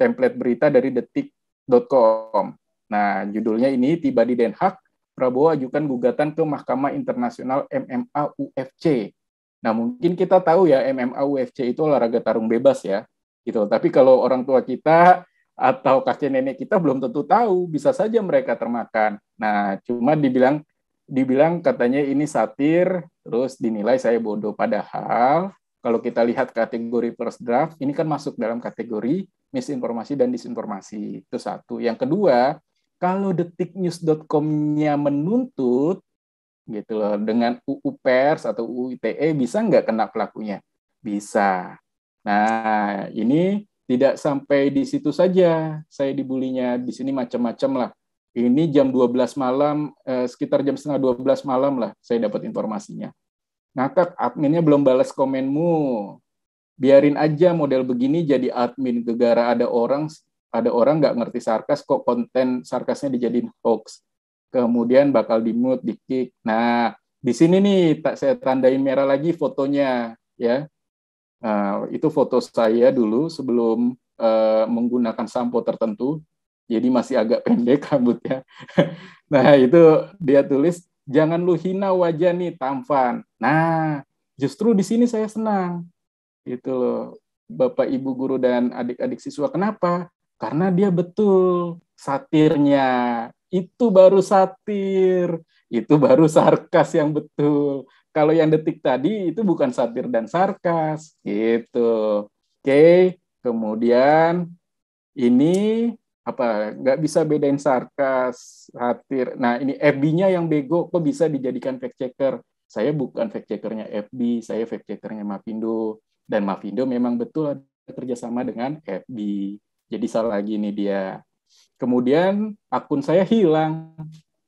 template berita dari detik.com. Nah, judulnya ini tiba di Den Haag, Prabowo ajukan gugatan ke Mahkamah Internasional MMA UFC. Nah, mungkin kita tahu ya MMA UFC itu olahraga tarung bebas ya. Gitu. Tapi kalau orang tua kita atau kakek nenek kita belum tentu tahu, bisa saja mereka termakan. Nah, cuma dibilang dibilang katanya ini satir, terus dinilai saya bodoh padahal kalau kita lihat kategori first draft, ini kan masuk dalam kategori misinformasi dan disinformasi. Itu satu. Yang kedua, kalau detiknews.com-nya menuntut gitu loh dengan UU Pers atau UU ITE bisa nggak kena pelakunya? Bisa. Nah, ini tidak sampai di situ saja saya dibulinya. Di sini macam-macam lah. Ini jam 12 malam, eh, sekitar jam setengah 12 malam lah saya dapat informasinya. Ngakak adminnya belum balas komenmu. Biarin aja model begini jadi admin gara ada orang ada orang nggak ngerti sarkas kok konten sarkasnya dijadiin hoax. Kemudian bakal dimute, mute, Nah, di sini nih tak saya tandai merah lagi fotonya ya. Nah, itu foto saya dulu sebelum uh, menggunakan sampo tertentu jadi masih agak pendek rambutnya. nah itu dia tulis jangan lu hina wajah nih tampan. Nah, justru di sini saya senang. Itu loh. Bapak, Ibu guru dan adik-adik siswa kenapa? Karena dia betul satirnya. Itu baru satir. Itu baru sarkas yang betul. Kalau yang detik tadi itu bukan satir dan sarkas gitu. Oke, kemudian ini apa nggak bisa bedain sarkas hatir nah ini FB-nya yang bego kok bisa dijadikan fact checker saya bukan fact checkernya FB saya fact checkernya Mavindo dan Mavindo memang betul ada kerjasama dengan FB jadi salah lagi nih dia kemudian akun saya hilang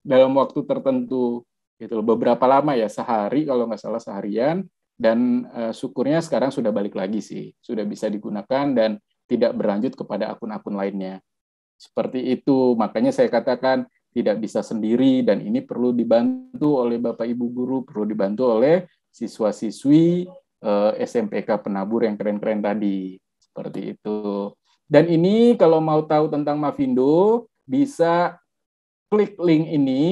dalam waktu tertentu gitu loh beberapa lama ya sehari kalau nggak salah seharian dan uh, syukurnya sekarang sudah balik lagi sih sudah bisa digunakan dan tidak berlanjut kepada akun-akun lainnya seperti itu, makanya saya katakan tidak bisa sendiri dan ini perlu dibantu oleh Bapak Ibu guru, perlu dibantu oleh siswa-siswi eh, SMPK Penabur yang keren-keren tadi. Seperti itu. Dan ini kalau mau tahu tentang Mavindo bisa klik link ini,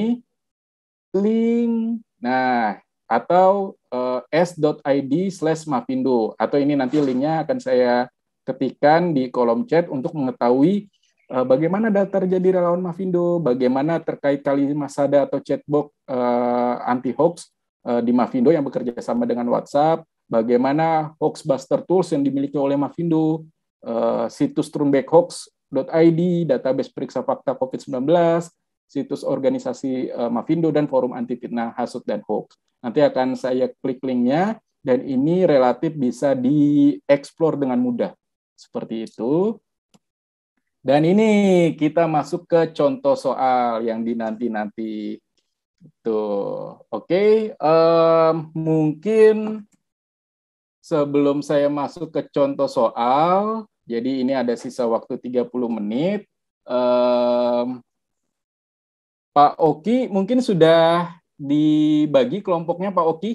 link, nah atau uh, s.id slash mavindo atau ini nanti linknya akan saya ketikkan di kolom chat untuk mengetahui Eh, bagaimana terjadi terjadi relawan Mavindo, bagaimana terkait kalimat sada atau chatbot uh, eh, anti hoax eh, di Mavindo yang bekerja sama dengan WhatsApp, bagaimana hoax buster tools yang dimiliki oleh Mavindo, situs trunbackhoax.id, database periksa fakta COVID-19, situs organisasi uh, Mavindo dan forum anti fitnah hasut dan hoax. Nanti akan saya klik linknya dan ini relatif bisa dieksplor dengan mudah. Seperti itu. Dan ini kita masuk ke contoh soal yang dinanti-nanti. Tuh, oke. Okay. Um, mungkin sebelum saya masuk ke contoh soal, jadi ini ada sisa waktu 30 menit. Um, Pak Oki mungkin sudah dibagi kelompoknya Pak Oki?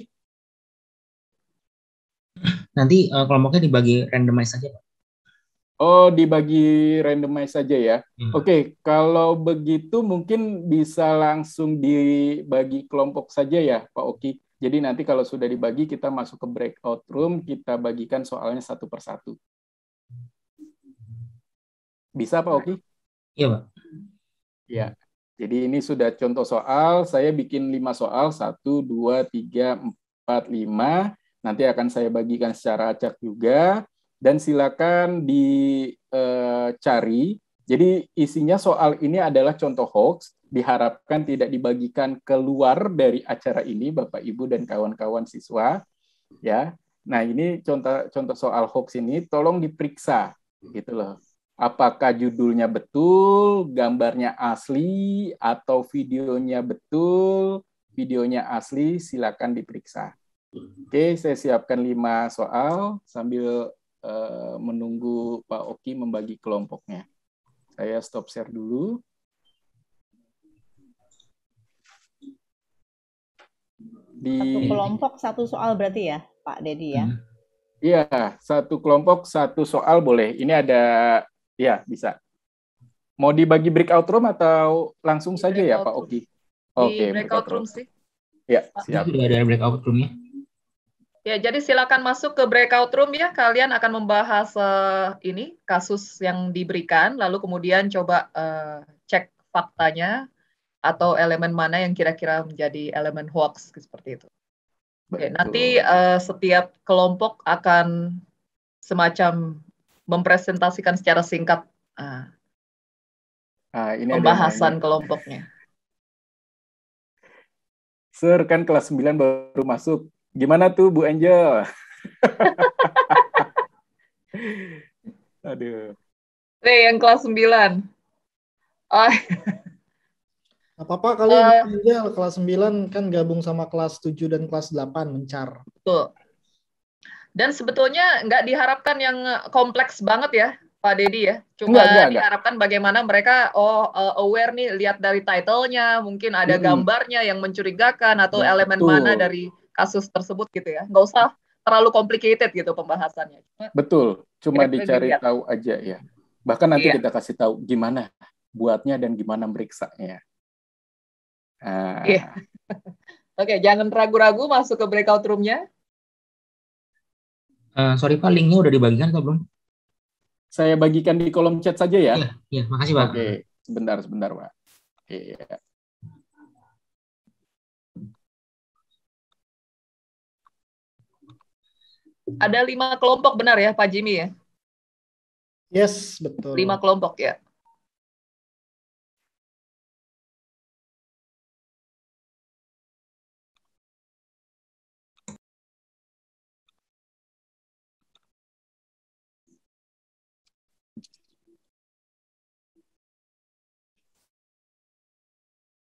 Nanti uh, kelompoknya dibagi randomize saja Pak. Oh, dibagi randomize saja ya. Hmm. Oke, okay, kalau begitu mungkin bisa langsung dibagi kelompok saja ya, Pak Oki. Jadi nanti kalau sudah dibagi, kita masuk ke breakout room, kita bagikan soalnya satu persatu. Bisa, Pak Oki? Iya, Pak. Ya, jadi ini sudah contoh soal. Saya bikin lima soal, satu, dua, tiga, empat, lima. Nanti akan saya bagikan secara acak juga dan silakan dicari. Eh, Jadi isinya soal ini adalah contoh hoax, diharapkan tidak dibagikan keluar dari acara ini Bapak Ibu dan kawan-kawan siswa ya. Nah, ini contoh contoh soal hoax ini tolong diperiksa gitu loh. Apakah judulnya betul, gambarnya asli atau videonya betul? Videonya asli silakan diperiksa. Oke, saya siapkan lima soal sambil Eh, menunggu Pak Oki membagi kelompoknya. Saya stop share dulu. Di... Satu kelompok satu soal berarti ya, Pak Dedi ya? Iya, satu kelompok satu soal boleh. Ini ada, ya bisa. Mau dibagi breakout room atau langsung saja ya Pak Oki? Oke, okay, breakout, breakout room sih. Ya, siap. Sudah ada breakout roomnya. Ya, jadi silakan masuk ke breakout room ya. Kalian akan membahas uh, ini kasus yang diberikan, lalu kemudian coba uh, cek faktanya atau elemen mana yang kira-kira menjadi elemen hoax seperti itu. Oke, nanti uh, setiap kelompok akan semacam mempresentasikan secara singkat uh, nah, ini pembahasan kelompoknya. Sir, kan kelas 9 baru masuk Gimana tuh Bu Angel? Aduh. Nih yang kelas 9. Oh. Apa-apa kalau uh, eh. Angel kelas 9 kan gabung sama kelas 7 dan kelas 8 mencar. Betul. Dan sebetulnya nggak diharapkan yang kompleks banget ya, Pak Dedi ya. Cuma enggak, enggak, enggak. diharapkan bagaimana mereka oh uh, aware nih lihat dari titlenya, mungkin ada hmm. gambarnya yang mencurigakan atau Betul. elemen mana dari kasus tersebut gitu ya. Nggak usah terlalu complicated gitu pembahasannya. Betul, cuma kira -kira dicari dilihat. tahu aja ya. Bahkan nanti iya. kita kasih tahu gimana buatnya dan gimana meriksanya. Uh. Iya. Ah. Oke, okay, jangan ragu-ragu masuk ke breakout roomnya. Uh, sorry Pak, linknya udah dibagikan atau belum? Saya bagikan di kolom chat saja ya. Iya, iya makasih Pak. Oke, okay. sebentar, sebentar Pak. Iya. ada lima kelompok benar ya Pak Jimmy ya? Yes, betul. Lima kelompok ya.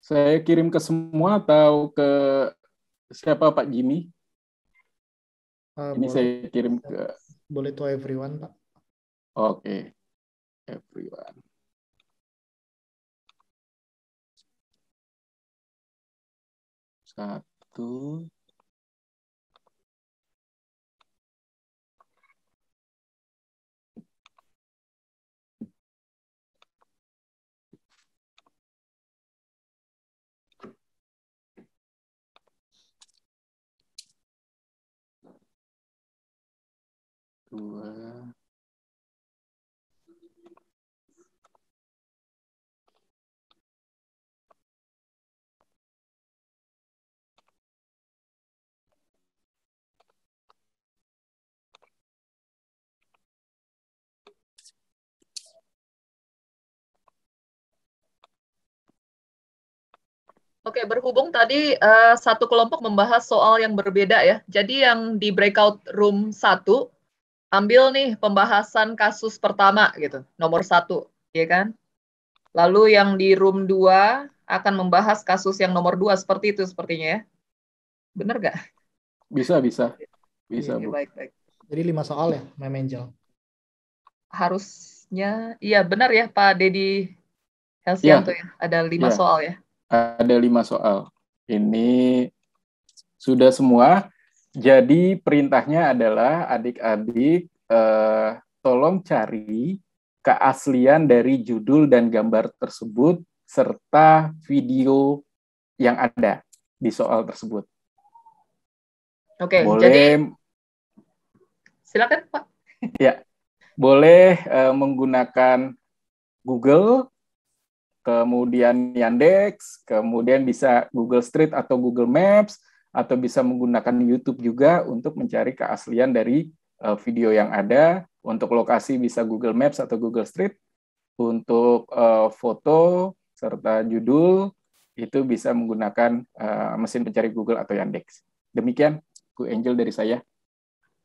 Saya kirim ke semua atau ke siapa Pak Jimmy? Uh, Ini boleh. saya kirim ke. Boleh to everyone, Pak. Oke, okay. everyone. Satu, dua Oke, berhubung tadi uh, satu kelompok membahas soal yang berbeda ya. Jadi yang di breakout room satu ambil nih pembahasan kasus pertama gitu, nomor satu, ya kan? Lalu yang di room 2 akan membahas kasus yang nomor dua seperti itu sepertinya ya. Bener gak? Bisa, bisa. Bisa, iya, Bu. Baik, baik. Jadi lima soal ya, My Angel? Harusnya, iya benar ya Pak Dedi Helsianto ya. ya. Ada lima ya. soal ya? Ada lima soal. Ini sudah semua jadi perintahnya adalah adik-adik eh, tolong cari keaslian dari judul dan gambar tersebut serta video yang ada di soal tersebut. Oke, boleh, jadi silakan Pak. Ya, boleh eh, menggunakan Google, kemudian Yandex, kemudian bisa Google Street atau Google Maps, atau bisa menggunakan YouTube juga untuk mencari keaslian dari uh, video yang ada. Untuk lokasi bisa Google Maps atau Google Street. Untuk uh, foto serta judul itu bisa menggunakan uh, mesin pencari Google atau Yandex. Demikian Bu Angel dari saya.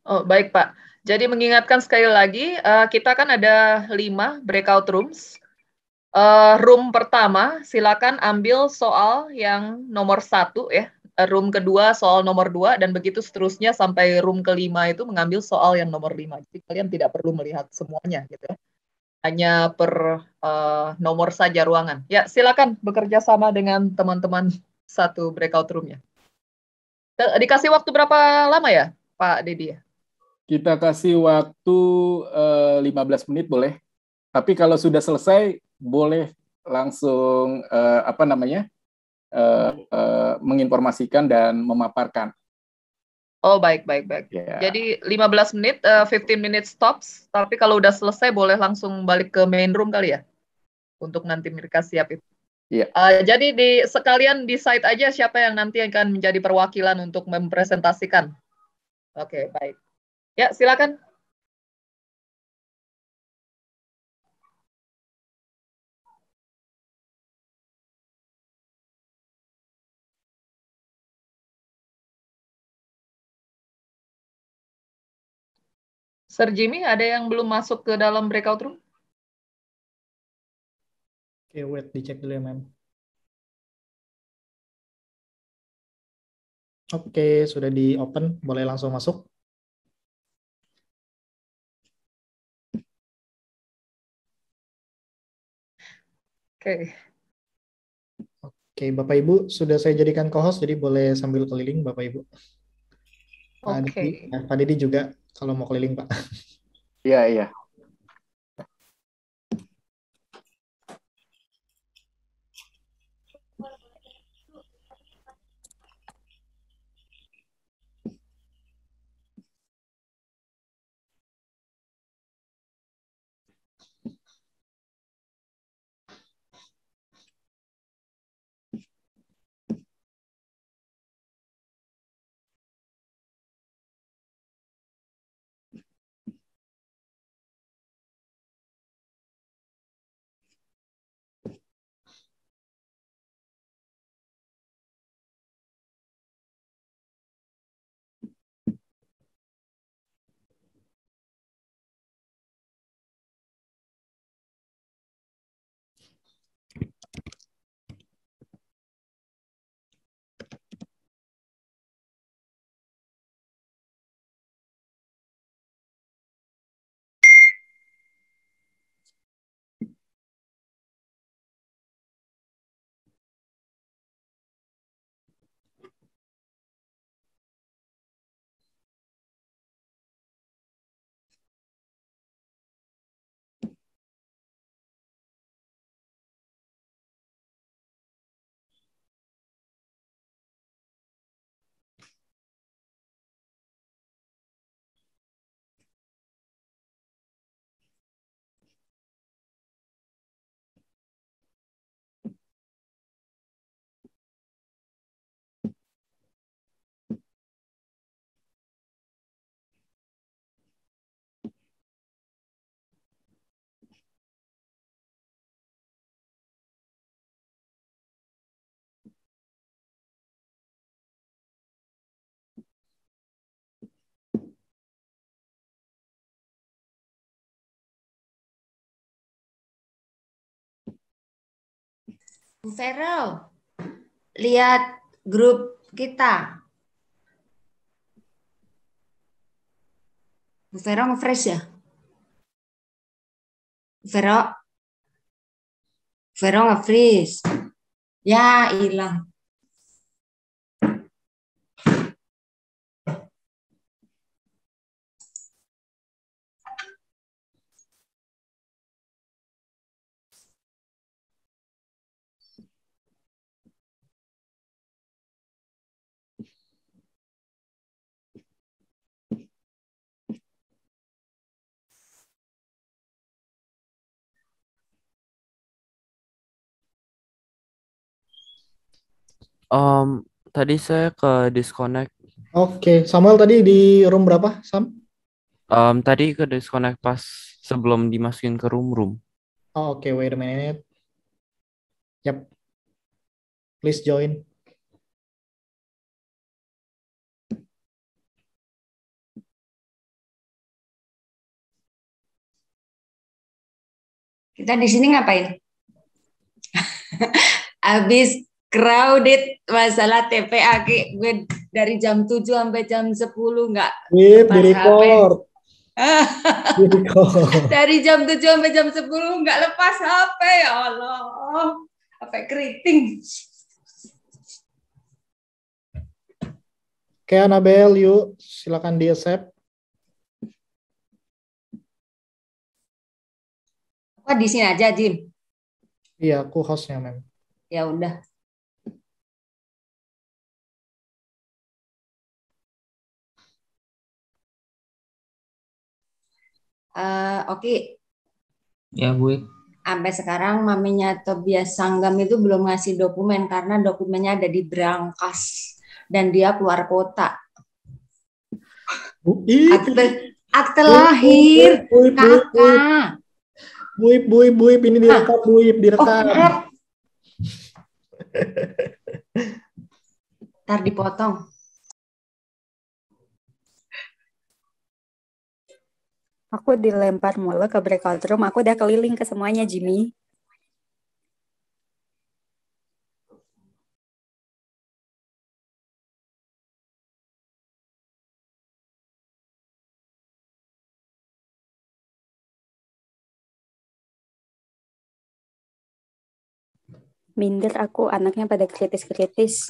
Oh, baik Pak. Jadi mengingatkan sekali lagi, uh, kita kan ada lima breakout rooms. Uh, room pertama, silakan ambil soal yang nomor satu ya, room kedua soal nomor dua dan begitu seterusnya sampai room kelima itu mengambil soal yang nomor lima. Jadi kalian tidak perlu melihat semuanya gitu ya. Hanya per uh, nomor saja ruangan. Ya, silakan bekerja sama dengan teman-teman satu breakout roomnya. Dikasih waktu berapa lama ya, Pak Dedi? Ya? Kita kasih waktu uh, eh, 15 menit boleh. Tapi kalau sudah selesai, boleh langsung uh, apa namanya uh, menginformasikan dan memaparkan. Oh baik baik baik. Yeah. Jadi 15 menit, uh, 15 menit stops. Tapi kalau udah selesai boleh langsung balik ke main room kali ya, untuk nanti mereka siap itu. Yeah. Iya. Uh, jadi di sekalian di decide aja siapa yang nanti akan menjadi perwakilan untuk mempresentasikan. Oke okay, baik. Ya silakan. Sir Jimmy, ada yang belum masuk ke dalam breakout room? Oke, okay, wait, dicek dulu ya, ma'am. Oke, okay, sudah di open. Boleh langsung masuk. Oke. Okay. Oke, Bapak Ibu sudah saya jadikan co-host, jadi boleh sambil keliling Bapak Ibu. Oke. Okay. Ya, Pak Didi juga kalau mau keliling pak. Iya iya bu Vero, lihat grup kita. Bu Vero nge-fresh ya? bu Vero? Vero nge-freeze. Ya, hilang. Um, tadi saya ke disconnect. Oke, okay. Samuel tadi di room berapa, Sam? Um, tadi ke disconnect pas sebelum dimasukin ke room room. Oh, Oke, okay. wait a minute. Yep. Please join. Kita di sini ngapain? Habis crowded masalah TPA Ki. gue dari jam 7 sampai jam 10 nggak di record dari jam 7 sampai jam 10 nggak lepas HP ya Allah HP keriting Oke Anabel yuk silakan di accept Apa di sini aja Jim? Iya, aku hostnya mem. Ya udah. Eh, oke. Okay. Ya, Bu. Sampai sekarang maminya Tobias Sanggam itu belum ngasih dokumen karena dokumennya ada di Brankas dan dia keluar kota. Akte, akte lahir, kakak. Buip, buip, buip, ini ah. direkam, buip, direkam. Oh, Ntar dipotong. Aku dilempar mulu ke breakout room. Aku udah keliling ke semuanya, Jimmy. minder aku anaknya pada kritis-kritis.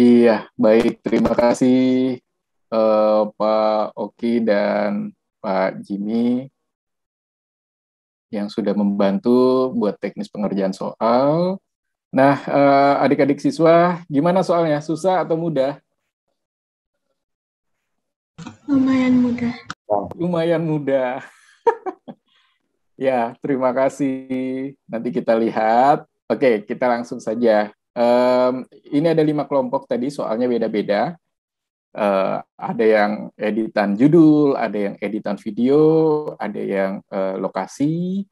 Iya, baik. Terima kasih uh, Pak Oki dan Pak Jimmy yang sudah membantu buat teknis pengerjaan soal. Nah, adik eh, adik-adik siswa, gimana soalnya? Susah atau mudah? Lumayan mudah. Lumayan mudah. ya, terima kasih. Nanti kita lihat. Oke, kita langsung saja. Um, ini ada lima kelompok tadi, soalnya beda-beda. Uh, ada yang editan judul, ada yang editan video, ada yang uh, lokasi,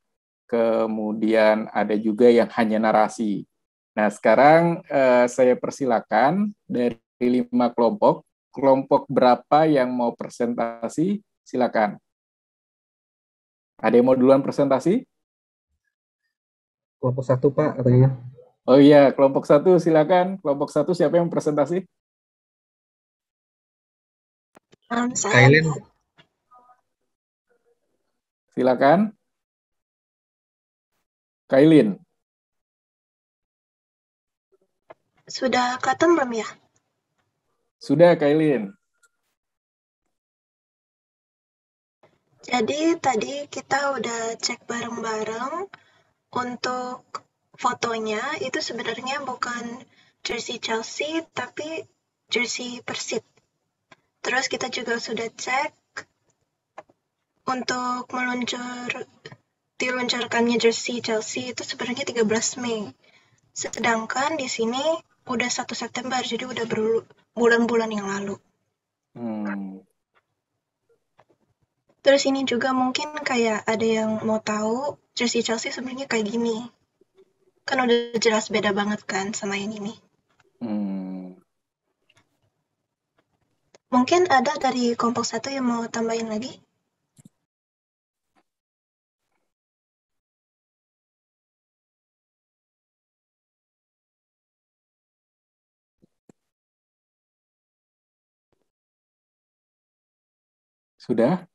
kemudian ada juga yang hanya narasi. Nah, sekarang uh, saya persilakan dari lima kelompok, kelompok berapa yang mau presentasi, silakan. Ada yang mau duluan presentasi? Kelompok satu, Pak, katanya. Oh iya, kelompok satu silakan. Kelompok satu siapa yang presentasi? Kailin. Silakan. Kailin. Sudah ketemu belum ya? Sudah, Kailin. Jadi tadi kita udah cek bareng-bareng untuk fotonya itu sebenarnya bukan jersey Chelsea tapi jersey Persib. Terus kita juga sudah cek untuk meluncur diluncurkannya jersey Chelsea itu sebenarnya 13 Mei. Sedangkan di sini udah 1 September, jadi udah berbulan-bulan yang lalu. Hmm. Terus ini juga mungkin kayak ada yang mau tahu jersey Chelsea sebenarnya kayak gini. Kan udah jelas beda banget kan sama yang ini. Hmm. Mungkin ada dari kelompok satu yang mau tambahin lagi? Sudah?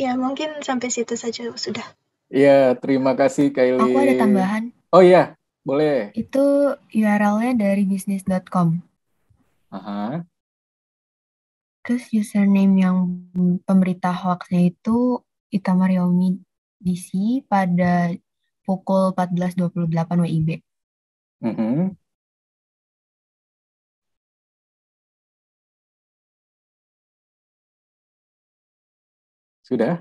Ya, mungkin sampai situ saja sudah. Ya, terima kasih Kylie. Aku ada tambahan. Oh iya, boleh. Itu URL-nya dari bisnis.com. Aha. Uh-huh. Terus username yang pemberita hoaxnya itu Itamariomi DC pada pukul 14.28 WIB. Mm -hmm. Sudah?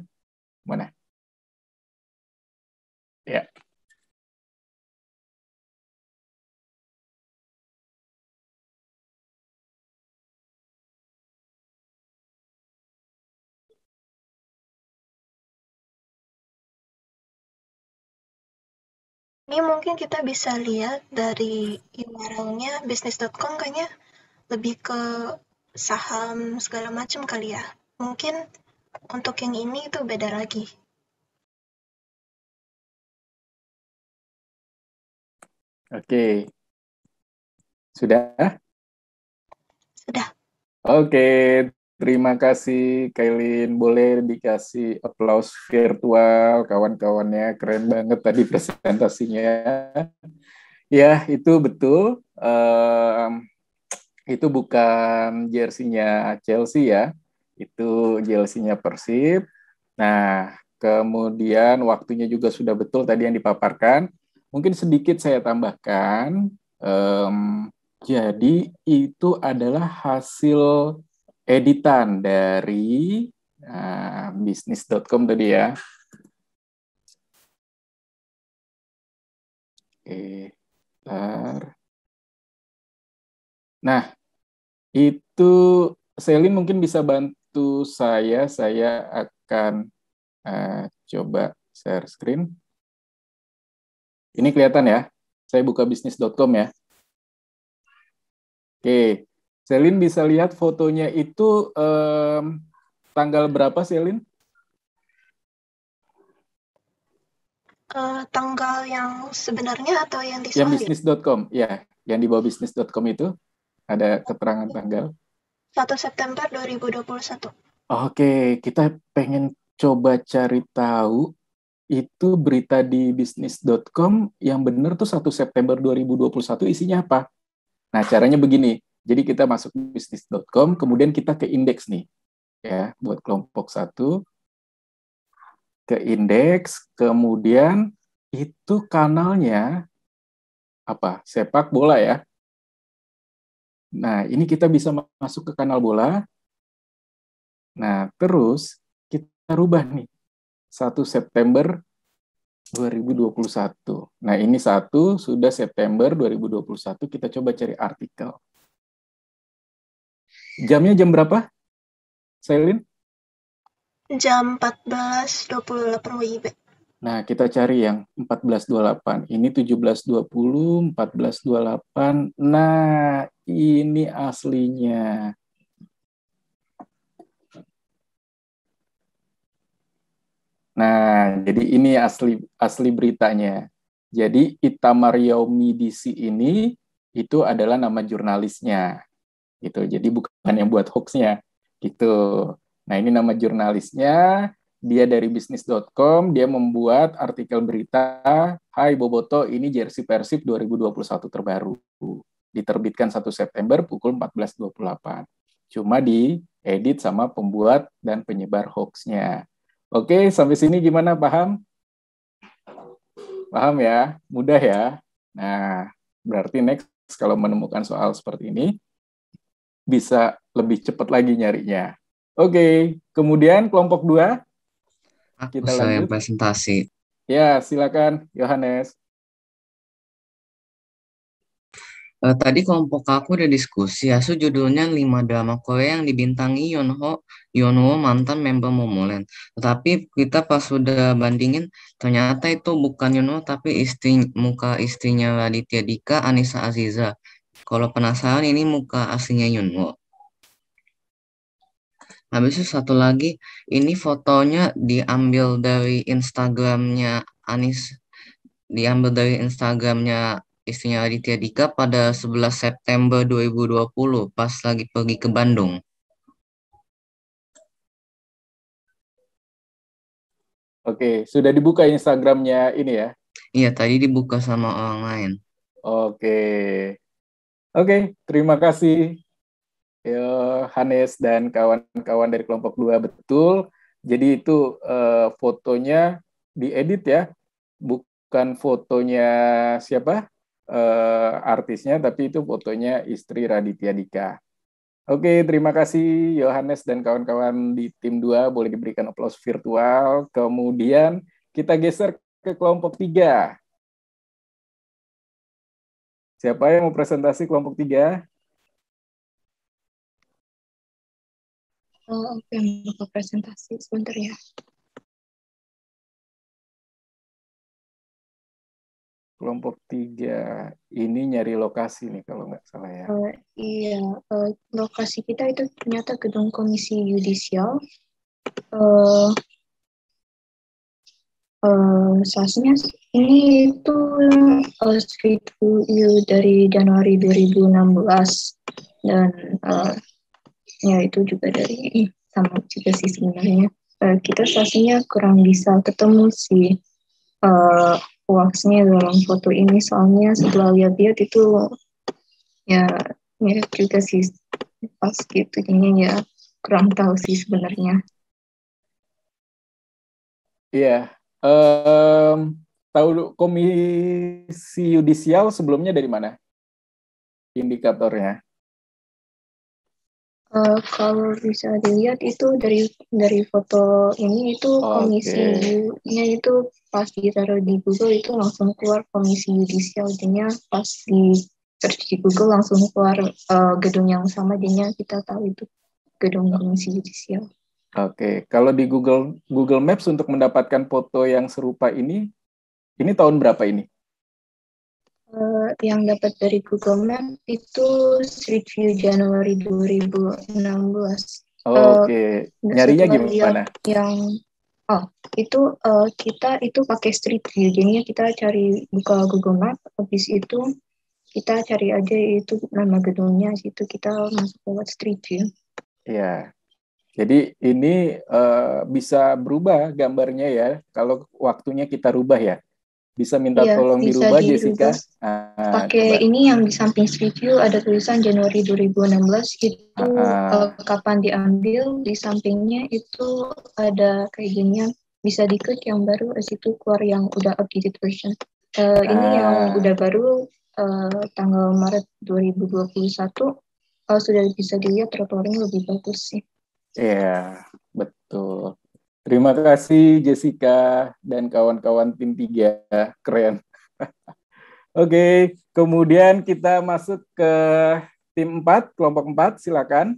Mana? Ini mungkin kita bisa lihat dari url bisnis.com kayaknya lebih ke saham segala macam kali ya. Mungkin untuk yang ini itu beda lagi. Oke. Sudah? Sudah. Oke, Terima kasih Kailin, boleh dikasih aplaus virtual kawan-kawannya, keren banget tadi presentasinya. Ya, itu betul. Um, itu bukan jersinya Chelsea ya, itu jersinya Persib. Nah, kemudian waktunya juga sudah betul tadi yang dipaparkan. Mungkin sedikit saya tambahkan, um, jadi itu adalah hasil editan dari uh, ah, bisnis.com tadi ya. Oke, bentar. Nah, itu Selin mungkin bisa bantu saya. Saya akan uh, coba share screen. Ini kelihatan ya. Saya buka bisnis.com ya. Oke, Selin bisa lihat fotonya itu um, tanggal berapa Selin? Uh, tanggal yang sebenarnya atau yang di Yang bisnis.com, ya. Yang di bawah bisnis.com itu ada keterangan tanggal. 1 September 2021. Oke, kita pengen coba cari tahu itu berita di bisnis.com yang benar tuh 1 September 2021 isinya apa? Nah, caranya begini. Jadi kita masuk bisnis.com, kemudian kita ke indeks nih. Ya, buat kelompok satu, ke indeks, kemudian itu kanalnya apa? Sepak bola ya. Nah, ini kita bisa masuk ke kanal bola. Nah, terus kita rubah nih. 1 September 2021. Nah, ini satu sudah September 2021 kita coba cari artikel. Jamnya jam berapa? Selin? Jam 14.28 WIB. Nah, kita cari yang 14.28. Ini 17.20, 14.28. Nah, ini aslinya. Nah, jadi ini asli asli beritanya. Jadi Itamar Yaumi DC ini itu adalah nama jurnalisnya gitu. Jadi bukan yang buat hoaxnya gitu. Nah ini nama jurnalisnya, dia dari bisnis.com, dia membuat artikel berita, Hai Boboto, ini jersey Persib 2021 terbaru. Diterbitkan 1 September pukul 14.28. Cuma di edit sama pembuat dan penyebar hoaxnya. Oke, sampai sini gimana paham? Paham ya? Mudah ya? Nah, berarti next kalau menemukan soal seperti ini, bisa lebih cepat lagi nyarinya. Oke, okay. kemudian kelompok dua. Aku kita saya lanjut. presentasi. Ya, silakan Yohanes. Uh, tadi kelompok aku udah diskusi, So judulnya 5 drama Korea yang dibintangi Yonho, Yonho mantan member Momoland. Tetapi kita pas sudah bandingin, ternyata itu bukan Yonho tapi istri, muka istrinya Raditya Dika, Anissa Aziza. Kalau penasaran ini muka aslinya Yunwo. Habis itu satu lagi, ini fotonya diambil dari Instagramnya Anis, diambil dari Instagramnya istrinya Aditya Dika pada 11 September 2020 pas lagi pergi ke Bandung. Oke, sudah dibuka Instagramnya ini ya? Iya, tadi dibuka sama orang lain. Oke, Oke, terima kasih eh, Hanes dan kawan-kawan dari kelompok dua betul. Jadi itu uh, fotonya diedit ya, bukan fotonya siapa uh, artisnya, tapi itu fotonya istri Raditya Dika. Oke, terima kasih Yohanes dan kawan-kawan di tim 2 boleh diberikan aplaus virtual. Kemudian kita geser ke kelompok 3. Siapa yang mau presentasi kelompok tiga? Oh, oke, okay. mau presentasi sebentar ya. Kelompok tiga ini nyari lokasi nih kalau nggak salah ya. Uh, iya, uh, lokasi kita itu ternyata gedung Komisi Yudisial. Uh, Uh, ini itu uh, view eh, dari Januari 2016 dan uh, ya itu juga dari sama juga sih sebenarnya uh, kita sasnya kurang bisa ketemu si uh, uaksnya dalam foto ini soalnya setelah lihat-lihat itu ya mirip juga sih pas gitu jadinya ya kurang tahu sih sebenarnya Iya, yeah um, tahu komisi yudisial sebelumnya dari mana indikatornya? Uh, kalau bisa dilihat itu dari dari foto ini itu okay. komisinya itu pas ditaruh di Google itu langsung keluar komisi yudisial jadinya pas di search di Google langsung keluar uh, gedung yang sama jadinya kita tahu itu gedung oh. komisi yudisial. Oke, kalau di Google Google Maps untuk mendapatkan foto yang serupa ini, ini tahun berapa ini? Uh, yang dapat dari Google Maps itu Street View Januari 2016. Oh, Oke, okay. uh, eh, nyarinya gimana? Yang oh itu uh, kita itu pakai Street View, ya kita cari buka Google Maps, habis itu kita cari aja itu nama gedungnya, situ kita masuk lewat Street View. Iya. Yeah. Jadi ini uh, bisa berubah gambarnya ya, kalau waktunya kita rubah ya. Bisa minta iya, tolong bisa dirubah, dirubah Jessica. Pakai ah, ini yang di samping street ada tulisan Januari 2016 itu ah, uh, kapan diambil, di sampingnya itu ada kayak gini ya. bisa diklik yang baru, di situ keluar yang udah updated version. Uh, ah. Ini yang udah baru uh, tanggal Maret 2021 uh, sudah bisa dilihat trotoarnya lebih bagus sih. Iya, betul. Terima kasih Jessica dan kawan-kawan tim tiga Keren. Oke, kemudian kita masuk ke tim 4, kelompok empat. silakan.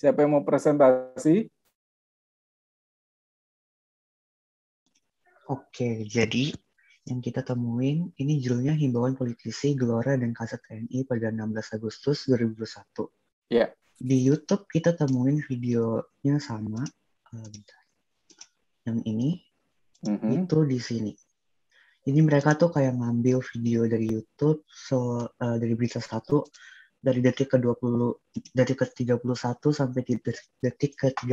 Siapa yang mau presentasi? Oke, jadi yang kita temuin ini judulnya Himbauan Politisi Gelora dan Kasat TNI pada 16 Agustus 2021. Ya. Yeah di YouTube kita temuin videonya sama eh, yang ini mm-hmm. itu di sini. ini mereka tuh kayak ngambil video dari YouTube so uh, dari berita satu dari detik ke 20 dari ke 31 sampai di detik ke 35.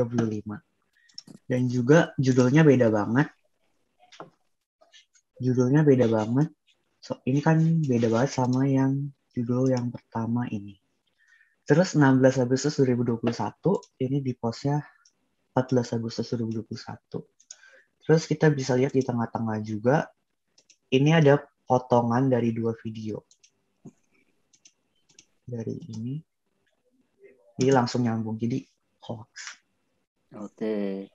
Dan juga judulnya beda banget. Judulnya beda banget. So ini kan beda banget sama yang judul yang pertama ini. Terus 16 Agustus 2021 ini di posnya 14 Agustus 2021. Terus kita bisa lihat di tengah-tengah juga ini ada potongan dari dua video. Dari ini. Ini langsung nyambung jadi hoax. Oke.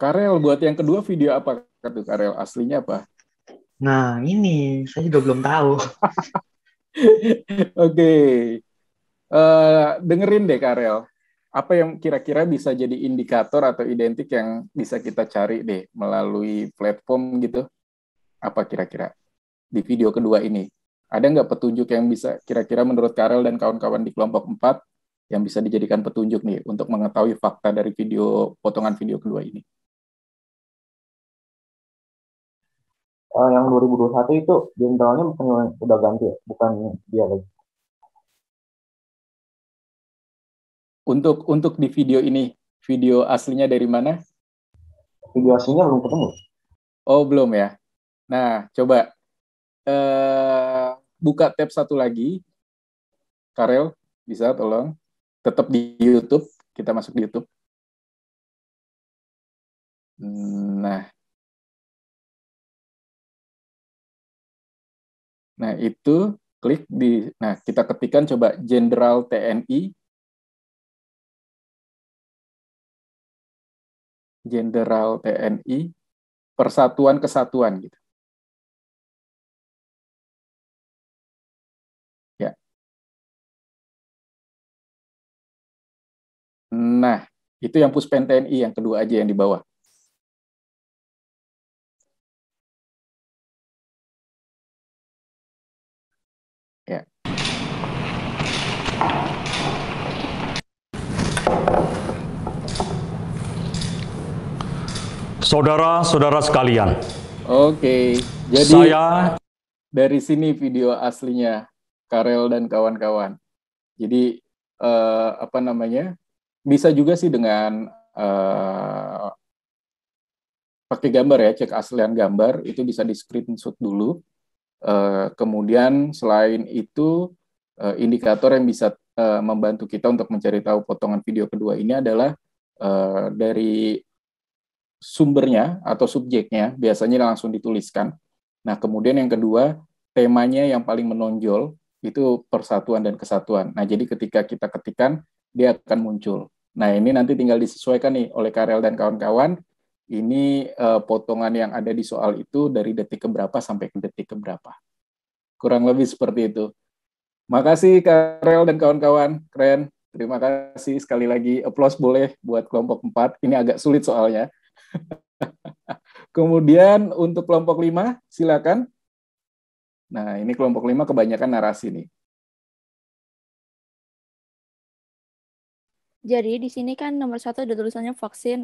Karel buat yang kedua video apa Kartu Karel aslinya apa? Nah, ini saya juga belum tahu. Oke. okay. Eh, dengerin deh Karel, apa yang kira-kira bisa jadi indikator atau identik yang bisa kita cari deh melalui platform gitu? Apa kira-kira di video kedua ini? Ada nggak petunjuk yang bisa kira-kira menurut Karel dan kawan-kawan di kelompok 4 yang bisa dijadikan petunjuk nih untuk mengetahui fakta dari video potongan video kedua ini? Uh, yang 2021 itu generalnya udah ganti ya, bukan dia lagi. Untuk untuk di video ini, video aslinya dari mana? Video aslinya belum ketemu. Oh, belum ya. Nah, coba eh buka tab satu lagi. Karel, bisa tolong tetap di YouTube, kita masuk di YouTube. Nah. Nah, itu klik di nah kita ketikkan coba Jenderal TNI Jenderal TNI Persatuan Kesatuan gitu. Ya. Nah, itu yang Puspen TNI yang kedua aja yang di bawah. Saudara-saudara sekalian. Oke. Jadi saya dari sini video aslinya Karel dan kawan-kawan. Jadi eh, apa namanya? Bisa juga sih dengan eh, pakai gambar ya, cek aslian gambar itu bisa di screenshot dulu. Uh, kemudian selain itu uh, indikator yang bisa uh, membantu kita untuk mencari tahu potongan video kedua ini adalah dari sumbernya atau subjeknya biasanya langsung dituliskan. Nah, kemudian yang kedua, temanya yang paling menonjol itu persatuan dan kesatuan. Nah, jadi ketika kita ketikan, dia akan muncul. Nah, ini nanti tinggal disesuaikan nih oleh Karel dan kawan-kawan. Ini eh, potongan yang ada di soal itu dari detik ke berapa sampai ke detik keberapa. Kurang lebih seperti itu. Makasih Karel dan kawan-kawan. Keren. Terima kasih sekali lagi. Applause boleh buat kelompok 4. Ini agak sulit soalnya. Kemudian untuk kelompok lima, silakan. Nah, ini kelompok lima kebanyakan narasi nih. Jadi di sini kan nomor satu ada tulisannya vaksin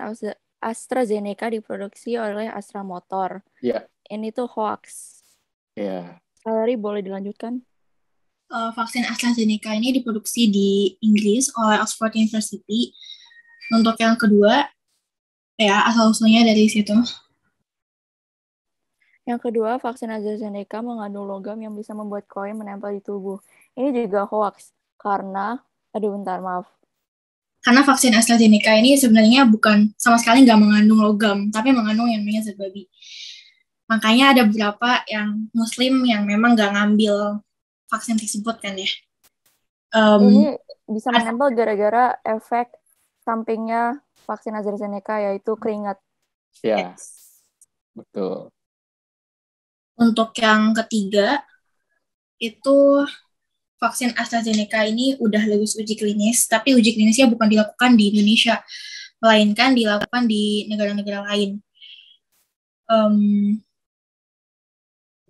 AstraZeneca diproduksi oleh Astra Motor. Iya. Ini tuh hoax. Iya. Salary boleh dilanjutkan? Uh, vaksin AstraZeneca ini diproduksi di Inggris oleh Oxford University. Untuk yang kedua, ya asal usulnya dari situ. Yang kedua, vaksin AstraZeneca mengandung logam yang bisa membuat koin menempel di tubuh. Ini juga hoax, karena, aduh bentar maaf. Karena vaksin AstraZeneca ini sebenarnya bukan sama sekali nggak mengandung logam, tapi mengandung yang namanya zat babi. Makanya ada beberapa yang muslim yang memang nggak ngambil vaksin tersebut kan ya. Um, ini bisa menempel gara-gara efek sampingnya vaksin AstraZeneca yaitu keringat. Ya, yes. betul. Untuk yang ketiga, itu vaksin AstraZeneca ini udah lulus uji klinis, tapi uji klinisnya bukan dilakukan di Indonesia, melainkan dilakukan di negara-negara lain. Um,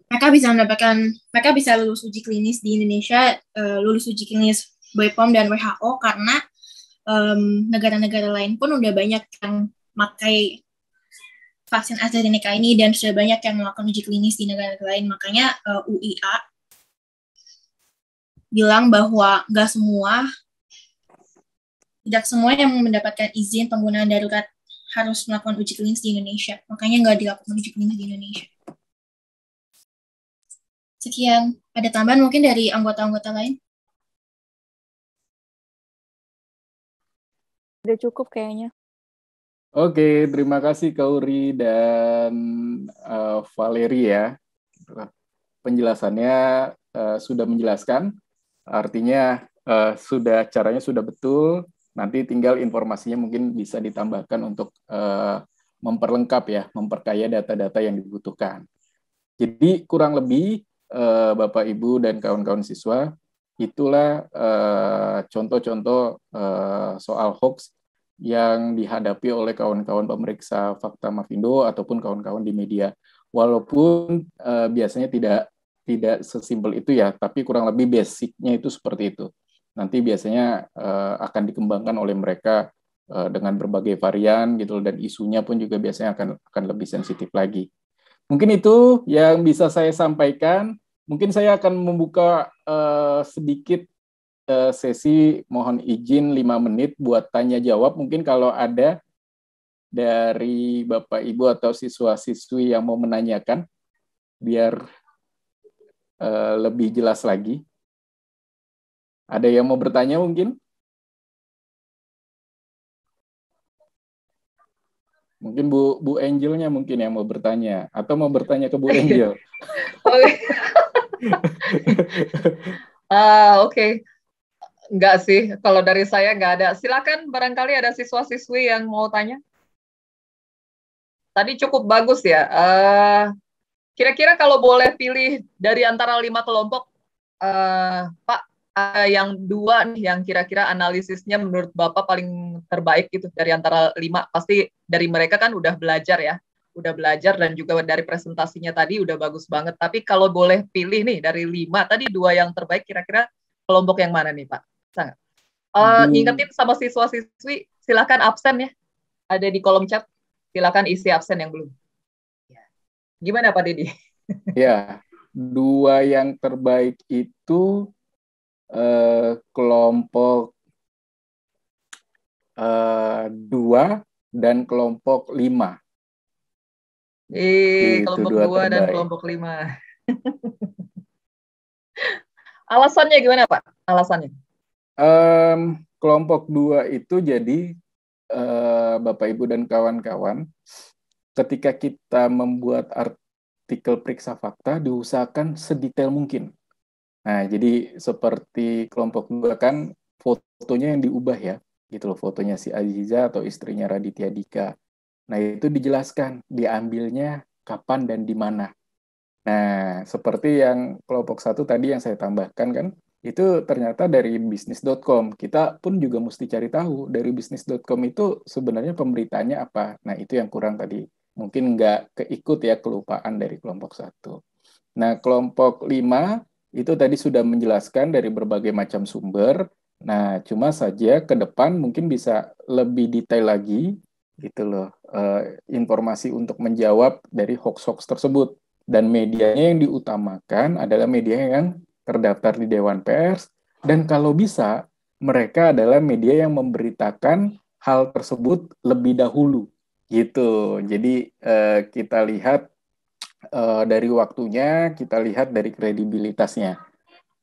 mereka bisa mendapatkan, mereka bisa lulus uji klinis di Indonesia, uh, lulus uji klinis BPOM dan WHO karena negara-negara um, lain pun udah banyak yang pakai vaksin AstraZeneca ini dan sudah banyak yang melakukan uji klinis di negara-negara lain. Makanya uh, eh, UIA bilang bahwa nggak semua, tidak semua yang mendapatkan izin penggunaan darurat harus melakukan uji klinis di Indonesia. Makanya nggak dilakukan uji klinis di Indonesia. Sekian. Ada tambahan mungkin dari anggota-anggota lain? Udah cukup kayaknya. Oke, terima kasih Kauri dan uh, Valeri ya. Penjelasannya uh, sudah menjelaskan, artinya uh, sudah caranya sudah betul. Nanti tinggal informasinya mungkin bisa ditambahkan untuk uh, memperlengkap ya, memperkaya data-data yang dibutuhkan. Jadi kurang lebih uh, Bapak Ibu dan kawan-kawan siswa, itulah contoh-contoh uh, uh, soal hoax yang dihadapi oleh kawan-kawan pemeriksa fakta Mavindo ataupun kawan-kawan di media. Walaupun uh, biasanya tidak tidak sesimpel itu ya, tapi kurang lebih basicnya itu seperti itu. Nanti biasanya uh, akan dikembangkan oleh mereka uh, dengan berbagai varian gitu dan isunya pun juga biasanya akan akan lebih sensitif lagi. Mungkin itu yang bisa saya sampaikan. Mungkin saya akan membuka uh, sedikit sesi mohon izin 5 menit buat tanya jawab. Mungkin kalau ada dari Bapak Ibu atau siswa-siswi yang mau menanyakan biar eh, lebih jelas lagi. Ada yang mau bertanya mungkin? Mungkin Bu Bu Angelnya mungkin yang mau bertanya atau mau bertanya ke Bu Angel. Oke. uh, Oke. Enggak sih, kalau dari saya nggak ada. Silakan barangkali ada siswa-siswi yang mau tanya. Tadi cukup bagus ya. kira eh, kira-kira kalau boleh pilih dari antara lima kelompok, uh, Pak, uh, yang dua nih yang kira-kira analisisnya menurut Bapak paling terbaik gitu dari antara lima. Pasti dari mereka kan udah belajar ya, udah belajar dan juga dari presentasinya tadi udah bagus banget. Tapi kalau boleh pilih nih dari lima, tadi dua yang terbaik kira-kira kelompok yang mana nih Pak? bisa nggak? Uh, eh, hmm. Ngingetin sama siswa-siswi, silakan absen ya. Ada di kolom chat, silakan isi absen yang belum. Ya. Gimana Pak Deddy? Ya, dua yang terbaik itu eh, kelompok eh, dua dan kelompok lima. Eh, kelompok dua, dua dan kelompok lima. Alasannya gimana Pak? Alasannya? Um, kelompok dua itu jadi uh, Bapak Ibu dan kawan-kawan, ketika kita membuat artikel periksa fakta diusahakan sedetail mungkin. Nah, jadi seperti kelompok dua kan fotonya yang diubah ya, gitu loh fotonya si Aziza atau istrinya Raditya Dika. Nah, itu dijelaskan diambilnya kapan dan di mana. Nah, seperti yang kelompok satu tadi yang saya tambahkan kan, itu ternyata dari bisnis.com. Kita pun juga mesti cari tahu dari bisnis.com itu sebenarnya pemberitanya apa. Nah, itu yang kurang tadi. Mungkin nggak keikut ya kelupaan dari kelompok satu. Nah, kelompok lima itu tadi sudah menjelaskan dari berbagai macam sumber. Nah, cuma saja ke depan mungkin bisa lebih detail lagi gitu loh eh, informasi untuk menjawab dari hoax-hoax tersebut dan medianya yang diutamakan adalah media yang terdaftar di Dewan Pers, hmm. dan kalau bisa, mereka adalah media yang memberitakan hal tersebut lebih dahulu. Gitu, jadi eh, kita lihat eh, dari waktunya, kita lihat dari kredibilitasnya.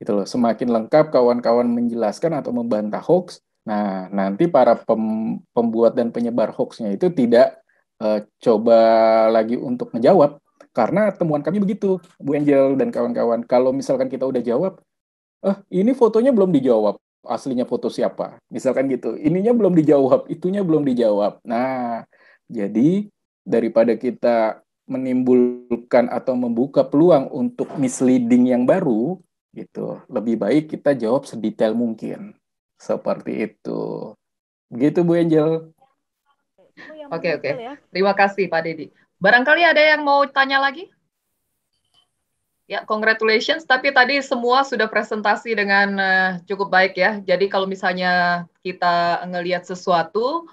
Gitu loh, semakin lengkap kawan-kawan menjelaskan atau membantah hoax, nah nanti para pem, pembuat dan penyebar hoaxnya itu tidak eh, coba lagi untuk menjawab, karena temuan kami begitu, Bu Angel dan kawan-kawan. Kalau misalkan kita udah jawab, eh ini fotonya belum dijawab, aslinya foto siapa? Misalkan gitu. Ininya belum dijawab, itunya belum dijawab. Nah, jadi daripada kita menimbulkan atau membuka peluang untuk misleading yang baru, gitu. Lebih baik kita jawab sedetail mungkin. Seperti itu. Begitu, Bu Angel. Oke, oke. Okay. Ya. Terima kasih Pak Deddy. Barangkali ada yang mau tanya lagi? Ya, congratulations. Tapi tadi semua sudah presentasi dengan eh, cukup baik ya. Jadi kalau misalnya kita ngelihat sesuatu,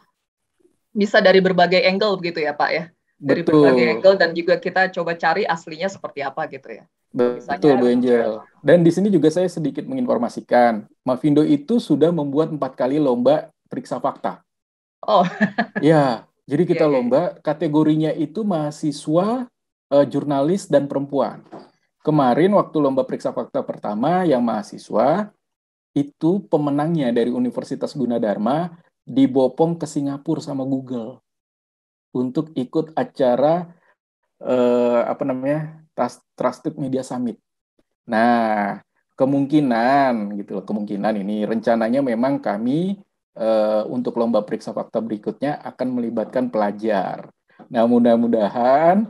bisa dari berbagai angle begitu ya Pak ya. Dari Betul. berbagai angle dan juga kita coba cari aslinya seperti apa gitu ya. Betul Bu Angel. Dan di sini juga saya sedikit menginformasikan, Mavindo itu sudah membuat empat kali lomba periksa fakta. Oh. ya, jadi kita yeah, iya, lomba yeah. kategorinya itu mahasiswa, uh, jurnalis dan perempuan. Kemarin waktu lomba periksa fakta pertama yang mahasiswa itu pemenangnya dari Universitas Gunadarma dibopong ke Singapura sama Google untuk ikut acara eh, apa namanya Trust Trusted Media Summit. Nah kemungkinan gitu loh kemungkinan ini rencananya memang kami Eh, untuk lomba periksa fakta berikutnya akan melibatkan pelajar. Nah, mudah-mudahan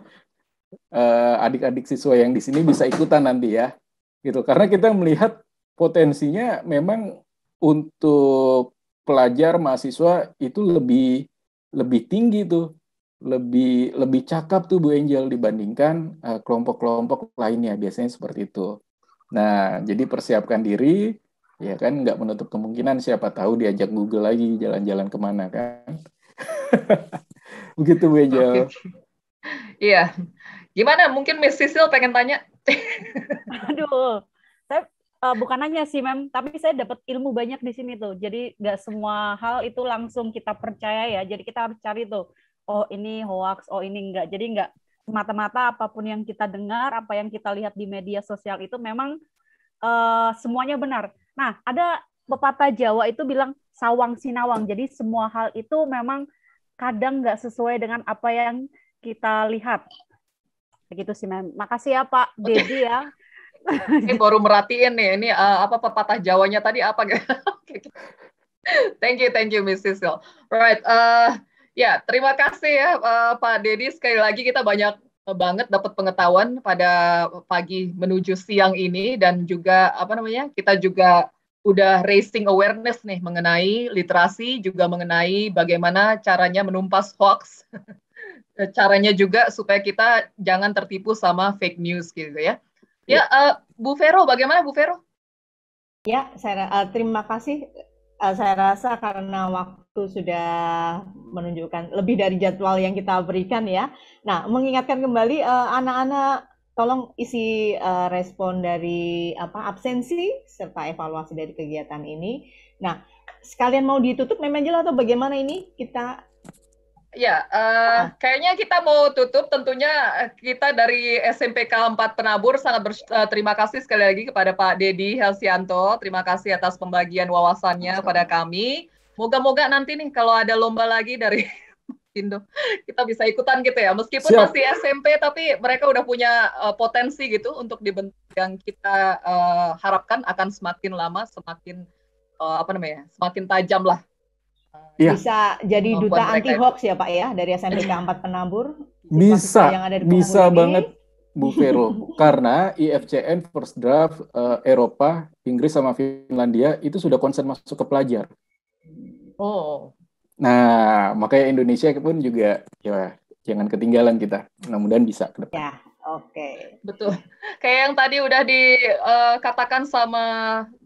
eh, adik-adik siswa yang di sini bisa ikutan nanti ya. Gitu karena kita melihat potensinya memang untuk pelajar mahasiswa itu lebih lebih tinggi tuh lebih lebih cakap tuh Bu Angel dibandingkan eh, kelompok -kelompok lainnya biasanya seperti itu. Nah, jadi persiapkan diri ya kan nggak menutup kemungkinan siapa tahu diajak Google lagi jalan-jalan kemana kan begitu Bu iya okay. iya gimana mungkin Miss Cecil pengen tanya aduh saya uh, bukan nanya sih mem tapi saya dapat ilmu banyak di sini tuh jadi nggak semua hal itu langsung kita percaya ya jadi kita harus cari tuh oh ini hoax oh ini enggak jadi nggak semata mata apapun yang kita dengar apa yang kita lihat di media sosial itu memang uh, semuanya benar Nah, ada pepatah Jawa itu bilang sawang sinawang. Jadi semua hal itu memang kadang nggak sesuai dengan apa yang kita lihat. Begitu sih, Mem. Makasih ya Pak Dedi ya. ini baru merhatiin nih, ini uh, apa pepatah Jawanya tadi apa? thank you, thank you, Miss Cecil. Right, uh, ya yeah, terima kasih ya uh, Pak Dedi sekali lagi kita banyak banget dapat pengetahuan pada pagi menuju siang ini dan juga apa namanya kita juga udah raising awareness nih mengenai literasi juga mengenai bagaimana caranya menumpas hoax caranya juga supaya kita jangan tertipu sama fake news gitu ya ya uh, Bu Vero bagaimana Bu Vero ya saya uh, eh, terima kasih uh, saya rasa karena waktu sudah menunjukkan lebih dari jadwal yang kita berikan ya. Nah, mengingatkan kembali eh, anak-anak uh, tolong isi uh, respon dari apa absensi serta evaluasi dari kegiatan ini. Nah, sekalian mau ditutup memang jelas atau bagaimana ini kita Ya, uh, kayaknya kita mau tutup. Tentunya eh, kita dari SMPK 4 Penabur sangat berterima eh, kasih sekali lagi kepada Pak Dedi Helsianto. Terima kasih atas pembagian wawasannya Sama. pada kami. Moga-moga nanti nih kalau ada lomba lagi dari Indo, kita bisa ikutan gitu ya. Meskipun Siap. masih SMP, tapi mereka udah punya uh, potensi gitu untuk dibentuk yang kita uh, harapkan akan semakin lama, semakin uh, apa namanya, semakin tajam lah ya. bisa jadi duta anti hoax ya Pak ya dari SMPK 4 Penabur? Bisa, yang ada di bisa ini. banget Bu Vero. Karena IFCN First Draft uh, Eropa, Inggris sama Finlandia itu sudah konsen masuk ke pelajar. Oh. Nah, makanya Indonesia pun juga ya jangan ketinggalan kita. Mudah-mudahan bisa ke depan. Ya. Oke. Okay. Betul. Kayak yang tadi udah dikatakan eh, uh, sama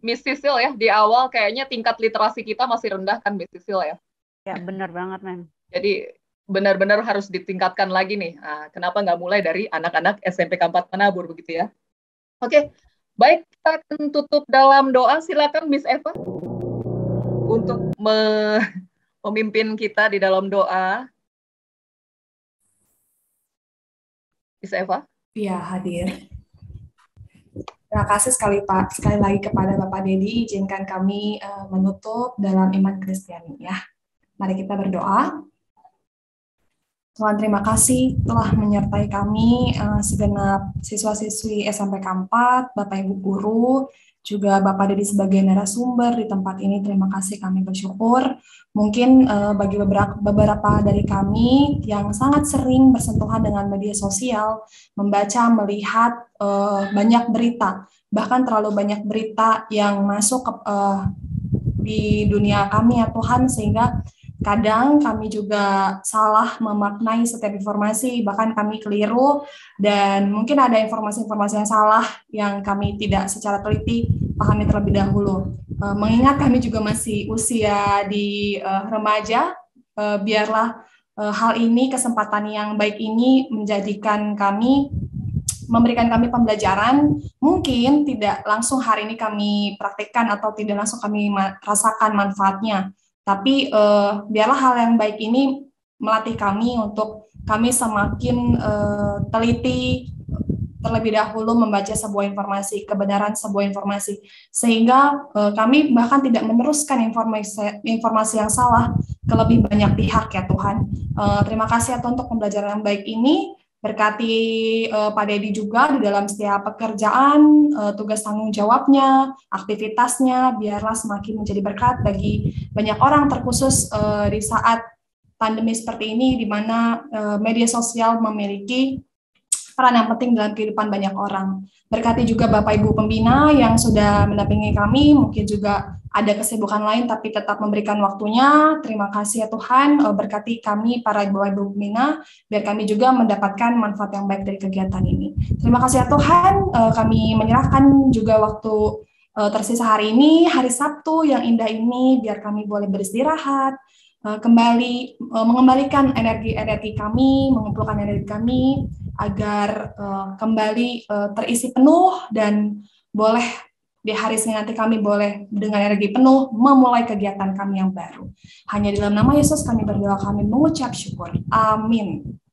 Miss Sisil ya di awal kayaknya tingkat literasi kita masih rendah kan Miss Sisil ya. Ya benar banget Mem. Jadi benar-benar harus ditingkatkan lagi nih. Nah, kenapa nggak mulai dari anak-anak SMP kampat Manabur begitu ya? Oke, okay. baik kita akan tutup dalam doa. Silakan Miss Eva untuk me memimpin kita di dalam doa. Miss Eva? Iya, hadir. Terima kasih sekali Pak, sekali lagi kepada Bapak Dedi, izinkan kami uh, menutup dalam iman Kristiani ya. Mari kita berdoa. Tuhan terima kasih telah menyertai kami uh, segenap siswa-siswi SMP kampat Bapak Ibu guru, juga Bapak Dedi sebagai narasumber di tempat ini. Terima kasih kami bersyukur. Mungkin uh, bagi beberapa, beberapa dari kami yang sangat sering bersentuhan dengan media sosial, membaca, melihat uh, banyak berita, bahkan terlalu banyak berita yang masuk ke uh, di dunia kami ya Tuhan sehingga Kadang kami juga salah memaknai setiap informasi, bahkan kami keliru dan mungkin ada informasi-informasi yang salah yang kami tidak secara teliti pahami terlebih dahulu. Uh, mengingat kami juga masih usia di uh, remaja, uh, biarlah uh, hal ini kesempatan yang baik ini menjadikan kami memberikan kami pembelajaran mungkin tidak langsung hari ini kami praktekkan atau tidak langsung kami rasakan manfaatnya tapi uh, biarlah hal yang baik ini melatih kami untuk kami semakin uh, teliti terlebih dahulu membaca sebuah informasi, kebenaran sebuah informasi, sehingga eh, kami bahkan tidak meneruskan informasi, informasi yang salah ke lebih banyak pihak ya Tuhan. terima kasih ya Tuhan untuk pembelajaran yang baik ini. Berkati uh, Pak Dedi juga di dalam setiap pekerjaan, uh, tugas tanggung jawabnya, aktivitasnya, biarlah semakin menjadi berkat bagi banyak orang, terkhusus uh, di saat pandemi seperti ini, di mana uh, media sosial memiliki peran yang penting dalam kehidupan banyak orang. Berkati juga Bapak Ibu pembina yang sudah mendampingi kami, mungkin juga ada kesibukan lain tapi tetap memberikan waktunya. Terima kasih ya Tuhan, eh, berkati kami para Ibu Ibu pembina, biar kami juga mendapatkan manfaat yang baik dari kegiatan ini. Terima kasih ya Tuhan, eh, kami menyerahkan juga waktu eh, tersisa hari ini, hari Sabtu yang indah ini, biar kami boleh beristirahat, kembali mengembalikan energi-energi kami, mengumpulkan energi kami, agar uh, kembali uh, terisi penuh dan boleh di hari Senin nanti kami boleh dengan energi penuh memulai kegiatan kami yang baru. Hanya dalam nama Yesus kami berdoa kami mengucap syukur. Amin.